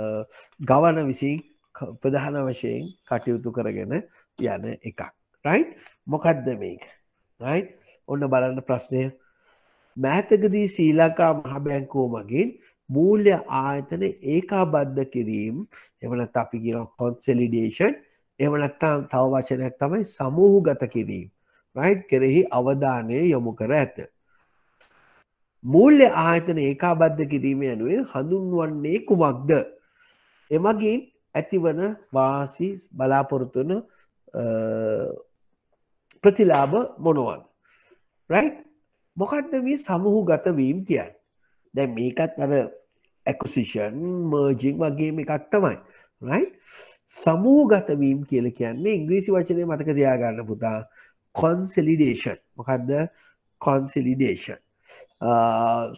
Speaker 1: ගවන විසින් ප්‍රධාන වශයෙන් කටයුතු කරගෙන යන එකක් රයි් මොකක්ද මේක රයි් ඔන්න බලන්න ප්‍රශ්නය මෑතකදී සීලකා මහ බැංකුව මගින් මූල්‍ය ආයතන ඒකා බද්ධ කිරීම් එමනත් අපි කියෙන කොන්සෙලිඩේෂන් එමනත්තාම් තව වචනයක් තමයි සමූහ ගත කිරීම් රයි් කෙරෙහි අවධානය යොමු කර ඇත. මූල්‍ය ආයතන ඒකා බද්ධ කිරීම යනුවෙන් හඳුන්වන්නේ කුමක්ද. එමගින් ඇතිවන වාසි බලාපොරතුන ප්‍රතිලාභ මොනවද. රයිට් මොකක්ද මේ සමහු ගතවීම් කියන්න දැ මේකත් අර ඇකුසිෂන් මර්ජිං වගේ එකක් තමයි රයි සමූ ගතවීම් කියල කියන්නේ ඉංග්‍රීසි වචනය මතක දයාගන්න පුතා කොන්සෙලිඩේෂන් මොකක්ද කොන්සෙලිඩේෂන්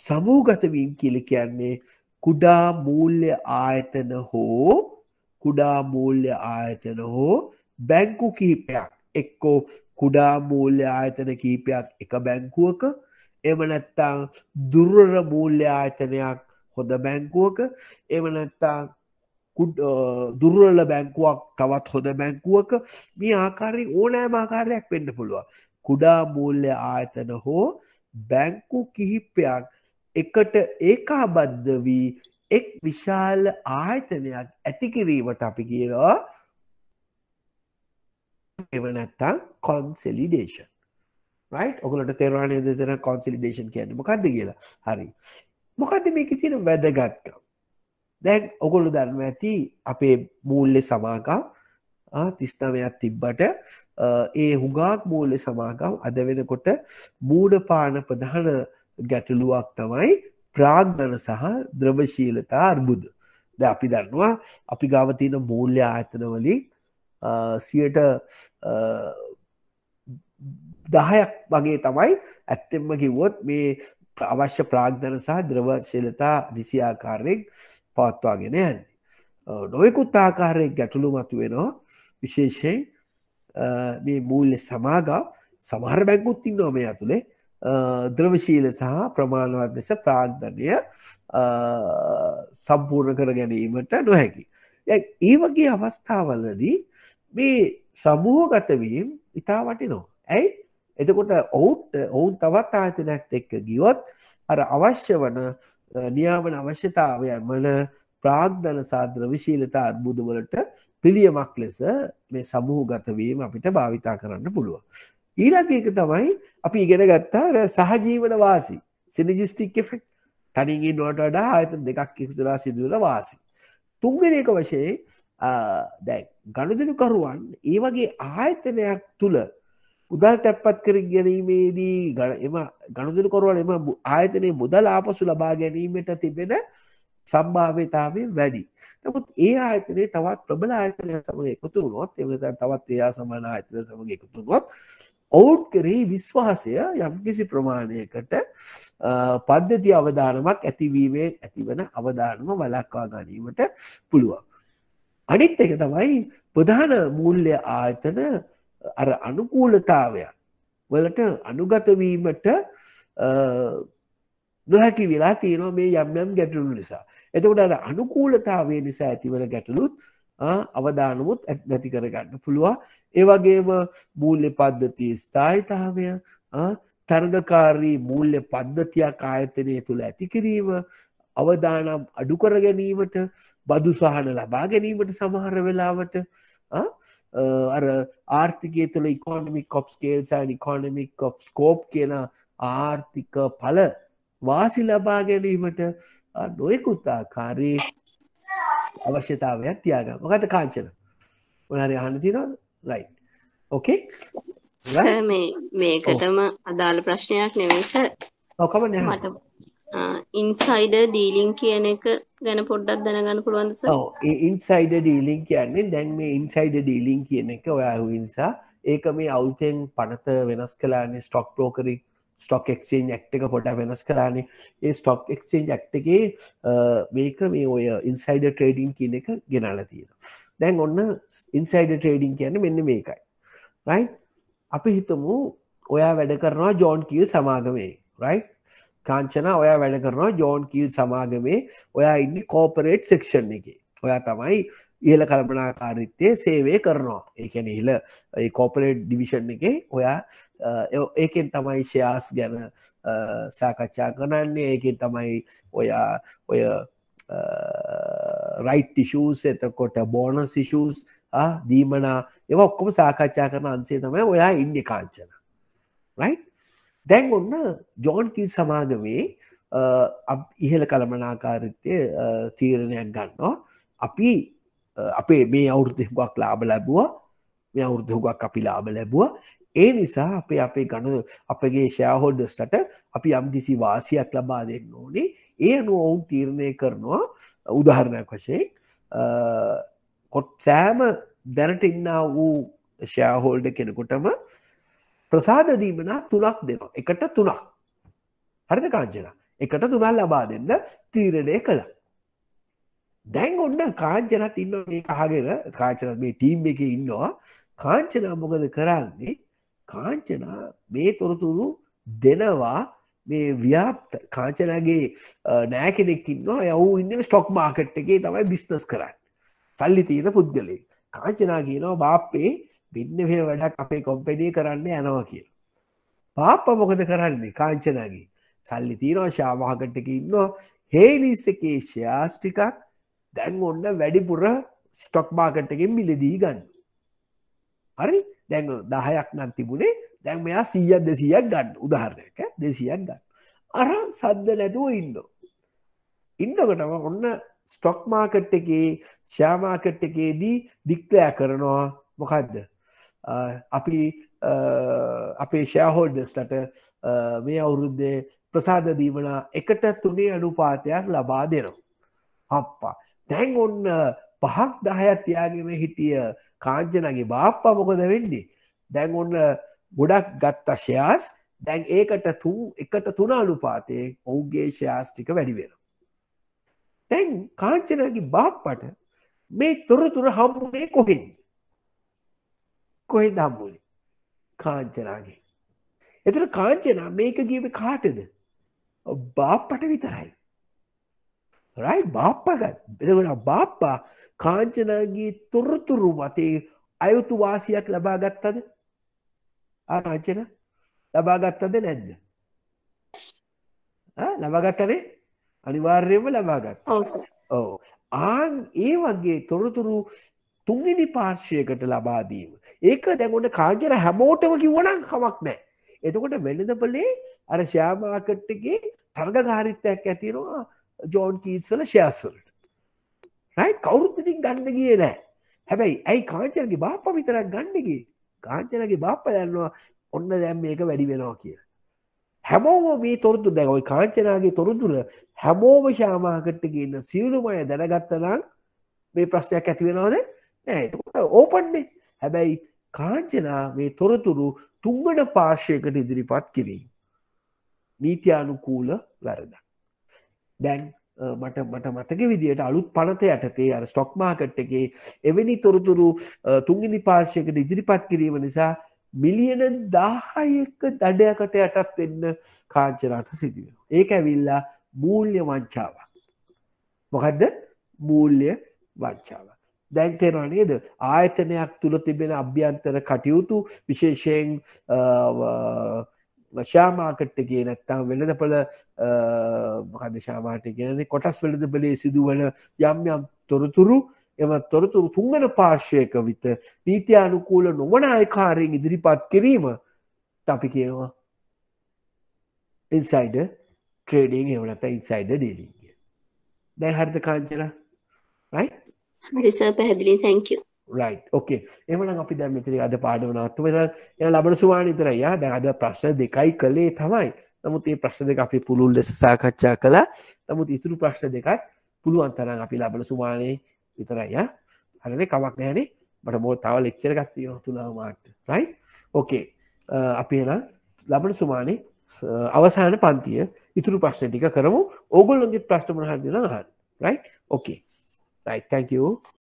Speaker 1: සමූ ගතවීම් කියල කියන්නේ කුඩා මූල්්‍ය ආයතන හෝ කුඩා මූල්්‍ය ආයතන හෝ බැංකු කිහිපයක් එක්කෝ කුඩා මූල්‍ය ආයතන කීපයක් එක බැංකුවක එම නැත්තා දුර්වර මූල්‍ය ආයතනයක් හොඳ බැංකුවක එම නැත්තා දුර්වල බැංකුවක් තවත් හොඳ බැංකුවක මේ ආකාරී ඕනෑම ආකාරයක් වෙන්න පුළුව කුඩා මූල්‍ය ආයතන හෝ බැංකු කිහිප්පයක් එකට ඒකාබද්ධ වී එක් විශාල ආයතනයක් ඇතිකිරීමට අපි කියනවා එව නැත්තා කොන්සෙලිඩේෂන් ඔගලට තෙරවාණය දෙසන කොන්සිලිඩේෂන් කියන්න මොකක්ද කියලා හරි මොකක්ද මේක තියෙන වැදගත්කම් දැන් ඔගොල්ලු දන්න ඇති අපේ මූල්ලෙ සමාගම් තිස්නමයක් තිබ්බට ඒ හුගාක් මූල්ලෙ සමාගම් අද වෙනකොට මූඩ පාන ප්‍රධාන ගැටලුවක් තමයි ප්‍රාග්ධන සහ ද්‍රවශීලතා අර්බුද ද අපි දන්නවා අපි ගාවතින මූල්්‍ය ආයතනවලින් සියට දහයක් වගේ තමයි ඇත්තෙම කිව්වොත් මේ අවශ්‍ය ප්‍රාග්ධන සහ ද්‍රවශීලතා නිසියාකාරයෙක් පවත්වාගෙන යන්නේ. නොවෙකුත් ආකාරයෙන් ගැටලු මතු වෙනවා විශේෂයෙන් මේ මූල්‍ය සමාගා සමහර බැංකුත් ඉන්නවා මේ ඇතුළේ ද්‍රවශීල සහ ප්‍රමාණවත් ලෙස ප්‍රාග්ධනය සම්පූර්ණ කර ගැනීමට නොහැකි. ඒ වගේ අවස්ථාවලදී මේ සමූහගතවීම් ඉතා වටිනෝ ඇයි එතකොට ඔවුත් ඔවුන් තවත් ආතනැත් එක්ක ගියොත් අර අවශ්‍ය වන නියාමන අවශ්‍යතාවයන් වන ප්‍රාග්ධන සාද්‍ර විශීලතා අර්බුදවලට පිළියමක් ලෙස මේ සමූහගතවීම අපිට භාවිතා කරන්න පුළුව. ඊලගේක තමයි අපි ඉගෙන ගත්තා සහජීවන වාසි සිනිජිස්ටික් ෆෙක්් තනිගින් නොට වඩා ආයත දෙකක් කිතුලා සිදුවල වාසි. තුන්ගෙනක වශයෙන් දැ ගණදනකරුවන් ඒ වගේ ආයතනයක් තුළ උදල් තැප්පත් කර ගැනීමේදී එම ගණදනකරුවන් එම ආයතනය මුදල් ආපසු ලබා ගැනීමට තිබෙන සම්භාවතාවේ වැඩි නමුත් ඒ ආයතනයේ තවත් ප්‍රබල ආයතනය සමඟ එකතු වුණොත් එමස තවත් එයා සමාන ආයතන සමඟ එකතු වුණොත් ඔවුන් කරේ විශ්වාසය යම්කිසි ප්‍රමාණයකට පද්ධති අවධානමක් ඇතිවීමෙන් ඇතිවන අවධානම වලක්වා ගැනීමට පුළුවන් අනිත් එක තමයි ප්‍රධාන මූල්‍ය ආයතන අර අනුකූලතාවයක් වලට අනුගතවීමට නොහැකි වෙලා තියෙනවා මේ යම් යම් ගැටලු නිසා. එතකොට අර අනුකූලතාවය නිසා ඇතිවන ගැටලුත් අවදානමුත් නැති කරගන්න පුළුවන්. ඒ වගේම මූල්‍ය පද්ධතියේ ස්ථායිතාවය තරගකාරී මූල්‍ය පද්ධතියක් ආයතනය තුළ ඇති කිරීම අවදානම් අඩුකර ගැනීමට බදු සහන ලබා ගැනීමට සමහර වෙලාවට අර ආර්ථිකය තුළ ඉකොනමික් කොප් ස්කේල්සාන් ඉකොනමික් කොප් ස්කෝප් කියන ආර්ථික පල වාසි ලබා ගැනීමට නොයකුත්තා කාරී අවශ්‍යතාවයක් තියාගම මකත කාංචන වනරි අහන තිනවද රයි් ඕකේ මේ මේකටම අදාළ ප්‍රශ්නයක් නෙවෙස ඔකම නැමට ඉන්සයිඩ ඩීලිං කියන එක ගැන පොඩ්ඩක් දැනගන්න පුළුවන්ස ඉන්සයිඩ ඩීලිං කියන්නේ දැන් මේ ඉන්සයිඩ ඩීලිං කියන එක ඔයාහු නිසා ඒක මේ අවුතෙන් පනත වෙනස් කලානේ ස්ටොක් පෝකරි ස්ටොක් එක්ෂේන් ඇක්ට එක පොට වෙනස් කලානේ ඒ ස්ටොක් එක්ෂේන් ඇක්ටගේ මේක මේ ඔය ඉන්සයිඩ ට්‍රේඩින් කියන එක ගෙනල තියෙන දැන් ඔන්න ඉන්සයිඩ ට්‍රේඩින් කියන්න මෙන්න මේකයි රයි අපි හිතමු ඔයා වැඩ කරනවා ජෝන් කියල් සමාගමේ රයිට් කාංචන ඔයා වැඩ කරනවා ජෝන් කීල් සමාගමේ ඔයා ඉන්න කෝපරේට් සෙක්ෂන් එක ඔයා තමයි ඉහල කල්පනාකාරිත්තය සේවය කරනවා ඒකැන ඉහල කෝපරේට් ඩිවිෂන් එක ඔයා ඒකෙන් තමයි ශයාස් ගැන සාකච්ඡා කරන්නේ ඒකෙන් තමයි ඔයා ඔය රයිට් ටිෂූස් එතකොට බෝන සිෂූස් දීමනා එව ඔක්කොම සාකච්ඡා කරන අන්සේ තමයි ඔයා ඉන්ඩි කාංචන රයිට් දැන් ඔන්න ජෝන්කිල් සමාගමේ ඉහළ කළමනාකාරිත්‍යය තීරණයක් ගන්නවා අපි අපේ මේ අවුරුද්ධයක් ලාබ ලැබවා මේ අවුරුද්ධගක් අපි ලාබ ලැබවා ඒ නිසා අපේ අපේ ගණු අපගේ ශෑහෝඩස්ටට අපි යම් කිසි වාසියක් ලබා දෙන්න ඕනේ ඒ අනුව ඔවුන් තීරණය කරනවා උදාහරණයක් වශයෙන් කොත් සෑම දැනට ඉන්න වූ ශෑහෝල්ඩ කෙනකොටම ප්‍රසාද දීමනා තුනක් දෙනවා එකට තුනක් හරිද කාංචන එකට තුනක් ලබා දෙන්න තීරණය කළ දැන් ඔන්න කාංචනත් ඉන්න මේ කහගෙන කාචනත් මේ ටීම් එක ඉන්නවා කාංචනා මොකද කරන්නේ කාංචනා මේ තොරතුරු දෙනවා මේ ව්‍යාප්ත කාචනගේ නෑ කෙනෙක්කින්නවා යවු ඉන්න ස්ටොක් මාකට් එකේ තමයි බිස්නස් කරන්න සල්ලි තියෙන පුද්ගලේ කාංචනා කියනවා බාප්පේ මෙන්න මේ වැඩක් අපේ කොම්පැනිය කරන්න යනවා කියලා. පාප්පා මොකද කරන්නේ කාංචනාගේ සල්ලි තියනවා ශාමහකට එක ඉන්නවා හේලිස් එකේ ෂෙයාස් ටිකක් දැන් ඔන්න වැඩිපුර ස්ටොක් මාකට් එකෙන් මිලදී ගන්න. හරි දැන් 10ක් නම් තිබුණේ දැන් මෙයා 100ක් 200ක් ගන්න උදාහරණයක් ඈ 200ක් ගන්න. අර සද්ද නැතුව ඉන්නවා. ඉන්නකොටම ඔන්න ස්ටොක් මාකට් එකේ ෂෙයා මාකට් එකේදී ඩික්ලෙයාර් කරනවා මොකද්ද? අපි අපේ ෂෑහෝඩස්ලට මේ අවුරුද්දේ ප්‍රසාධ දීමනා එකට තුනේ අනුපාතයක් ලබා දෙනවා. අප්පා. දැන් ඔන්න පහක් දහයත් යාගෙන හිටිය කාංචනගේ බාප්පා මොකද වෙන්නේ. දැන් ඔන්න ගොඩක් ගත්ත ශයාස් දැන් ඒකට තුන් එකට තුන අනුපාතයෙන් ඔවුගේ ශයාස්ටික වැඩිවෙන. තැන් කාංචනගේ බාප්පට මේ තොරතුර හම්බුනේ කොහෙන්ද. කොහෙද හම්බුනේ? කාංචනාගේ. එතන කාංචනා මේක කියවේ කාටද? බාප්පට විතරයි. රයි බාප්පගත්. එතකොට බාප්පා කාංචනාගේ තොරතුරු මතේ අයුතු වාසියක් ලබා ගත්තද? ආ කාංචනා ලබා ගත්තද නැද්ද? ලබාගත්තනේ අනිවාර්යයෙන්ම ලබාගත්. ඔව්. ආන් ඒ වගේ තොරතුරු තුන්ගනි පාර්ශයකට ලබාදීම. ඒක දැගොට කාජර හැමෝටම කිවනම් කමක් නෑ. එතකොට වෙළඳපලේ අර ශයාමාකට්ටගේ තර්ගකාරිත්තයක් ඇතිරවා ජෝන් කීත්සල ශයාසල්ට. රයි කවුරුත්තිතින් ගන්න කිය නෑ. හැබැයි ඇයි කාචරගේ බාප විතරක් ගන්නගේ කාචරගේ බාප දන්නවා ඔන්න දැම් මේක වැඩි වෙනවා කිය. හැමෝම මේ තොරතු දැකවයි කාංචනාගේ තොරතුර හැමෝම ශාමාකට්ටගේ ඉන්න සියලුමය දැනගත්තනම් මේ ප්‍රශ්නයක් ඇති වෙනවාදේ නෑට ඕපන්නේ හැබැයි කාංචනා මේ තොරතුරු තුංගන පාර්ශයකට ඉදිරිපත් කිරීම නීතියානුකූල වැරද දැන් මට මට මතක විදිට අලුත් පනත යටතේ අර ස්ටොක් මාකට් එකේ එවැනි තොරතුරු තුංගිනි පාර්ශයකට ඉදිරිපත් කිරීම නිසා මිලියන දාහයක දඩයකට යටත් වෙන්න කාංචනාට සිදුවෙන ඒක ඇවිල්ලා මූල්‍ය වංචාවක් මොකදද මූල්‍ය වංචාව දැන් තේරවා නේද ආයතනයක් තුළ තිබෙන අභ්‍යන්තර කටයුතු විශේෂයෙන් ශාමාකට්ටගේ නැත්තම් වෙළඳපල මකදශාමාට කියන කොටස් වෙළඳ බලේ සිදුවන යම් යම් තොරතුරු එම තොරතුරු තුන්වන පාර්ශයක විත නීති අනුකූල නොවන අයකාරයෙන් ඉදිරිපත් කිරීම අපි කියනවා ඉන්සයිඩ ට්‍රේඩිං එවනත ඉන්සයිඩ ඩෙලිග දැන් හරිත කාංචන රයි හරිසර් පැහැදිලි තැංකු රයි් ඕකේ එමන අපි දැ මෙතන අද පාඩවනත්තු වෙන එ ලබන සුවාන ඉතරයි යා දැ අද ප්‍රශ්න දෙකයි කළේ තමයි නමුත් ඒ ප්‍රශ්න දෙක අපි පුළුල් ලෙස සාකච්ඡා කළා නමුත් ඉතුරු ප්‍රශ්න දෙකත් පුළුවන් තරන් අපි ලබන සුමානය විතරයි ය හරන කමක් නෑනේ මට බෝ තව ලෙක්චර ගත්තිය තුළවමාට රයි ඕකේ අපි එලා ලබන සුමානේ අවසාන පන්තිය ඉතුරු ප්‍රශ්න ටික කරමු ඕගොල්ලොන්ගේ ප්‍රශ්ටමන හදන හන් රයි ඕකේ Right. Thank you.